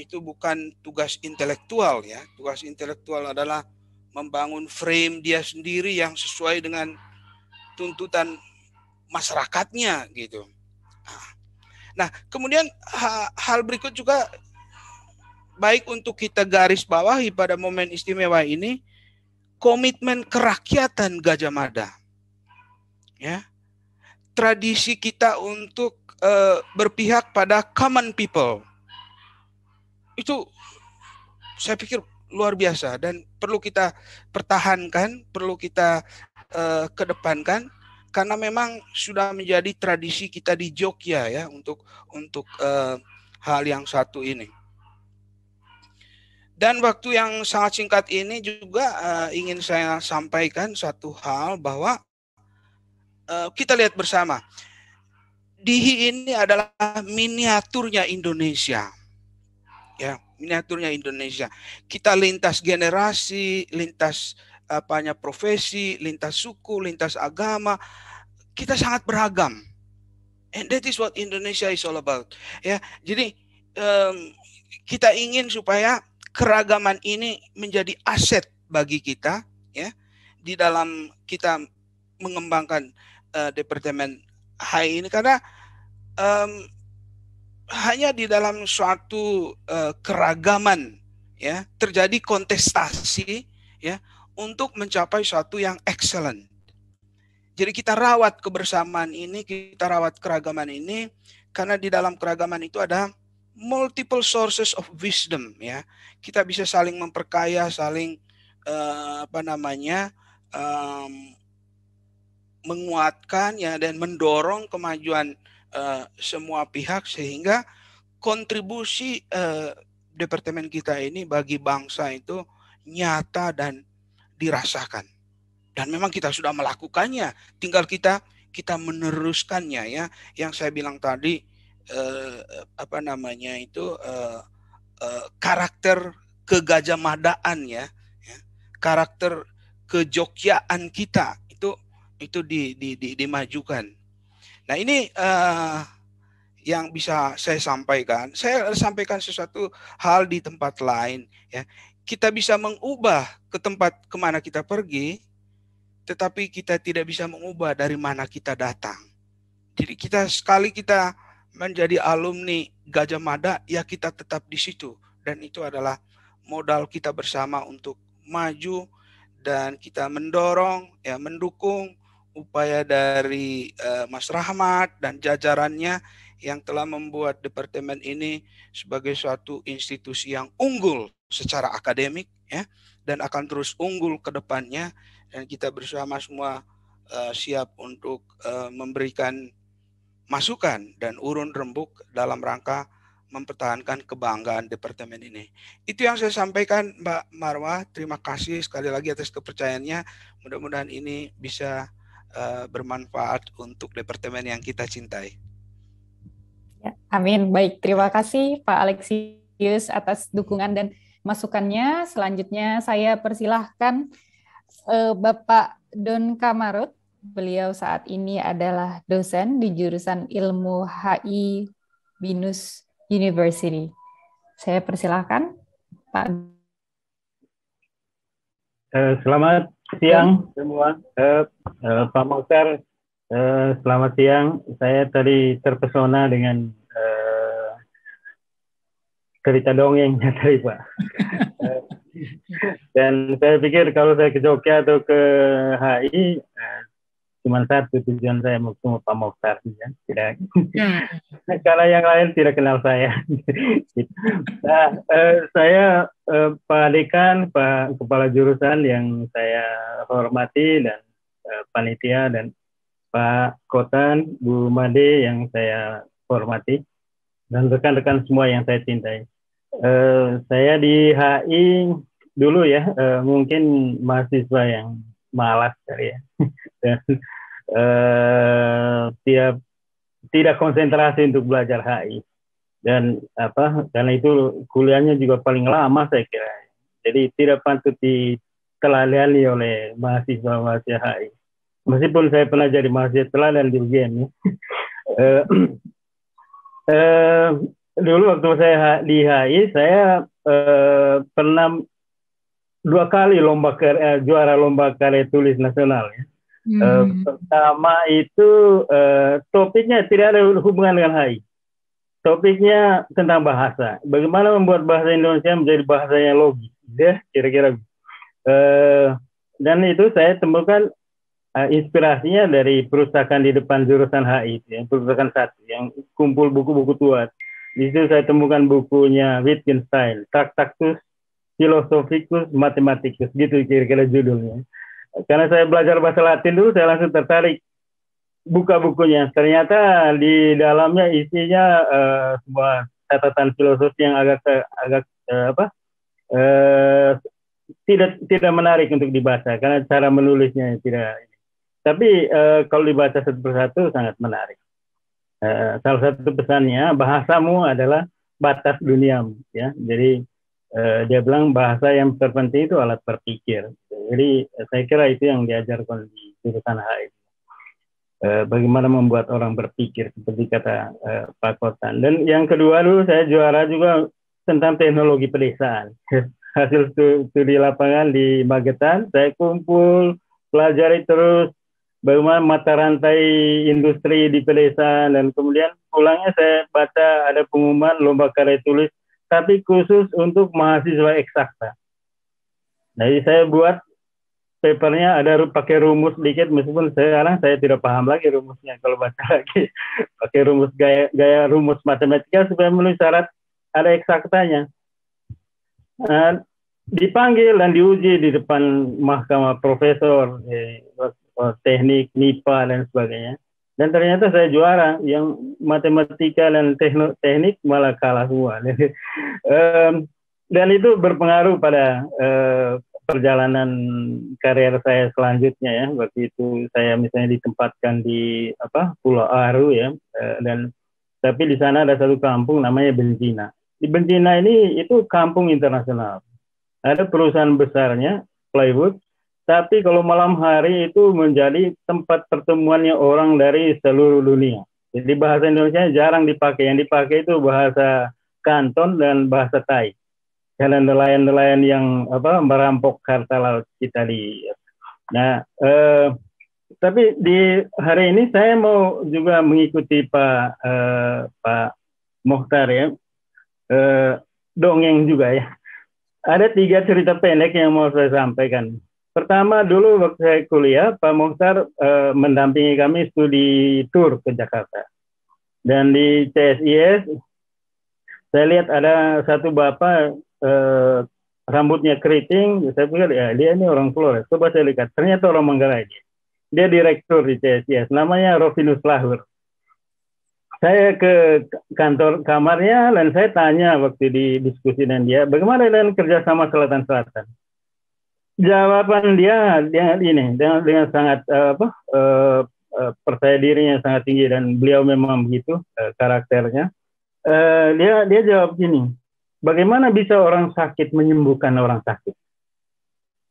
itu bukan tugas intelektual ya tugas intelektual adalah membangun frame dia sendiri yang sesuai dengan tuntutan masyarakatnya gitu. Nah, nah kemudian hal berikut juga baik untuk kita garis bawahi pada momen istimewa ini komitmen kerakyatan Gajah Mada. Ya. Tradisi kita untuk uh, berpihak pada common people. Itu saya pikir luar biasa dan perlu kita pertahankan, perlu kita uh, kedepankan karena memang sudah menjadi tradisi kita di Jogja ya untuk untuk uh, hal yang satu ini. Dan waktu yang sangat singkat ini juga uh, ingin saya sampaikan satu hal bahwa uh, kita lihat bersama. Dihi ini adalah miniaturnya Indonesia ya miniaturnya Indonesia. Kita lintas generasi, lintas apanya profesi, lintas suku, lintas agama, kita sangat beragam. And that is what Indonesia is all about. Ya, jadi um, kita ingin supaya keragaman ini menjadi aset bagi kita, ya, di dalam kita mengembangkan uh, departemen Hai ini karena um, hanya di dalam suatu uh, keragaman ya terjadi kontestasi ya untuk mencapai suatu yang excellent. Jadi kita rawat kebersamaan ini, kita rawat keragaman ini karena di dalam keragaman itu ada multiple sources of wisdom ya. Kita bisa saling memperkaya, saling uh, apa namanya? Um, menguatkan ya dan mendorong kemajuan Eh, semua pihak sehingga kontribusi uh, departemen kita ini bagi bangsa itu nyata dan dirasakan. Dan memang kita sudah melakukannya, tinggal kita kita meneruskannya ya. Yang saya bilang tadi eh, apa namanya itu eh, eh, karakter kegajah ya, ya. Karakter kejokyaan kita itu itu di, di, di, dimajukan Nah ini uh, yang bisa saya sampaikan. Saya sampaikan sesuatu hal di tempat lain. Ya, kita bisa mengubah ke tempat kemana kita pergi, tetapi kita tidak bisa mengubah dari mana kita datang. Jadi kita sekali kita menjadi alumni Gajah Mada, ya kita tetap di situ. Dan itu adalah modal kita bersama untuk maju dan kita mendorong, ya mendukung upaya dari uh, Mas Rahmat dan jajarannya yang telah membuat departemen ini sebagai suatu institusi yang unggul secara akademik ya dan akan terus unggul ke depannya dan kita bersama semua uh, siap untuk uh, memberikan masukan dan urun rembuk dalam rangka mempertahankan kebanggaan departemen ini. Itu yang saya sampaikan Mbak Marwa. Terima kasih sekali lagi atas kepercayaannya. Mudah-mudahan ini bisa Eh, bermanfaat untuk departemen yang kita cintai. Ya, amin. Baik, terima ya. kasih Pak Alexius atas dukungan dan masukannya. Selanjutnya saya persilahkan uh, Bapak Don Kamarut. Beliau saat ini adalah dosen di jurusan Ilmu HI Binus University. Saya persilahkan Pak. Eh, selamat siang semua. Eh, eh, Pak Mokhtar, eh, selamat siang. Saya tadi terpesona dengan eh, cerita dongengnya tadi, Pak. Eh, dan saya pikir kalau saya ke Jogja atau ke HI, eh, cuma satu tujuan saya mau Pak Mokhtar ya. Tidak. Ya. Kalau yang lain tidak kenal saya. nah, eh, saya eh, Pak Dekan, Pak Kepala Jurusan yang saya hormati dan eh, panitia dan Pak Kotan, Bu Made yang saya hormati dan rekan-rekan semua yang saya cintai. Eh, saya di HI dulu ya, eh, mungkin mahasiswa yang malas kali ya eh, tiap tidak konsentrasi untuk belajar HI dan apa karena itu kuliahnya juga paling lama saya kira jadi tidak patut diteladani oleh mahasiswa mahasiswa HI meskipun saya pernah jadi mahasiswa teladan di UGM ya. Eh, eh, dulu waktu saya di HI saya eh, pernah dua kali lomba karya, eh, juara lomba karya tulis nasional ya. Hmm. Uh, pertama itu uh, topiknya tidak ada hubungan dengan HI. Topiknya tentang bahasa. Bagaimana membuat bahasa Indonesia menjadi bahasa yang logis, ya kira-kira. Uh, dan itu saya temukan uh, inspirasinya dari perusahaan di depan jurusan HI, ya, perusahaan satu yang kumpul buku-buku tua. Di situ saya temukan bukunya Wittgenstein, Tractatus Filosofikus Matematikus gitu kira-kira judulnya. Karena saya belajar bahasa Latin dulu saya langsung tertarik buka bukunya. Ternyata di dalamnya isinya uh, sebuah catatan filosofi yang agak agak uh, apa? Uh, tidak tidak menarik untuk dibaca karena cara menulisnya tidak Tapi uh, kalau dibaca satu persatu sangat menarik. Uh, salah satu pesannya bahasamu adalah batas duniamu ya. Jadi eh, dia bilang bahasa yang terpenting itu alat berpikir. Jadi eh, saya kira itu yang diajarkan di jurusan HI. Eh, bagaimana membuat orang berpikir seperti kata eh, Pak Kotan. Dan yang kedua dulu saya juara juga tentang teknologi pedesaan. Hasil studi lapangan di Magetan, saya kumpul, pelajari terus bagaimana mata rantai industri di pedesaan dan kemudian pulangnya saya baca ada pengumuman lomba karya tulis tapi khusus untuk mahasiswa eksakta. Jadi saya buat papernya ada pakai rumus sedikit, meskipun sekarang saya tidak paham lagi rumusnya kalau baca lagi pakai rumus gaya gaya rumus matematika supaya memenuhi syarat ada eksaktanya. Nah, dipanggil dan diuji di depan mahkamah profesor eh, teknik NIPA dan sebagainya dan ternyata saya juara yang matematika dan teknik, malah kalah semua dan itu berpengaruh pada eh, perjalanan karir saya selanjutnya ya waktu itu saya misalnya ditempatkan di apa Pulau Aru ya eh, dan tapi di sana ada satu kampung namanya Benjina di Benjina ini itu kampung internasional ada perusahaan besarnya plywood tapi kalau malam hari itu menjadi tempat pertemuannya orang dari seluruh dunia. Jadi bahasa Indonesia jarang dipakai. Yang dipakai itu bahasa Kanton dan bahasa Thai. Karena nelayan-nelayan yang apa merampok harta laut kita di. Nah, eh, tapi di hari ini saya mau juga mengikuti Pak eh, Pak Mohtar ya, eh, dongeng juga ya. Ada tiga cerita pendek yang mau saya sampaikan. Pertama dulu waktu saya kuliah, Pak Mohtar eh, mendampingi kami studi tour ke Jakarta. Dan di CSIS, saya lihat ada satu bapak eh, rambutnya keriting, saya pikir ya dia ini orang Flores. Coba saya lihat, ternyata orang Manggarai dia. direktur di CSIS, namanya Rovinus Lahur. Saya ke kantor kamarnya dan saya tanya waktu di diskusi dengan dia, bagaimana dengan kerjasama Selatan-Selatan? jawaban dia dengan ini dengan dengan sangat uh, apa uh, percaya dirinya sangat tinggi dan beliau memang begitu uh, karakternya. Uh, dia dia jawab gini, bagaimana bisa orang sakit menyembuhkan orang sakit?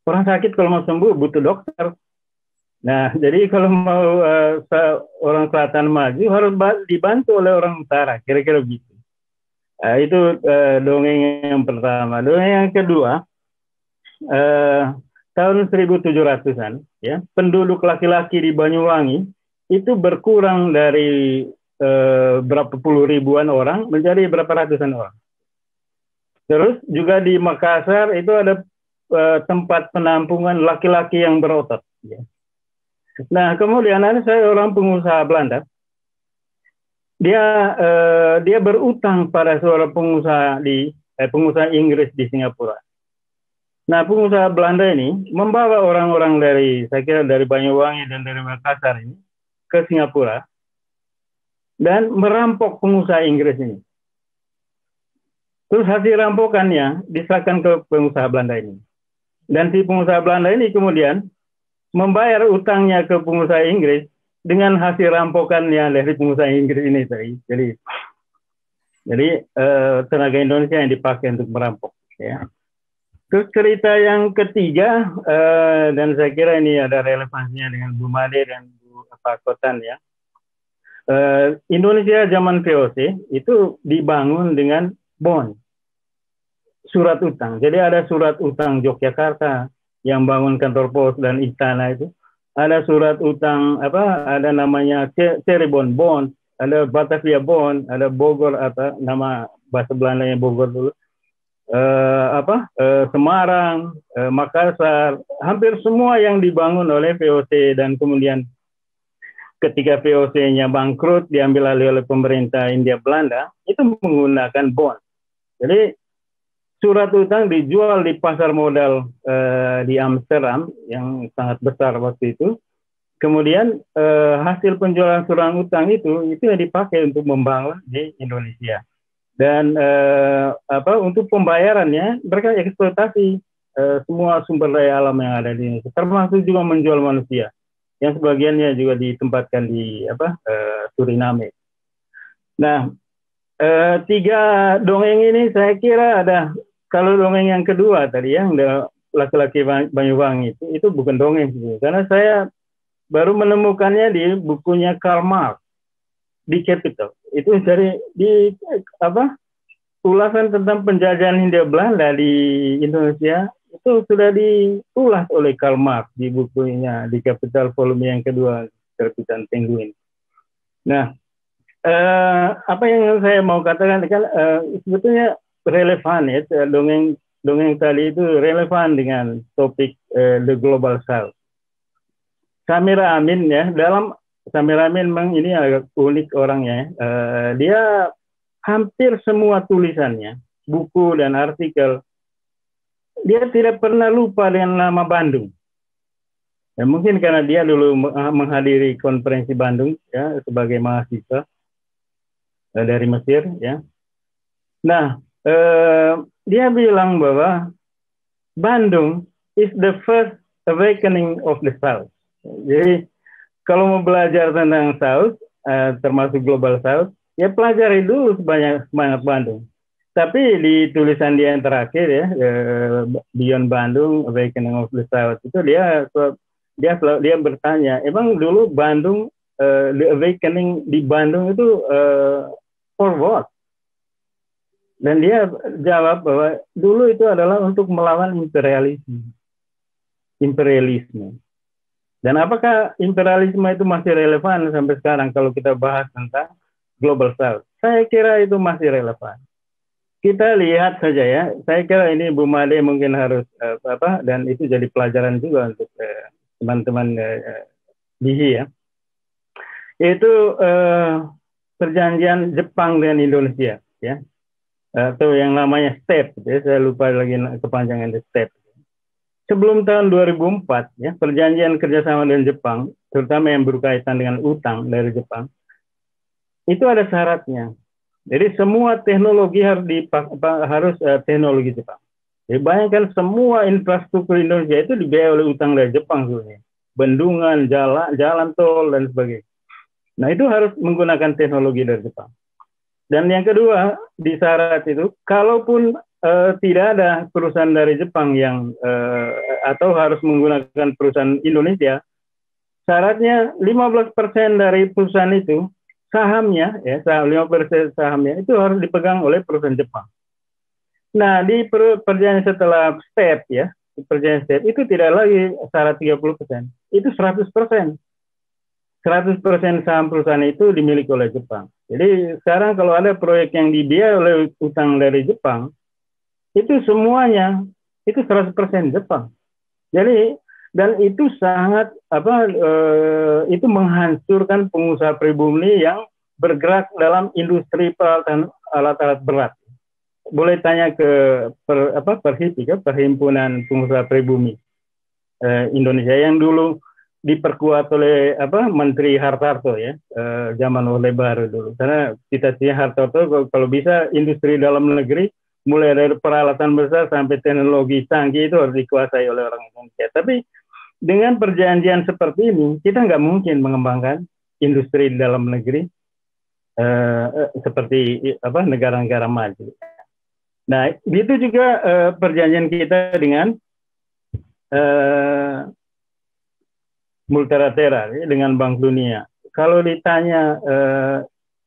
Orang sakit kalau mau sembuh butuh dokter. Nah, jadi kalau mau uh, orang selatan maju harus dibantu oleh orang utara, kira-kira begitu. Uh, itu uh, dongeng yang pertama. Dongeng yang kedua, Eh, tahun 1700-an, ya, penduduk laki-laki di Banyuwangi itu berkurang dari eh, berapa puluh ribuan orang menjadi berapa ratusan orang. Terus juga di Makassar itu ada eh, tempat penampungan laki-laki yang berotot. Ya. Nah kemudian ada saya orang pengusaha Belanda, dia eh, dia berutang pada seorang pengusaha di eh, pengusaha Inggris di Singapura. Nah, pengusaha Belanda ini membawa orang-orang dari, saya kira dari Banyuwangi dan dari Makassar ini ke Singapura dan merampok pengusaha Inggris ini. Terus hasil rampokannya diserahkan ke pengusaha Belanda ini. Dan si pengusaha Belanda ini kemudian membayar utangnya ke pengusaha Inggris dengan hasil rampokannya dari pengusaha Inggris ini tadi. Jadi, jadi eh, tenaga Indonesia yang dipakai untuk merampok. Ya. Terus cerita yang ketiga, uh, dan saya kira ini ada relevansinya dengan Bu Made dan Bu Pakotan ya. Uh, Indonesia zaman VOC itu dibangun dengan bond, surat utang. Jadi ada surat utang Yogyakarta yang bangun kantor pos dan istana itu. Ada surat utang apa? Ada namanya Cirebon bond, ada Batavia bond, ada Bogor atau nama bahasa Belanda yang Bogor dulu eh, apa eh, Semarang, eh, Makassar, hampir semua yang dibangun oleh VOC dan kemudian ketika VOC-nya bangkrut diambil alih oleh pemerintah India Belanda itu menggunakan bond. Jadi surat utang dijual di pasar modal eh, di Amsterdam yang sangat besar waktu itu. Kemudian eh, hasil penjualan surat utang itu itu yang dipakai untuk membangun di Indonesia dan eh, apa untuk pembayarannya mereka eksploitasi eh, semua sumber daya alam yang ada di Indonesia termasuk juga menjual manusia yang sebagiannya juga ditempatkan di apa eh, Suriname. Nah eh, tiga dongeng ini saya kira ada kalau dongeng yang kedua tadi ya, yang laki-laki Banyuwangi itu itu bukan dongeng karena saya baru menemukannya di bukunya Karl Marx di Capital itu dari di apa ulasan tentang penjajahan Hindia Belanda di Indonesia itu sudah diulas oleh Karl Marx di bukunya di Kapital volume yang kedua terbitan Penguin. Nah, eh, apa yang saya mau katakan kan eh, sebetulnya relevan ya eh, dongeng dongeng tadi itu relevan dengan topik eh, the global south. Samira Amin ya dalam Amin memang ini agak unik orangnya. Uh, dia hampir semua tulisannya, buku dan artikel, dia tidak pernah lupa dengan nama Bandung. Ya, mungkin karena dia dulu eh, menghadiri konferensi Bandung ya sebagai mahasiswa uh, dari Mesir ya. Nah, uh, dia bilang bahwa Bandung is the first awakening of the South. Jadi kalau mau belajar tentang South, uh, termasuk Global South, ya pelajari dulu sebanyak semangat Bandung. Tapi di tulisan dia yang terakhir ya, uh, Beyond Bandung, Awakening of the South, itu dia dia selalu dia bertanya, emang dulu Bandung, uh, the awakening di Bandung itu uh, for what? Dan dia jawab bahwa dulu itu adalah untuk melawan imperialisme. Imperialisme dan apakah imperialisme itu masih relevan sampai sekarang kalau kita bahas tentang global south? Saya kira itu masih relevan. Kita lihat saja ya. Saya kira ini Bu Made mungkin harus uh, apa dan itu jadi pelajaran juga untuk eh, teman-teman di eh, BIHI ya. Itu uh, perjanjian Jepang dengan Indonesia ya atau yang namanya step ya. saya lupa lagi kepanjangan step sebelum tahun 2004 ya perjanjian kerjasama dengan Jepang terutama yang berkaitan dengan utang dari Jepang itu ada syaratnya jadi semua teknologi harus dipak harus uh, teknologi Jepang jadi bayangkan semua infrastruktur Indonesia itu dibiayai oleh utang dari Jepang sebenarnya bendungan jalan jalan tol dan sebagainya nah itu harus menggunakan teknologi dari Jepang dan yang kedua di syarat itu kalaupun Uh, tidak ada perusahaan dari Jepang yang uh, atau harus menggunakan perusahaan Indonesia. Syaratnya 15% dari perusahaan itu sahamnya ya saham 5% sahamnya itu harus dipegang oleh perusahaan Jepang. Nah, di per perjanjian setelah step ya, perjanjian step itu tidak lagi syarat 30%, itu 100%. 100% saham perusahaan itu dimiliki oleh Jepang. Jadi sekarang kalau ada proyek yang dibiayai oleh utang dari Jepang, itu semuanya itu 100% Jepang. Jadi dan itu sangat apa e, itu menghancurkan pengusaha pribumi yang bergerak dalam industri peralatan alat-alat berat. Boleh tanya ke per, apa perhimpi, ke perhimpunan pengusaha pribumi e, Indonesia yang dulu diperkuat oleh apa Menteri Hartarto ya e, zaman Orde Baru dulu karena cita-cita Hartarto kalau bisa industri dalam negeri mulai dari peralatan besar sampai teknologi canggih itu harus dikuasai oleh orang Indonesia. Tapi dengan perjanjian seperti ini, kita nggak mungkin mengembangkan industri di dalam negeri uh, seperti apa negara-negara maju. Nah, itu juga uh, perjanjian kita dengan uh, multilateral ya, dengan Bank Dunia. Kalau ditanya uh,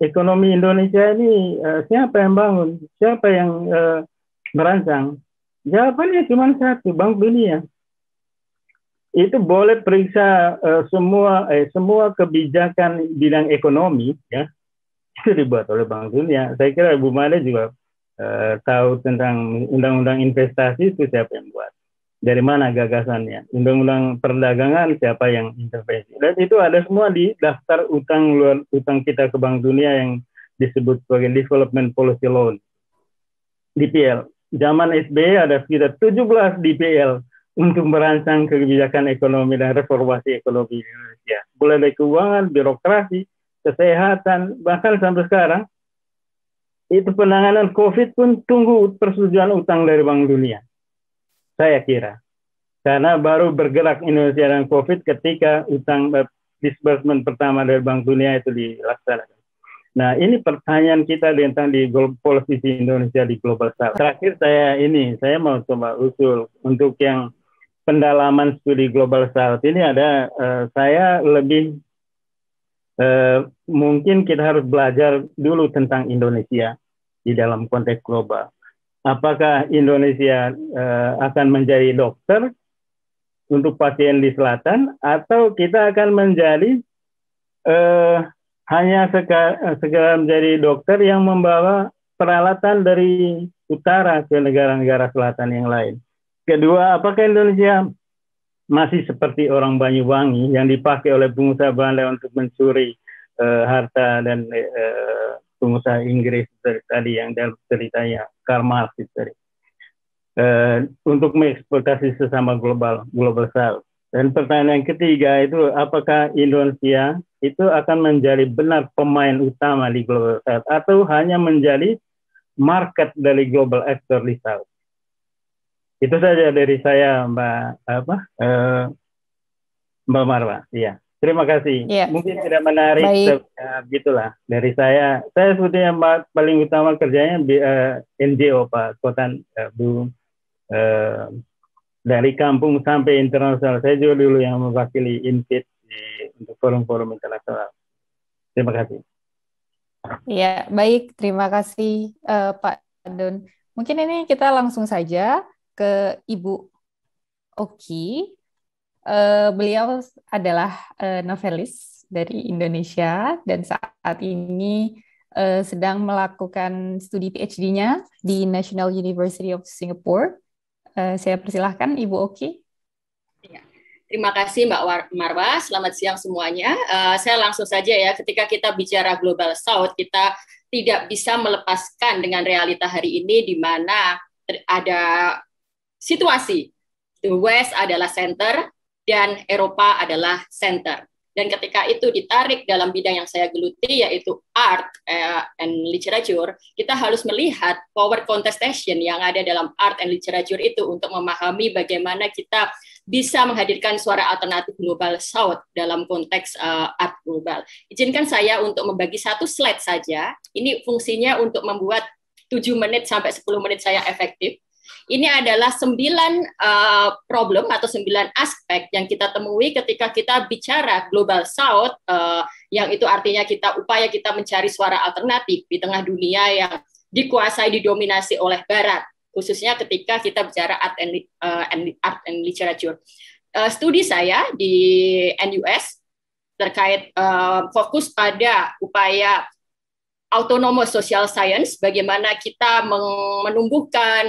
ekonomi Indonesia ini uh, siapa yang bangun, siapa yang uh, merancang? Jawabannya cuma satu, Bank Dunia. Itu boleh periksa uh, semua eh, semua kebijakan bidang ekonomi ya itu dibuat oleh Bank Dunia. Saya kira Bu Made juga uh, tahu tentang undang-undang investasi itu siapa yang buat dari mana gagasannya. Undang-undang perdagangan siapa yang intervensi. Dan itu ada semua di daftar utang luar utang kita ke Bank Dunia yang disebut sebagai Development Policy Loan. DPL. Zaman SBY ada sekitar 17 DPL untuk merancang kebijakan ekonomi dan reformasi ekonomi di Indonesia. Mulai dari keuangan, birokrasi, kesehatan, bahkan sampai sekarang itu penanganan COVID pun tunggu persetujuan utang dari Bank Dunia saya kira. Karena baru bergerak Indonesia dan COVID ketika utang eh, disbursement pertama dari Bank Dunia itu dilaksanakan. Nah, ini pertanyaan kita tentang di posisi Indonesia di global South. Terakhir saya ini, saya mau coba usul untuk yang pendalaman studi global South ini ada uh, saya lebih uh, mungkin kita harus belajar dulu tentang Indonesia di dalam konteks global apakah Indonesia uh, akan menjadi dokter untuk pasien di selatan atau kita akan menjadi uh, hanya segera menjadi dokter yang membawa peralatan dari utara ke negara-negara selatan yang lain. Kedua, apakah Indonesia masih seperti orang Banyuwangi yang dipakai oleh pengusaha Belanda untuk mencuri uh, harta dan uh, pengusaha Inggris tadi yang dalam ceritanya Karl Marx itu Uh, untuk mengeksploitasi sesama global, global south. Dan pertanyaan yang ketiga itu apakah Indonesia itu akan menjadi benar pemain utama di global south atau hanya menjadi market dari global actor di south? Itu saja dari saya Mbak apa uh, Mbak Marwa. Iya. Terima kasih. Yeah. Mungkin tidak menarik ya, begitulah gitulah dari saya. Saya sebetulnya paling utama kerjanya uh, eh, NGO Pak Kotan uh, eh, Bu uh, dari kampung sampai internasional. Saya juga dulu yang mewakili input di, untuk forum-forum internasional. Terima kasih. Ya, baik. Terima kasih uh, Pak Don. Mungkin ini kita langsung saja ke Ibu Oki. Uh, beliau adalah uh, novelis dari Indonesia dan saat ini uh, sedang melakukan studi PhD-nya di National University of Singapore. Uh, saya persilahkan Ibu Oki. Ya. Terima kasih Mbak War Marwa. Selamat siang semuanya. Uh, saya langsung saja ya, ketika kita bicara Global South, kita tidak bisa melepaskan dengan realita hari ini di mana ada situasi the West adalah center, dan Eropa adalah center. Dan ketika itu ditarik dalam bidang yang saya geluti yaitu art eh, and literature, kita harus melihat power contestation yang ada dalam art and literature itu untuk memahami bagaimana kita bisa menghadirkan suara alternatif global South dalam konteks uh, art global. Izinkan saya untuk membagi satu slide saja. Ini fungsinya untuk membuat 7 menit sampai 10 menit saya efektif. Ini adalah sembilan uh, problem atau sembilan aspek yang kita temui ketika kita bicara Global South, uh, yang itu artinya kita upaya kita mencari suara alternatif di tengah dunia yang dikuasai didominasi oleh Barat, khususnya ketika kita bicara art and, uh, and art and literature. Uh, studi saya di NUS terkait uh, fokus pada upaya autonomous social science, bagaimana kita menumbuhkan,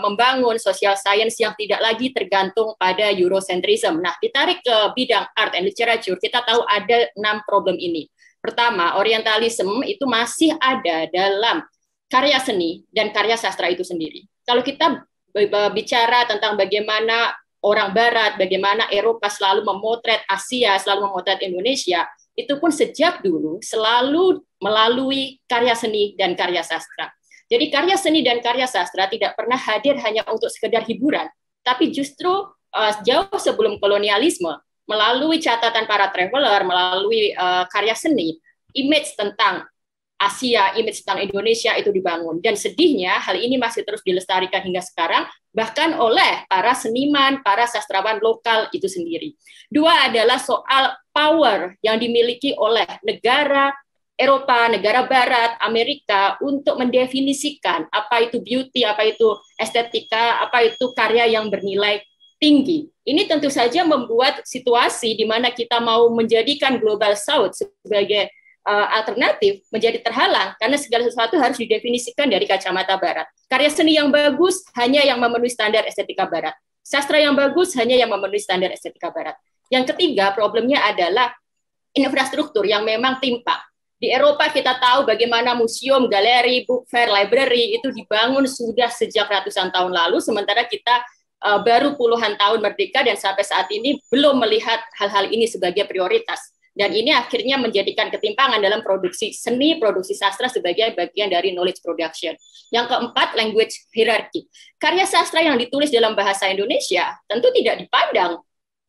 membangun social science yang tidak lagi tergantung pada Eurocentrism. Nah, ditarik ke bidang art and literature, kita tahu ada enam problem ini. Pertama, orientalism itu masih ada dalam karya seni dan karya sastra itu sendiri. Kalau kita bicara tentang bagaimana orang Barat, bagaimana Eropa selalu memotret Asia, selalu memotret Indonesia, itu pun sejak dulu selalu melalui karya seni dan karya sastra. Jadi karya seni dan karya sastra tidak pernah hadir hanya untuk sekedar hiburan, tapi justru uh, jauh sebelum kolonialisme, melalui catatan para traveler, melalui uh, karya seni, image tentang Asia, image tentang Indonesia itu dibangun. Dan sedihnya hal ini masih terus dilestarikan hingga sekarang, bahkan oleh para seniman, para sastrawan lokal itu sendiri. Dua adalah soal power yang dimiliki oleh negara Eropa, negara Barat, Amerika untuk mendefinisikan apa itu beauty, apa itu estetika, apa itu karya yang bernilai tinggi. Ini tentu saja membuat situasi di mana kita mau menjadikan global south sebagai eh, alternatif menjadi terhalang karena segala sesuatu harus didefinisikan dari kacamata barat. Karya seni yang bagus hanya yang memenuhi standar estetika barat. Sastra yang bagus hanya yang memenuhi standar estetika barat. Yang ketiga, problemnya adalah infrastruktur yang memang timpang. Di Eropa kita tahu bagaimana museum, galeri, book fair, library itu dibangun sudah sejak ratusan tahun lalu, sementara kita uh, baru puluhan tahun merdeka dan sampai saat ini belum melihat hal-hal ini sebagai prioritas. Dan ini akhirnya menjadikan ketimpangan dalam produksi seni, produksi sastra sebagai bagian dari knowledge production. Yang keempat, language hierarchy. Karya sastra yang ditulis dalam bahasa Indonesia tentu tidak dipandang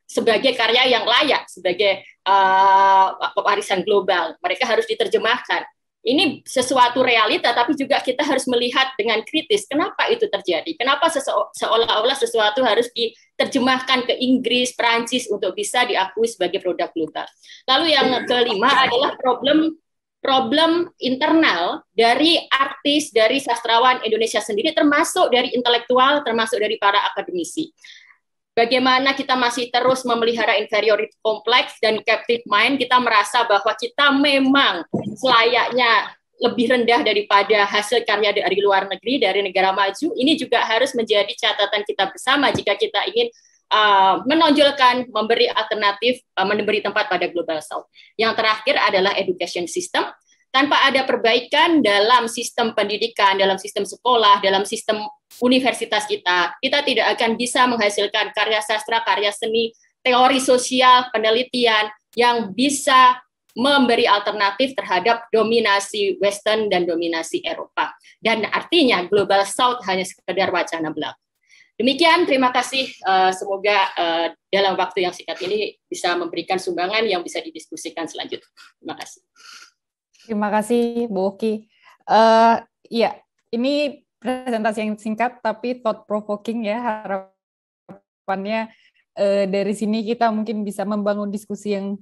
sebagai karya yang layak, sebagai uh, warisan global. Mereka harus diterjemahkan. Ini sesuatu realita, tapi juga kita harus melihat dengan kritis kenapa itu terjadi. Kenapa seolah-olah sesuatu harus diterjemahkan ke Inggris, Perancis untuk bisa diakui sebagai produk global. Lalu yang kelima adalah problem problem internal dari artis, dari sastrawan Indonesia sendiri, termasuk dari intelektual, termasuk dari para akademisi bagaimana kita masih terus memelihara inferiority complex dan captive mind, kita merasa bahwa kita memang selayaknya lebih rendah daripada hasil karya dari luar negeri, dari negara maju. Ini juga harus menjadi catatan kita bersama jika kita ingin uh, menonjolkan, memberi alternatif, uh, memberi tempat pada global south. Yang terakhir adalah education system tanpa ada perbaikan dalam sistem pendidikan, dalam sistem sekolah, dalam sistem universitas kita. Kita tidak akan bisa menghasilkan karya sastra, karya seni, teori sosial, penelitian yang bisa memberi alternatif terhadap dominasi Western dan dominasi Eropa. Dan artinya Global South hanya sekedar wacana belakang. Demikian, terima kasih. Eh, semoga eh, dalam waktu yang singkat ini bisa memberikan sumbangan yang bisa didiskusikan selanjutnya. Terima kasih. Terima kasih, Bu Oki. Uh, ya, ini presentasi yang singkat tapi thought provoking ya harapannya eh, dari sini kita mungkin bisa membangun diskusi yang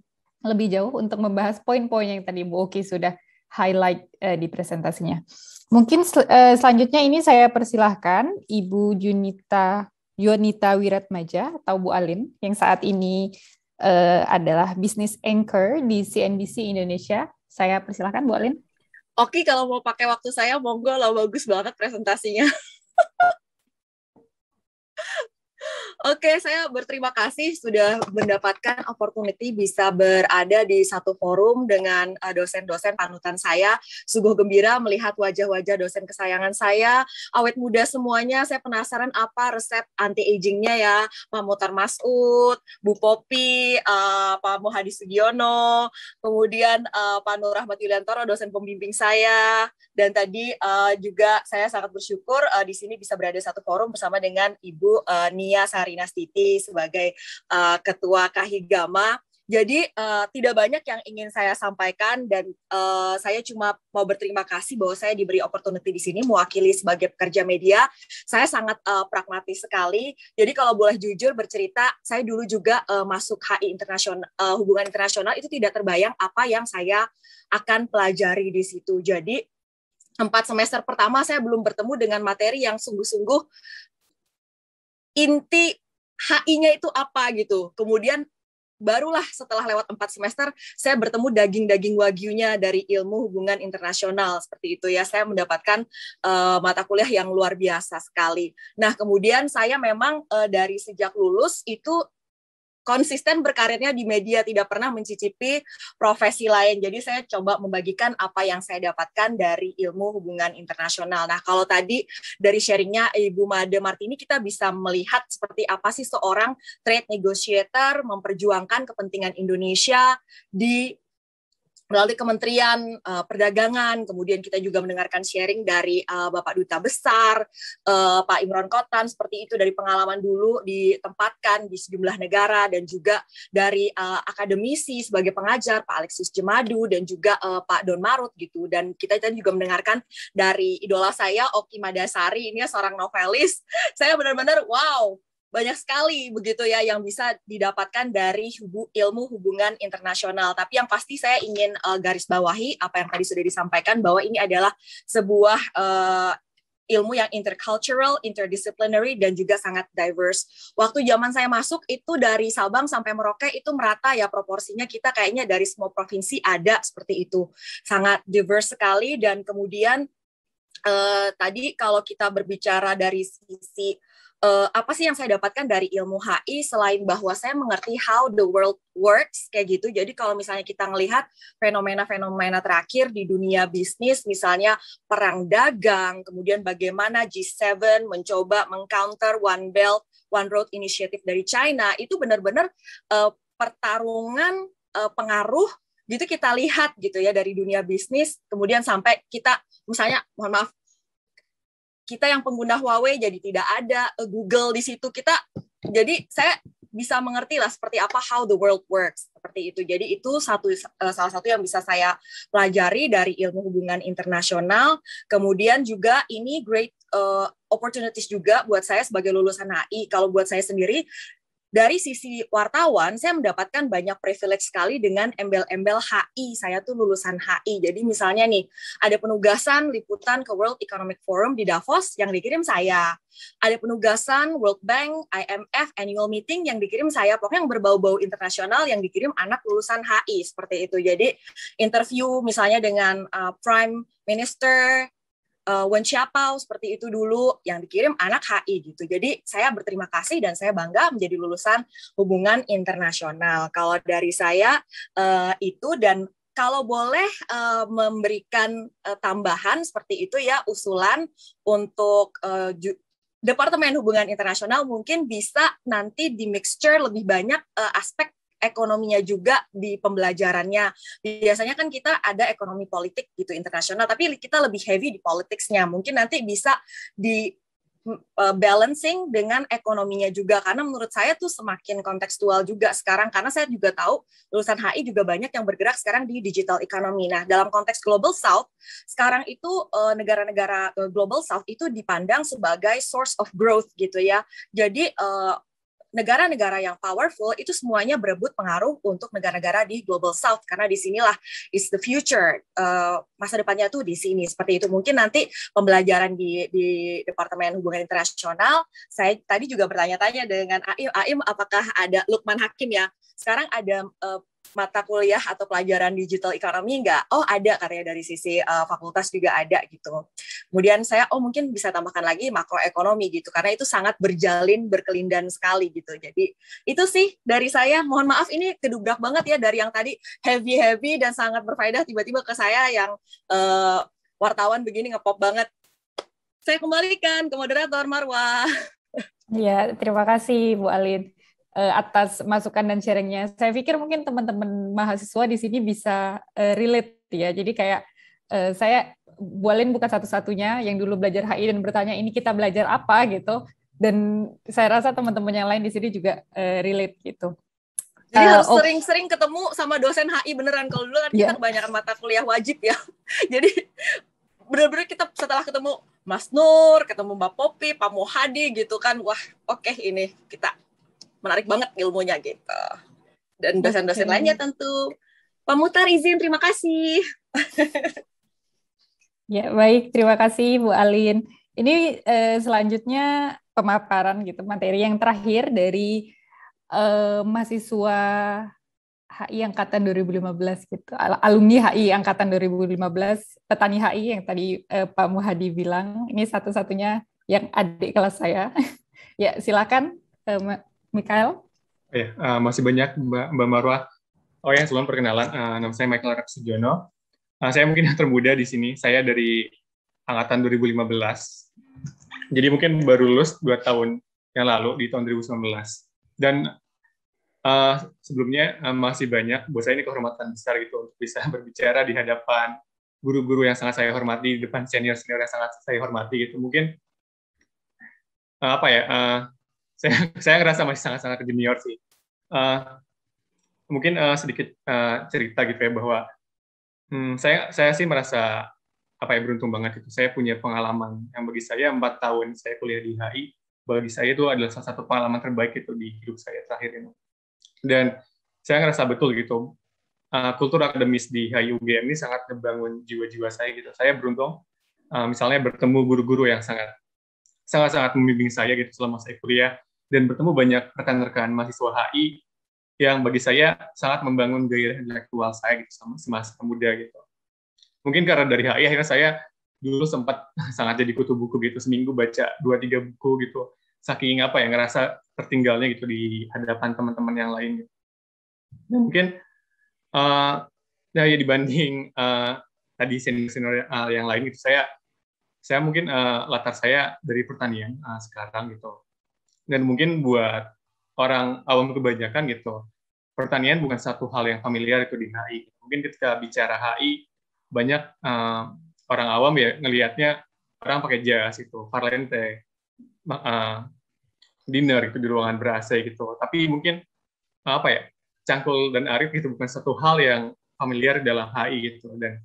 lebih jauh untuk membahas poin-poin yang tadi Bu Oki sudah highlight eh, di presentasinya. Mungkin sel eh, selanjutnya ini saya persilahkan Ibu Junita Yonita Wiratmaja atau Bu Alin yang saat ini eh, adalah business anchor di CNBC Indonesia. Saya persilahkan Bu Alin. Oki kalau mau pakai waktu saya monggo lah bagus banget presentasinya. Oke, saya berterima kasih sudah mendapatkan opportunity bisa berada di satu forum dengan eh, dosen-dosen panutan saya. Sungguh gembira melihat wajah-wajah dosen kesayangan saya, awet muda semuanya. Saya penasaran apa resep anti-agingnya ya, Pak Mutar Masud, Bu Popi, uh, Pak Muhadi Sugiono, kemudian uh, Pak Nur Rahmat Yuliantoro, dosen pembimbing saya. Dan tadi uh, juga saya sangat bersyukur uh, di sini bisa berada di satu forum bersama dengan Ibu uh, Nia Sari Karina Stiti sebagai uh, ketua Kahigama. Jadi uh, tidak banyak yang ingin saya sampaikan dan uh, saya cuma mau berterima kasih bahwa saya diberi opportunity di sini mewakili sebagai pekerja media. Saya sangat uh, pragmatis sekali. Jadi kalau boleh jujur bercerita, saya dulu juga uh, masuk HI internasional uh, hubungan internasional itu tidak terbayang apa yang saya akan pelajari di situ. Jadi empat semester pertama saya belum bertemu dengan materi yang sungguh-sungguh inti HI-nya itu apa gitu. Kemudian barulah setelah lewat empat semester saya bertemu daging-daging wagyunya dari ilmu hubungan internasional seperti itu ya saya mendapatkan uh, mata kuliah yang luar biasa sekali nah kemudian saya memang uh, dari sejak lulus itu konsisten berkarirnya di media tidak pernah mencicipi profesi lain. Jadi saya coba membagikan apa yang saya dapatkan dari ilmu hubungan internasional. Nah, kalau tadi dari sharingnya Ibu Made Martini kita bisa melihat seperti apa sih seorang trade negotiator memperjuangkan kepentingan Indonesia di melalui Kementerian uh, Perdagangan, kemudian kita juga mendengarkan sharing dari uh, Bapak Duta Besar, uh, Pak Imron Kotan, seperti itu dari pengalaman dulu ditempatkan di sejumlah negara dan juga dari uh, akademisi sebagai pengajar Pak Alexis Jemadu dan juga uh, Pak Don Marut gitu. Dan kita tadi juga mendengarkan dari idola saya Oki Madasari, ini ya seorang novelis. Saya benar-benar wow, banyak sekali begitu ya yang bisa didapatkan dari hubu, ilmu hubungan internasional. Tapi yang pasti saya ingin uh, garis bawahi apa yang tadi sudah disampaikan bahwa ini adalah sebuah uh, ilmu yang intercultural, interdisciplinary, dan juga sangat diverse. Waktu zaman saya masuk itu dari Sabang sampai Merauke itu merata ya proporsinya kita kayaknya dari semua provinsi ada seperti itu. Sangat diverse sekali dan kemudian eh, tadi kalau kita berbicara dari sisi uh, apa sih yang saya dapatkan dari ilmu HI selain bahwa saya mengerti how the world works kayak gitu. Jadi kalau misalnya kita melihat fenomena-fenomena terakhir di dunia bisnis misalnya perang dagang, kemudian bagaimana G7 mencoba mengcounter one belt one road initiative dari China itu benar-benar uh, pertarungan uh, pengaruh gitu kita lihat gitu ya dari dunia bisnis kemudian sampai kita misalnya mohon maaf kita yang pengguna Huawei jadi tidak ada eh, Google di situ kita jadi saya bisa mengerti lah seperti apa how the world works seperti itu jadi itu satu eh, salah satu yang bisa saya pelajari dari ilmu hubungan internasional kemudian juga ini great uh, opportunities juga buat saya sebagai lulusan AI kalau buat saya sendiri dari sisi wartawan saya mendapatkan banyak privilege sekali dengan embel-embel HI. Saya tuh lulusan HI. Jadi misalnya nih, ada penugasan liputan ke World Economic Forum di Davos yang dikirim saya. Ada penugasan World Bank, IMF annual meeting yang dikirim saya. Pokoknya yang berbau-bau internasional yang dikirim anak lulusan HI seperti itu. Jadi interview misalnya dengan uh, Prime Minister uh, eh, Wen Xiaopao seperti itu dulu yang dikirim anak HI gitu. Jadi saya berterima kasih dan saya bangga menjadi lulusan hubungan internasional. Kalau dari saya uh, itu dan kalau boleh uh, memberikan uh, tambahan seperti itu ya usulan untuk uh, Departemen Hubungan Internasional mungkin bisa nanti di mixture lebih banyak uh, aspek ekonominya juga di pembelajarannya. Biasanya kan kita ada ekonomi politik gitu internasional, tapi kita lebih heavy di politiknya. Mungkin nanti bisa di e, balancing dengan ekonominya juga karena menurut saya tuh semakin kontekstual juga sekarang karena saya juga tahu lulusan HI juga banyak yang bergerak sekarang di digital economy. Nah, dalam konteks global south, sekarang itu e, negara-negara e, global south itu dipandang sebagai source of growth gitu ya. Jadi negara-negara yang powerful itu semuanya berebut pengaruh untuk negara-negara di global south karena disinilah is the future uh, masa depannya tuh di sini seperti itu mungkin nanti pembelajaran di di departemen hubungan internasional saya tadi juga bertanya-tanya dengan Aim Aim apakah ada Lukman Hakim ya sekarang ada uh, mata kuliah atau pelajaran digital economy nggak? Oh ada karya dari sisi uh, fakultas juga ada gitu. Kemudian saya oh mungkin bisa tambahkan lagi makroekonomi gitu karena itu sangat berjalin berkelindan sekali gitu. Jadi itu sih dari saya. Mohon maaf ini kedubrak banget ya dari yang tadi heavy heavy dan sangat berfaedah tiba-tiba ke saya yang uh, wartawan begini ngepop banget. Saya kembalikan ke moderator Marwa. Iya terima kasih Bu Alit. Eh, atas masukan dan sharingnya. Saya pikir mungkin teman-teman mahasiswa di sini bisa eh, relate ya. Jadi kayak eh, saya Bualin bukan satu-satunya yang dulu belajar HI dan bertanya ini kita belajar apa gitu. Dan saya rasa teman-teman yang lain di sini juga relate gitu. Jadi uh, harus sering-sering okay. ketemu sama dosen HI beneran. Kalau dulu kan yeah. kebanyakan mata kuliah wajib ya. Jadi bener-bener kita setelah ketemu Mas Nur, ketemu Mbak Popi, Pak Muhadi gitu kan, wah oke okay, ini kita menarik banget ilmunya gitu. Dan dosen-dosen lainnya tentu. pemutar izin, terima kasih. ya baik, terima kasih Bu Alin. Ini eh, selanjutnya pemaparan gitu materi yang terakhir dari eh, mahasiswa HI angkatan 2015 gitu. Alumni HI angkatan 2015, petani HI yang tadi eh, Pak Muhadi bilang, ini satu-satunya yang adik kelas saya. ya, silakan eh, Oh, Ya, uh, masih banyak Mbak, Mbak Marwa. Oh ya, sebelum perkenalan, uh, nama saya Michael Rapsujono. Uh, eh, saya mungkin yang termuda di sini. Saya dari angkatan 2015. Jadi mungkin baru lulus 2 tahun yang lalu, di tahun 2019. Dan uh, sebelumnya uh, masih banyak, buat saya ini kehormatan besar gitu, untuk bisa berbicara di hadapan guru-guru yang sangat saya hormati, di depan senior-senior yang sangat saya hormati gitu. Mungkin, uh, apa ya, uh, saya saya ngerasa masih sangat-sangat junior sih uh, mungkin uh, sedikit uh, cerita gitu ya bahwa hmm, saya saya sih merasa apa ya beruntung banget itu saya punya pengalaman yang bagi saya empat tahun saya kuliah di HI bagi saya itu adalah salah satu pengalaman terbaik itu di hidup saya terakhir ini dan saya ngerasa betul gitu uh, kultur akademis di HI UGM ini sangat membangun jiwa-jiwa saya gitu saya beruntung uh, misalnya bertemu guru-guru yang sangat sangat-sangat membimbing saya gitu selama saya kuliah dan bertemu banyak rekan-rekan mahasiswa HI yang bagi saya sangat membangun gairah intelektual saya gitu sama semasa muda gitu. Mungkin karena dari HI akhirnya saya dulu sempat sangat jadi kutu buku gitu seminggu baca dua tiga buku gitu saking apa ya ngerasa tertinggalnya gitu di hadapan teman-teman yang lain gitu. dan mungkin uh, ya dibanding uh, tadi senior-senior eh, yang lain itu saya saya mungkin uh, latar saya dari pertanian uh, sekarang gitu dan mungkin buat orang awam kebanyakan gitu pertanian bukan satu hal yang familiar itu di HI mungkin ketika bicara HI banyak uh, orang awam ya ngelihatnya orang pakai jas itu parlente uh, dinner gitu di ruangan ber gitu tapi mungkin apa ya cangkul dan arif itu bukan satu hal yang familiar dalam HI gitu dan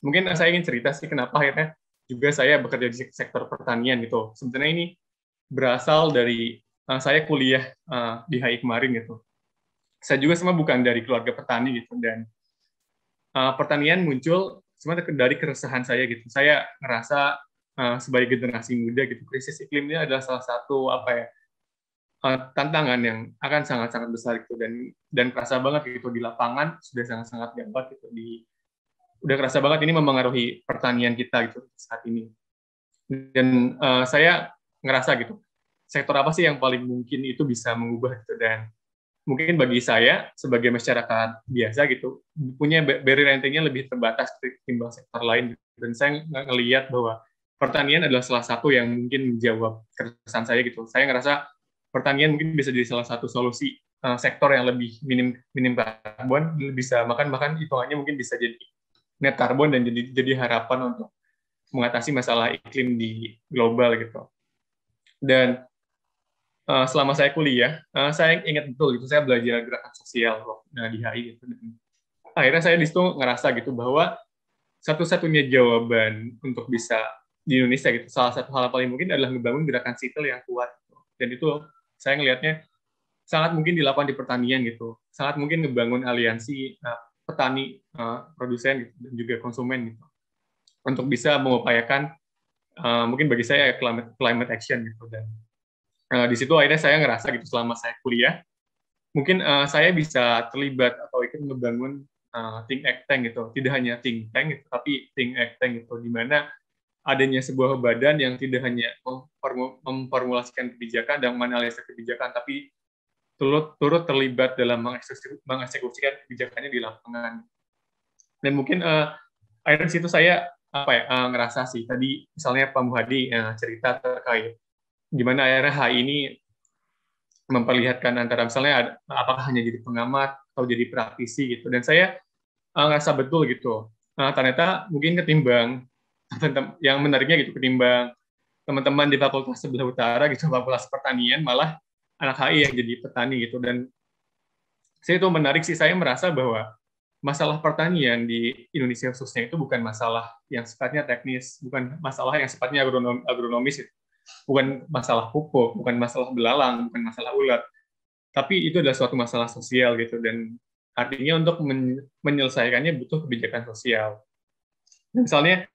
mungkin saya ingin cerita sih kenapa akhirnya juga saya bekerja di sektor pertanian gitu. Sebenarnya ini berasal dari uh, saya kuliah uh, di HI kemarin gitu. Saya juga sama bukan dari keluarga petani gitu dan uh, pertanian muncul cuma dari keresahan saya gitu. Saya ngerasa uh, sebagai generasi muda gitu krisis iklim ini adalah salah satu apa ya uh, tantangan yang akan sangat-sangat besar gitu dan dan kerasa banget gitu di lapangan sudah sangat-sangat gambar gitu di udah kerasa banget ini memengaruhi pertanian kita gitu saat ini. Dan uh, saya ngerasa gitu sektor apa sih yang paling mungkin itu bisa mengubah gitu dan mungkin bagi saya sebagai masyarakat biasa gitu punya barrier rentingnya lebih terbatas ketimbang sektor lain gitu. dan saya ngelihat bahwa pertanian adalah salah satu yang mungkin menjawab keresahan saya gitu saya ngerasa pertanian mungkin bisa jadi salah satu solusi uh, sektor yang lebih minim minim karbon bisa makan bahkan hitungannya mungkin bisa jadi net karbon dan jadi jadi harapan untuk mengatasi masalah iklim di global gitu dan uh, selama saya kuliah uh, saya ingat betul gitu saya belajar gerakan sosial loh, eh, nah, di HI gitu dan akhirnya saya di situ ngerasa gitu bahwa satu-satunya jawaban untuk bisa di Indonesia gitu salah satu hal paling mungkin adalah membangun gerakan sipil yang kuat gitu. dan itu saya ngelihatnya sangat mungkin dilakukan di pertanian gitu sangat mungkin membangun aliansi uh, petani uh, produsen gitu, dan juga konsumen gitu untuk bisa mengupayakan Eh, mungkin bagi saya climate climate action gitu dan uh, di situ akhirnya saya ngerasa gitu selama saya kuliah mungkin uh, saya bisa terlibat atau ikut membangun uh, think act tank gitu tidak hanya think tank gitu, tapi think act tank gitu di mana adanya sebuah badan yang tidak hanya memformulasikan kebijakan dan menganalisa kebijakan tapi turut turut terlibat dalam mengeksekusikan, kebijakannya di lapangan dan mungkin uh, akhirnya situ saya apa ya uh, ngerasa sih tadi misalnya Pak Muhadi uh, cerita terkait gimana akhirnya HI ini memperlihatkan antara misalnya ada, apakah hanya jadi pengamat atau jadi praktisi gitu dan saya uh, ngerasa betul gitu uh, ternyata mungkin ketimbang yang menariknya gitu ketimbang teman-teman di fakultas sebelah utara gitu fakultas pertanian malah anak HI yang jadi petani gitu dan saya itu menarik sih saya merasa bahwa masalah pertanian di Indonesia khususnya itu bukan masalah yang sifatnya teknis, bukan masalah yang sifatnya agronom, agronomis, bukan masalah pupuk, bukan masalah belalang, bukan masalah ulat, tapi itu adalah suatu masalah sosial gitu dan artinya untuk menyelesaikannya butuh kebijakan sosial. Dan misalnya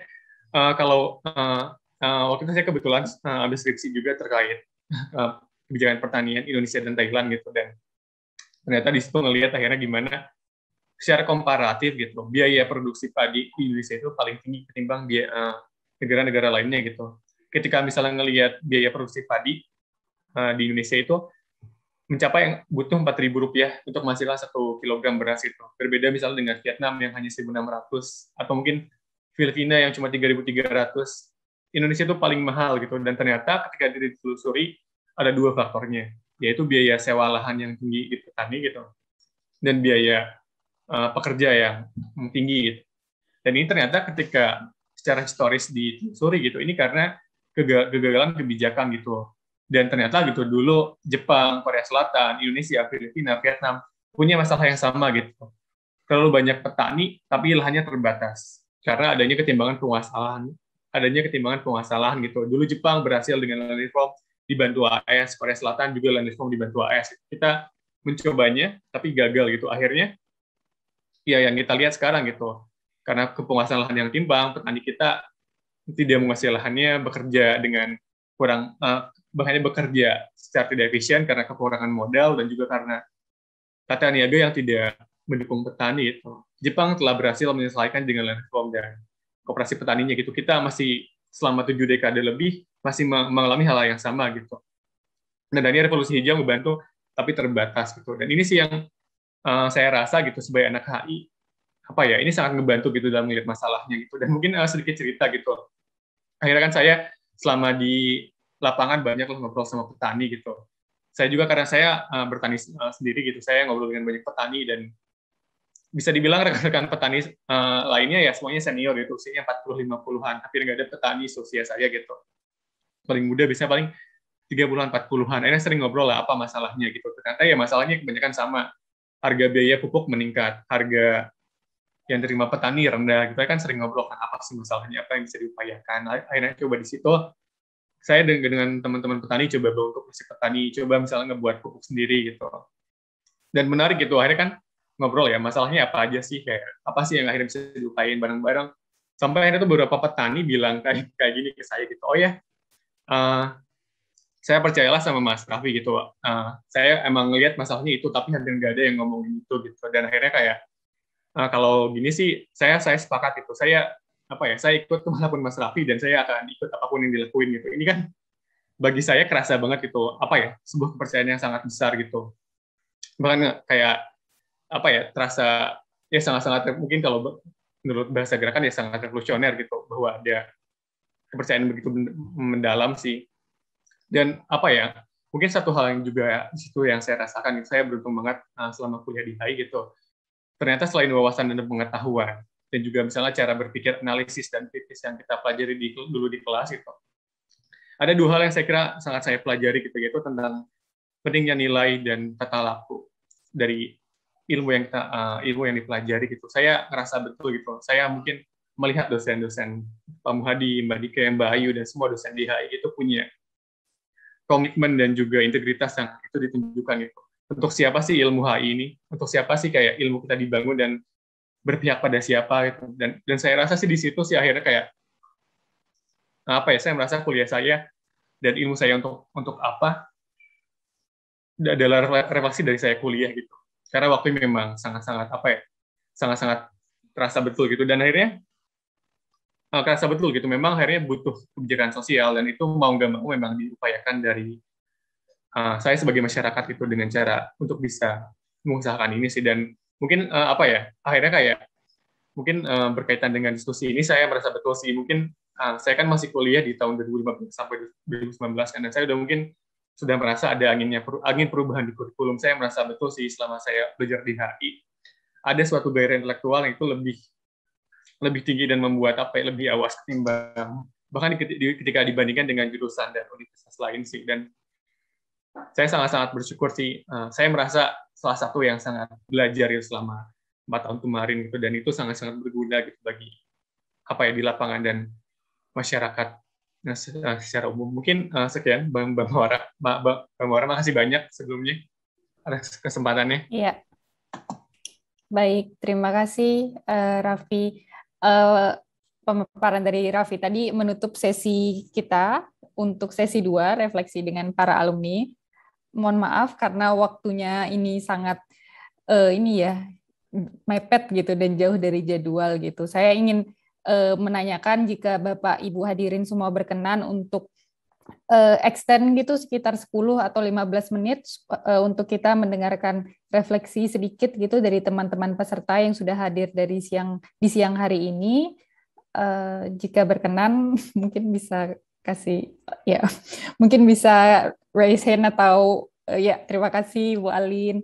eh, kalau eh, eh, waktu itu saya kebetulan uh, habis skripsi juga terkait kebijakan pertanian Indonesia dan Thailand gitu dan ternyata di situ ngelihat akhirnya gimana secara komparatif gitu biaya produksi padi di Indonesia itu paling tinggi ketimbang biaya negara eh, negara-negara lainnya gitu. Ketika misalnya ngelihat biaya produksi padi uh, di Indonesia itu mencapai yang butuh empat ribu rupiah untuk menghasilkan satu kilogram beras itu. Berbeda misalnya dengan Vietnam yang hanya 1.600 atau mungkin Filipina yang cuma 3.300. Indonesia itu paling mahal gitu dan ternyata ketika ditelusuri ada dua faktornya yaitu biaya sewa lahan yang tinggi di petani gitu dan biaya uh, pekerja yang tinggi gitu. Dan ini ternyata ketika secara historis ditelusuri gitu, ini karena kegagalan kebijakan gitu. Dan ternyata gitu dulu Jepang, Korea Selatan, Indonesia, Filipina, Vietnam punya masalah yang sama gitu. Terlalu banyak petani tapi lahannya terbatas karena adanya ketimbangan penguasaan, adanya ketimbangan penguasaan gitu. Dulu Jepang berhasil dengan land reform dibantu AS, Korea Selatan juga land reform dibantu AS. Kita mencobanya tapi gagal gitu. Akhirnya ya yang kita lihat sekarang gitu karena kepenguasaan lahan yang timbang petani kita tidak menguasai lahannya bekerja dengan kurang uh, eh, bahannya bekerja secara tidak efisien karena kekurangan modal dan juga karena tata niaga yang tidak mendukung petani itu Jepang telah berhasil menyelesaikan dengan land reform dan kooperasi petaninya gitu kita masih selama tujuh dekade lebih masih mengalami hal yang sama gitu nah dan ini revolusi hijau membantu tapi terbatas gitu dan ini sih yang Eh, saya rasa gitu sebagai anak HI apa ya ini sangat ngebantu gitu dalam melihat masalahnya gitu dan mungkin uh, sedikit cerita gitu akhirnya kan saya selama di lapangan banyak ngobrol sama petani gitu saya juga karena saya uh, bertani uh, sendiri gitu saya ngobrol dengan banyak petani dan bisa dibilang rekan-rekan petani uh, lainnya ya semuanya senior gitu usianya 40 50-an hampir nggak ada petani seusia saya gitu paling muda bisa paling 30-an 40-an akhirnya sering ngobrol lah apa masalahnya gitu ternyata ya masalahnya kebanyakan sama harga biaya pupuk meningkat, harga yang terima petani rendah. Kita gitu. kan sering ngobrol kan apa sih masalahnya, apa yang bisa diupayakan. Akhirnya coba di situ saya dengan teman-teman petani coba untuk si petani coba misalnya ngebuat pupuk sendiri gitu. Dan menarik gitu akhirnya kan ngobrol ya masalahnya apa aja sih kayak apa sih yang akhirnya bisa diupayain bareng-bareng. Sampai akhirnya tuh beberapa petani bilang kayak kayak gini ke saya gitu. Oh ya, uh, saya percayalah sama Mas Raffi gitu uh, saya emang lihat masalahnya itu tapi hampir nggak ada yang ngomongin itu gitu dan akhirnya kayak uh, kalau gini sih saya saya sepakat itu saya apa ya saya ikut kemanapun Mas Raffi dan saya akan ikut apapun yang dilakuin gitu ini kan bagi saya kerasa banget gitu apa ya sebuah kepercayaan yang sangat besar gitu bahkan kayak apa ya terasa ya sangat-sangat mungkin kalau menurut bahasa gerakan ya sangat revolusioner gitu bahwa ada kepercayaan begitu mendalam sih dan apa ya mungkin satu hal yang juga ya, situ yang saya rasakan gitu, saya beruntung banget eh, selama kuliah di HI gitu ternyata selain wawasan dan pengetahuan dan juga misalnya cara berpikir analisis dan kritis yang kita pelajari di, dulu di kelas itu ada dua hal yang saya kira sangat saya pelajari gitu yaitu tentang pentingnya nilai dan tata laku dari ilmu yang kita uh, ilmu yang dipelajari gitu saya ngerasa betul gitu saya mungkin melihat dosen-dosen Pak Muhadi Mbak Dika Mbak Ayu dan semua dosen di HI itu punya komitmen dan juga integritas yang itu ditunjukkan itu Untuk siapa sih ilmu HI ini? Untuk siapa sih kayak ilmu kita dibangun dan berpihak pada siapa gitu. Dan dan saya rasa sih di situ sih akhirnya kayak apa ya? Saya merasa kuliah saya dan ilmu saya untuk untuk apa adalah refleksi dari saya kuliah gitu. Karena waktu memang sangat-sangat apa ya? Sangat-sangat terasa betul gitu dan akhirnya uh, kerasa betul gitu. Memang akhirnya butuh kebijakan sosial dan itu mau nggak mau memang diupayakan dari uh, saya sebagai masyarakat itu dengan cara untuk bisa mengusahakan ini sih dan mungkin uh, apa ya akhirnya kayak mungkin uh, berkaitan dengan diskusi ini saya merasa betul sih mungkin uh, saya kan masih kuliah di tahun 2015 sampai 2019 kan dan saya udah mungkin sudah merasa ada anginnya angin perubahan di kurikulum saya merasa betul sih selama saya belajar di HI ada suatu gaya intelektual yang itu lebih lebih tinggi dan membuat apa ya, lebih awas ketimbang bahkan ketika dibandingkan dengan jurusan dan universitas lain sih dan saya sangat-sangat bersyukur sih eh, saya merasa salah satu yang sangat belajar ya selama empat tahun kemarin gitu dan itu sangat-sangat berguna gitu bagi apa ya di lapangan dan masyarakat eh, eh, secara umum mungkin sekian bang bang Wara bang, bang Wara makasih banyak sebelumnya atas kesempatannya iya baik terima kasih uh, Raffi Eh, pemaparan dari Raffi tadi menutup sesi kita untuk sesi dua refleksi dengan para alumni. Mohon maaf karena waktunya ini sangat uh, ini ya mepet gitu dan jauh dari jadwal gitu. Saya ingin uh, menanyakan jika Bapak Ibu hadirin semua berkenan untuk uh, extend gitu sekitar 10 atau 15 menit uh, untuk kita mendengarkan refleksi sedikit gitu dari teman-teman peserta yang sudah hadir dari siang di siang hari ini. Uh, jika berkenan mungkin bisa kasih ya mungkin bisa raise hand atau uh, ya terima kasih Bu Alin.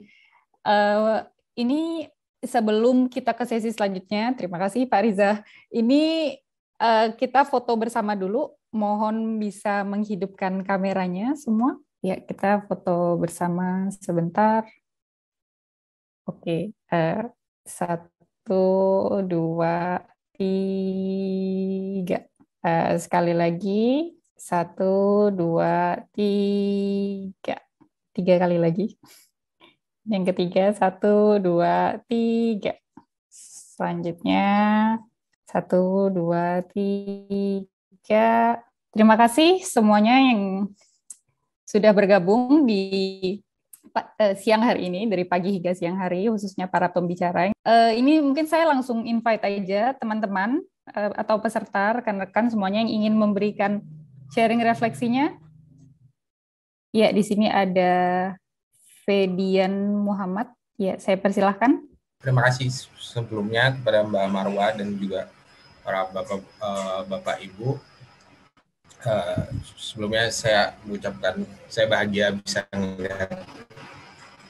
Uh, ini sebelum kita ke sesi selanjutnya, terima kasih Pak Riza. Ini uh, kita foto bersama dulu mohon bisa menghidupkan kameranya semua. Ya, kita foto bersama sebentar. Oke, uh, satu, dua, tiga. Uh, sekali lagi, satu, dua, tiga. Tiga kali lagi. Yang ketiga, satu, dua, tiga. Selanjutnya, satu, dua, tiga tiga. Ya, terima kasih semuanya yang sudah bergabung di eh, siang hari ini dari pagi hingga siang hari khususnya para pembicara. Eh, ini mungkin saya langsung invite aja teman-teman eh, atau peserta rekan-rekan semuanya yang ingin memberikan sharing refleksinya. Ya, di sini ada Fedian Muhammad. Ya, saya persilahkan. Terima kasih sebelumnya kepada Mbak Marwa dan juga para Bapak Bapak Ibu uh, sebelumnya saya mengucapkan saya bahagia bisa melihat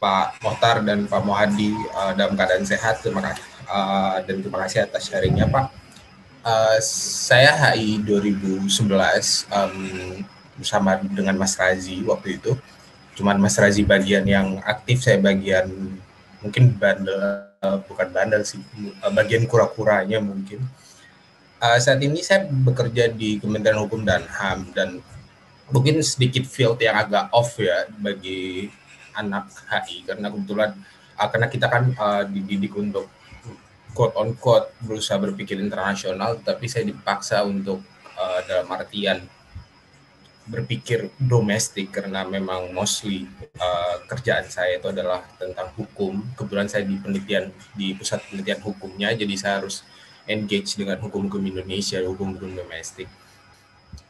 Pak Mohtar dan Pak Mohadi uh, dalam keadaan sehat. Terima kasih uh, dan terima kasih atas sharingnya Pak. Uh, saya HI 2011 um, bersama dengan Mas Razi waktu itu. Cuman Mas Razi bagian yang aktif, saya bagian mungkin bandel, uh, bukan bandel sih, bagian kura-kuranya mungkin uh, saat ini saya bekerja di Kementerian Hukum dan HAM dan mungkin sedikit field yang agak off ya bagi anak HI karena kebetulan uh, karena kita kan uh, dididik untuk quote on quote berusaha berpikir internasional tapi saya dipaksa untuk uh, dalam artian berpikir domestik karena memang mostly uh, kerjaan saya itu adalah tentang hukum kebetulan saya di penelitian di pusat penelitian hukumnya jadi saya harus engage dengan hukum-hukum Indonesia, hukum-hukum domestik.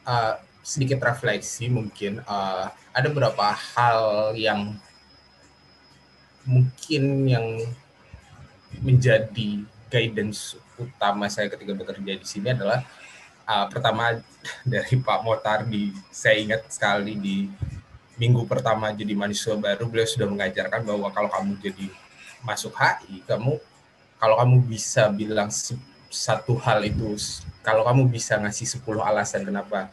Uh, sedikit refleksi mungkin uh, ada beberapa hal yang mungkin yang menjadi guidance utama saya ketika bekerja di sini adalah uh, pertama dari Pak Motar di saya ingat sekali di minggu pertama jadi mahasiswa baru beliau sudah mengajarkan bahwa kalau kamu jadi masuk HI kamu kalau kamu bisa bilang satu hal itu kalau kamu bisa ngasih 10 alasan kenapa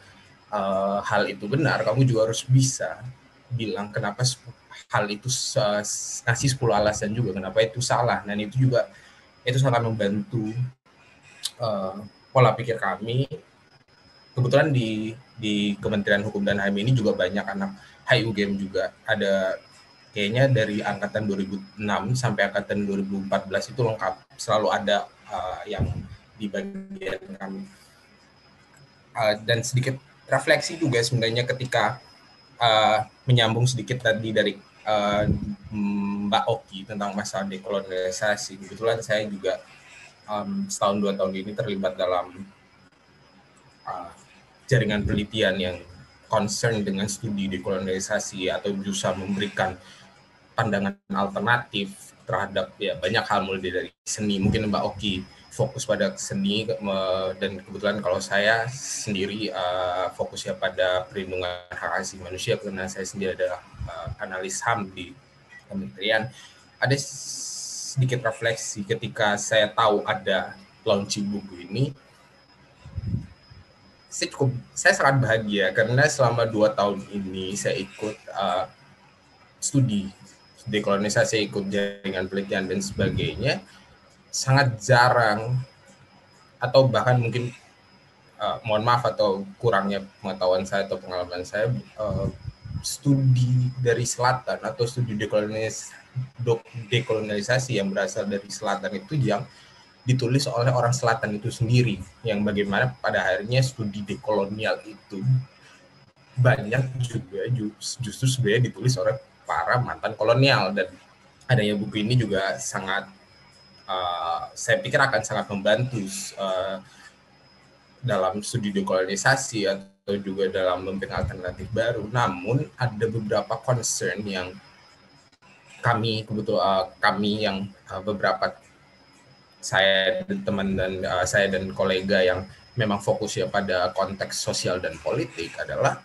uh, hal itu benar, kamu juga harus bisa bilang kenapa hal itu ngasih 10 alasan juga kenapa itu salah dan itu juga itu sangat membantu uh, pola pikir kami. Kebetulan di di Kementerian Hukum dan HAM ini juga banyak anak HU game juga ada kayaknya dari angkatan 2006 sampai angkatan 2014 itu lengkap selalu ada uh, yang di bagian kami uh, ah, dan sedikit refleksi juga sebenarnya ketika uh, menyambung sedikit tadi dari uh, Mbak Oki tentang masalah dekolonisasi kebetulan saya juga um, setahun dua tahun ini terlibat dalam uh, jaringan penelitian yang concern dengan studi dekolonisasi atau berusaha memberikan pandangan alternatif terhadap ya banyak hal mulai dari seni mungkin Mbak Oki fokus pada seni dan kebetulan kalau saya sendiri uh, fokusnya pada perlindungan hak asasi manusia karena saya sendiri adalah uh, analis HAM di kementerian ada sedikit refleksi ketika saya tahu ada launching buku ini saya cukup saya sangat bahagia karena selama dua tahun ini saya ikut uh, studi dekolonisasi ikut jaringan penelitian dan sebagainya sangat jarang atau bahkan mungkin uh, mohon maaf atau kurangnya pengetahuan saya atau pengalaman saya uh, studi dari selatan atau studi dekolonis, dekolonisasi yang berasal dari selatan itu yang ditulis oleh orang selatan itu sendiri yang bagaimana pada akhirnya studi dekolonial itu banyak juga justru sebenarnya ditulis oleh para mantan kolonial dan adanya buku ini juga sangat uh, saya pikir akan sangat membantu uh, dalam studi dekolonisasi atau juga dalam lempeng alternatif baru. Namun ada beberapa concern yang kami kebetulan uh, eh, kami yang uh, beberapa saya dan teman dan uh, saya dan kolega yang memang fokusnya pada konteks sosial dan politik adalah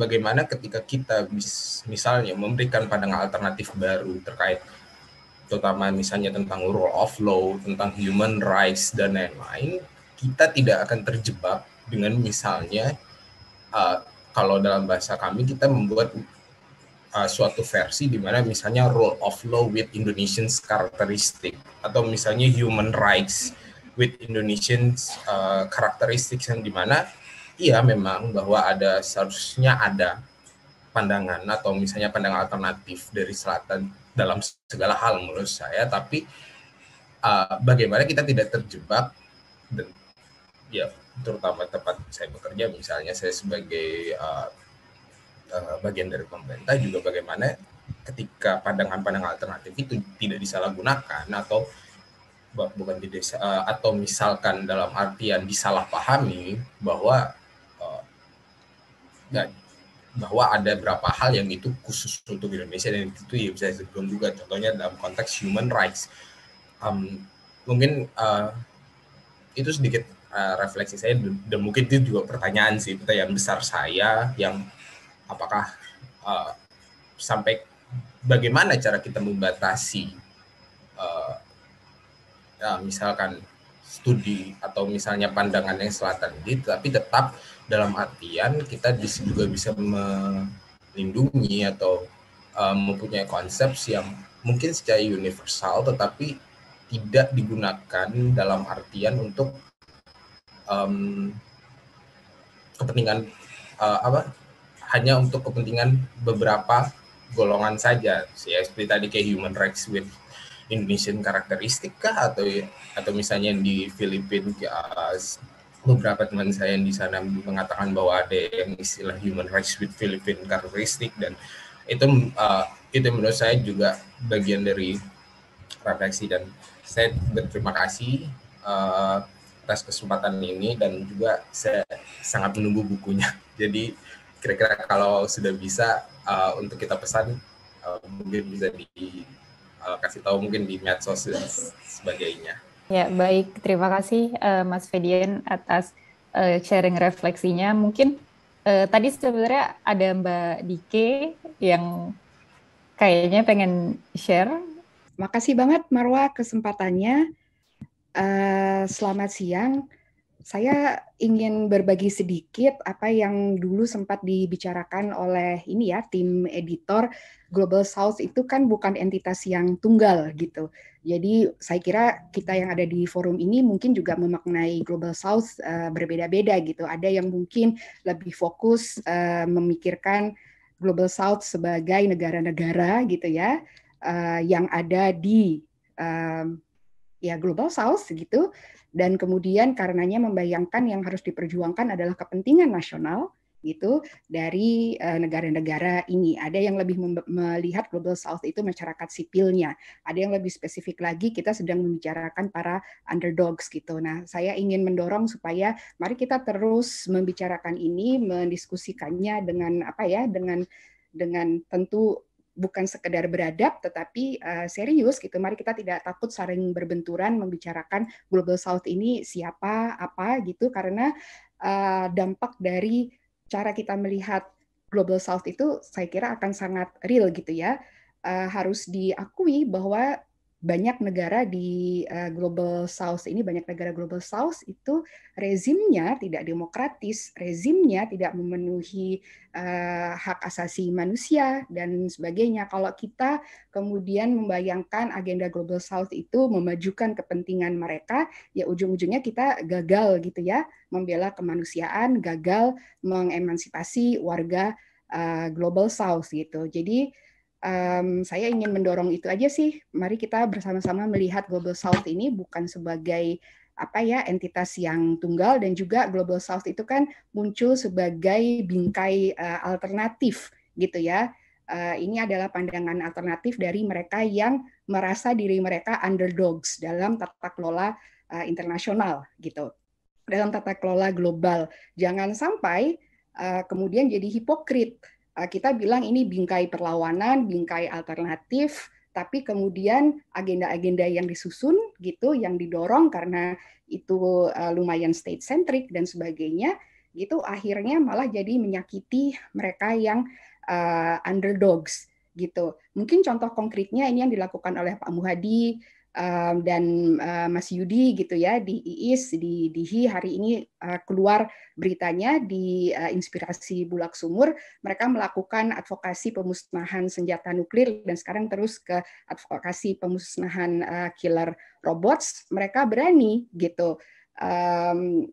bagaimana ketika kita mis, misalnya memberikan pandangan alternatif baru terkait terutama misalnya tentang rule of law, tentang human rights dan lain-lain, kita tidak akan terjebak dengan misalnya uh, kalau dalam bahasa kami kita membuat uh, suatu versi di mana misalnya rule of law with Indonesian characteristic atau misalnya human rights with Indonesian uh, characteristics yang di mana iya memang bahwa ada seharusnya ada pandangan atau misalnya pandangan alternatif dari selatan dalam segala hal menurut saya tapi uh, bagaimana kita tidak terjebak dan ya terutama tempat saya bekerja misalnya saya sebagai uh, uh, bagian dari pemerintah juga bagaimana ketika pandangan-pandangan alternatif itu tidak disalahgunakan atau bukan di desa atau misalkan dalam artian disalahpahami bahwa dan bahwa ada berapa hal yang itu khusus untuk Indonesia dan itu ya bisa sebelum juga contohnya dalam konteks human rights um, mungkin uh, itu sedikit uh, refleksi saya dan mungkin itu juga pertanyaan sih pertanyaan besar saya yang apakah uh, sampai bagaimana cara kita membatasi uh, uh, misalkan studi atau misalnya pandangan yang selatan ini, tapi tetap dalam artian kita juga bisa melindungi atau um, mempunyai konsep yang mungkin secara universal, tetapi tidak digunakan dalam artian untuk um, kepentingan uh, apa hanya untuk kepentingan beberapa golongan saja ya seperti tadi kayak human rights with Indonesian karakteristik kah atau ya, atau misalnya di Filipina beberapa teman saya yang di sana mengatakan bahwa ada yang istilah human rights with Philippine karakteristik dan itu uh, itu menurut saya juga bagian dari refleksi dan saya berterima kasih uh, atas kesempatan ini dan juga saya sangat menunggu bukunya jadi kira-kira kalau sudah bisa uh, untuk kita pesan uh, mungkin bisa di uh, kasih tahu mungkin di medsos dan sebagainya. Ya baik, terima kasih uh, Mas Fedian atas uh, sharing refleksinya. Mungkin uh, tadi sebenarnya ada Mbak Dike yang kayaknya pengen share. Makasih banget Marwa kesempatannya. Uh, selamat siang saya ingin berbagi sedikit apa yang dulu sempat dibicarakan oleh ini ya tim editor Global South itu kan bukan entitas yang tunggal gitu. Jadi saya kira kita yang ada di forum ini mungkin juga memaknai Global South uh, berbeda-beda gitu. Ada yang mungkin lebih fokus uh, memikirkan Global South sebagai negara-negara gitu ya uh, yang ada di uh, ya Global South gitu dan kemudian karenanya membayangkan yang harus diperjuangkan adalah kepentingan nasional gitu dari eh, negara-negara ini. Ada yang lebih melihat Global South itu masyarakat sipilnya. Ada yang lebih spesifik lagi kita sedang membicarakan para underdogs gitu. Nah, saya ingin mendorong supaya mari kita terus membicarakan ini, mendiskusikannya dengan apa ya, dengan dengan tentu bukan sekedar beradab tetapi uh, serius gitu. Mari kita tidak takut saling berbenturan membicarakan Global South ini siapa, apa gitu karena uh, dampak dari cara kita melihat Global South itu saya kira akan sangat real gitu ya. Uh, harus diakui bahwa banyak negara di eh, global south ini banyak negara global south itu rezimnya tidak demokratis, rezimnya tidak memenuhi eh, hak asasi manusia dan sebagainya. Kalau kita kemudian membayangkan agenda global south itu memajukan kepentingan mereka, ya ujung-ujungnya kita gagal gitu ya, membela kemanusiaan, gagal mengemansipasi warga eh, global south gitu. Jadi um, saya ingin mendorong itu aja sih. Mari kita bersama-sama melihat Global South ini bukan sebagai apa ya entitas yang tunggal dan juga Global South itu kan muncul sebagai bingkai uh, alternatif gitu ya. Uh, ini adalah pandangan alternatif dari mereka yang merasa diri mereka underdogs dalam tata kelola uh, internasional gitu. Dalam tata kelola global. Jangan sampai uh, kemudian jadi hipokrit Eh, kita bilang ini bingkai perlawanan, bingkai alternatif, tapi kemudian agenda-agenda yang disusun gitu, yang didorong karena itu eh, lumayan state centric dan sebagainya, gitu akhirnya malah jadi menyakiti mereka yang uh, underdogs gitu. Mungkin contoh konkretnya ini yang dilakukan oleh Pak Muhadi um, dan uh, Mas Yudi gitu ya di IIS di DIHI hari ini uh, keluar beritanya di uh, Inspirasi Bulak Sumur mereka melakukan advokasi pemusnahan senjata nuklir dan sekarang terus ke advokasi pemusnahan uh, killer robots mereka berani gitu um,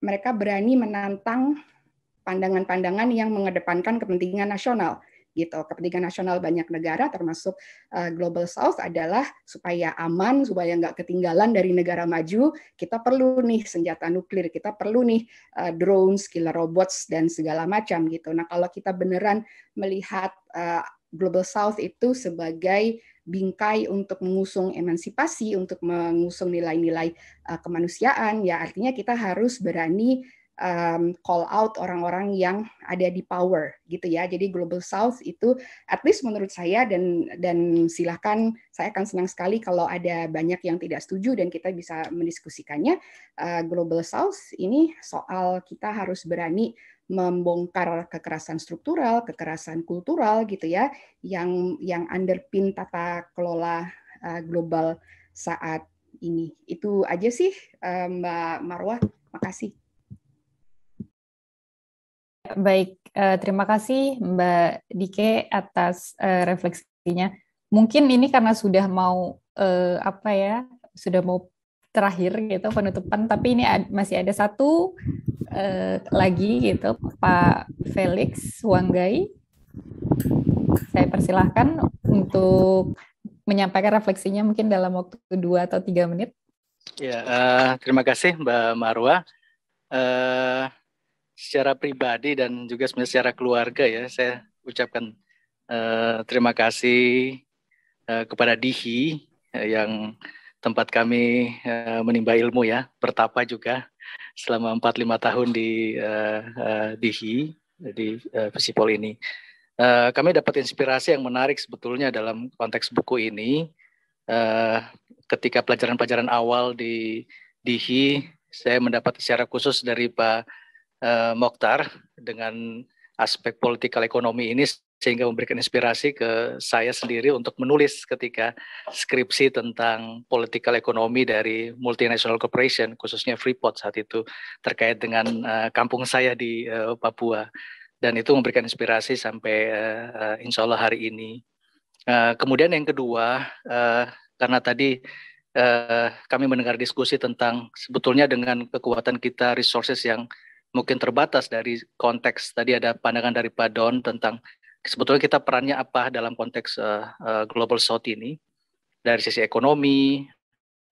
mereka berani menantang pandangan-pandangan yang mengedepankan kepentingan nasional gitu. Kepentingan nasional banyak negara termasuk uh, Global South adalah supaya aman, supaya nggak ketinggalan dari negara maju, kita perlu nih senjata nuklir, kita perlu nih uh, drones, killer robots dan segala macam gitu. Nah, kalau kita beneran melihat uh, Global South itu sebagai bingkai untuk mengusung emansipasi, untuk mengusung nilai-nilai uh, kemanusiaan, ya artinya kita harus berani um, call out orang-orang yang ada di power gitu ya. Jadi Global South itu at least menurut saya dan dan silahkan saya akan senang sekali kalau ada banyak yang tidak setuju dan kita bisa mendiskusikannya. Uh, Global South ini soal kita harus berani membongkar kekerasan struktural, kekerasan kultural gitu ya, yang yang underpin tata kelola uh, global saat ini. Itu aja sih uh, Mbak Marwah. Makasih. Baik, uh, terima kasih Mbak Dike atas uh, refleksinya. Mungkin ini karena sudah mau uh, apa ya, sudah mau terakhir gitu penutupan, tapi ini ad, masih ada satu uh, lagi gitu Pak Felix Wanggai. Saya persilahkan untuk menyampaikan refleksinya mungkin dalam waktu dua atau tiga menit. Ya, uh, terima kasih Mbak Marwa. Uh, secara pribadi dan juga sebenarnya secara keluarga ya saya ucapkan uh, terima kasih uh, kepada Dihi uh, yang tempat kami uh, menimba ilmu ya bertapa juga selama 4 lima tahun di uh, uh, Dihi di uh, Visipol ini. uh, kami dapat inspirasi yang menarik sebetulnya dalam konteks buku ini uh, ketika pelajaran-pelajaran awal di Dihi saya mendapat secara khusus dari Pak eh, Mokhtar dengan aspek politikal ekonomi ini sehingga memberikan inspirasi ke saya sendiri untuk menulis ketika skripsi tentang politikal ekonomi dari multinational corporation khususnya Freeport saat itu terkait dengan uh, kampung saya di uh, Papua dan itu memberikan inspirasi sampai uh, insya Allah hari ini. Uh, kemudian yang kedua uh, karena tadi kami mendengar diskusi tentang sebetulnya dengan kekuatan kita resources yang mungkin terbatas dari konteks tadi ada pandangan dari Pak Don tentang sebetulnya kita perannya apa dalam konteks uh, uh, global south ini dari sisi ekonomi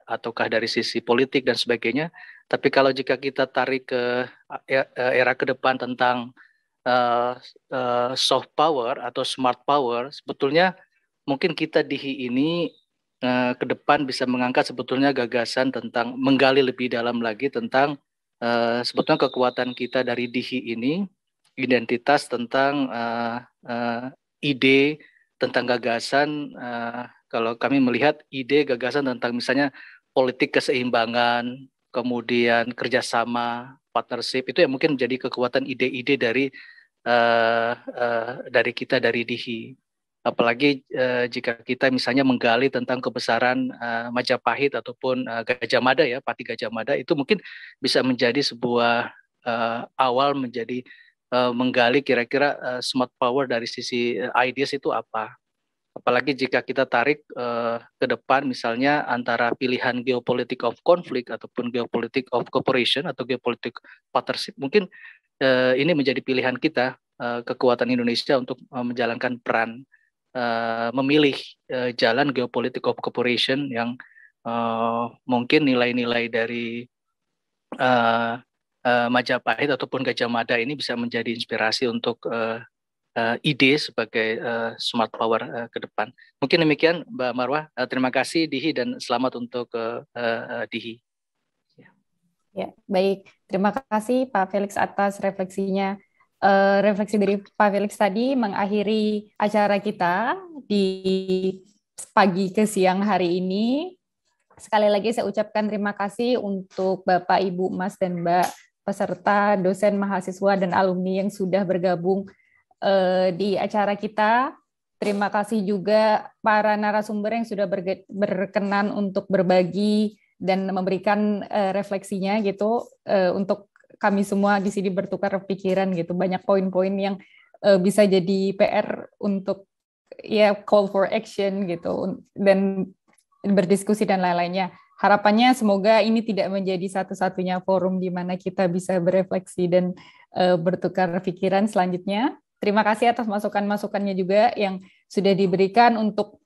ataukah dari sisi politik dan sebagainya. Tapi kalau jika kita tarik ke eh, ya, era ke depan tentang uh, uh, soft power atau smart power, sebetulnya mungkin kita di ini uh, ke depan bisa mengangkat sebetulnya gagasan tentang menggali lebih dalam lagi tentang Eh, sebetulnya kekuatan kita dari Dihi ini identitas tentang uh, eh, uh, eh, ide tentang gagasan uh, kalau kami melihat ide gagasan tentang misalnya politik keseimbangan kemudian kerjasama partnership itu yang mungkin menjadi kekuatan ide-ide dari uh, uh, dari kita dari Dihi apalagi eh, jika kita misalnya menggali tentang kebesaran eh, Majapahit ataupun eh, Gajah Mada ya Pati Gajah Mada itu mungkin bisa menjadi sebuah eh, awal menjadi eh, menggali kira-kira eh, smart power dari sisi eh, ideas itu apa apalagi jika kita tarik eh, ke depan misalnya antara pilihan geopolitik of conflict ataupun geopolitik of cooperation atau geopolitik partnership mungkin eh, ini menjadi pilihan kita eh, kekuatan Indonesia untuk eh, menjalankan peran Eh, memilih eh, jalan geopolitik of cooperation yang eh, mungkin nilai-nilai dari Majapahit ataupun Gajah Mada ini bisa menjadi inspirasi untuk ide sebagai smart power ke depan. Mungkin demikian Mbak Marwah. terima kasih Dihi dan selamat untuk uh, Dihi. ya, baik. Terima kasih Pak Felix atas refleksinya uh, refleksi dari Pak Felix tadi mengakhiri acara kita di pagi ke siang hari ini. Sekali lagi saya ucapkan terima kasih untuk Bapak, Ibu, Mas, dan Mbak peserta dosen mahasiswa dan alumni yang sudah bergabung uh, di acara kita. Terima kasih juga para narasumber yang sudah berkenan untuk berbagi dan memberikan eh, refleksinya gitu untuk kami semua di sini bertukar pikiran gitu. Banyak poin-poin yang uh, bisa jadi PR untuk ya call for action gitu dan berdiskusi dan lain-lainnya. Harapannya semoga ini tidak menjadi satu-satunya forum di mana kita bisa berefleksi dan uh, bertukar pikiran selanjutnya. Terima kasih atas masukan-masukannya juga yang sudah diberikan untuk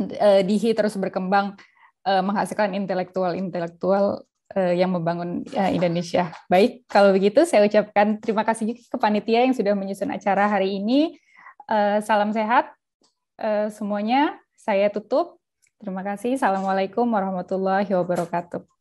uh, DIHI terus berkembang uh, menghasilkan intelektual-intelektual uh, yang membangun uh, Indonesia. Baik, kalau begitu saya ucapkan terima kasih juga ke panitia yang sudah menyusun acara hari ini. Uh, salam sehat uh, semuanya. Saya tutup. Terima kasih. Assalamualaikum warahmatullahi wabarakatuh.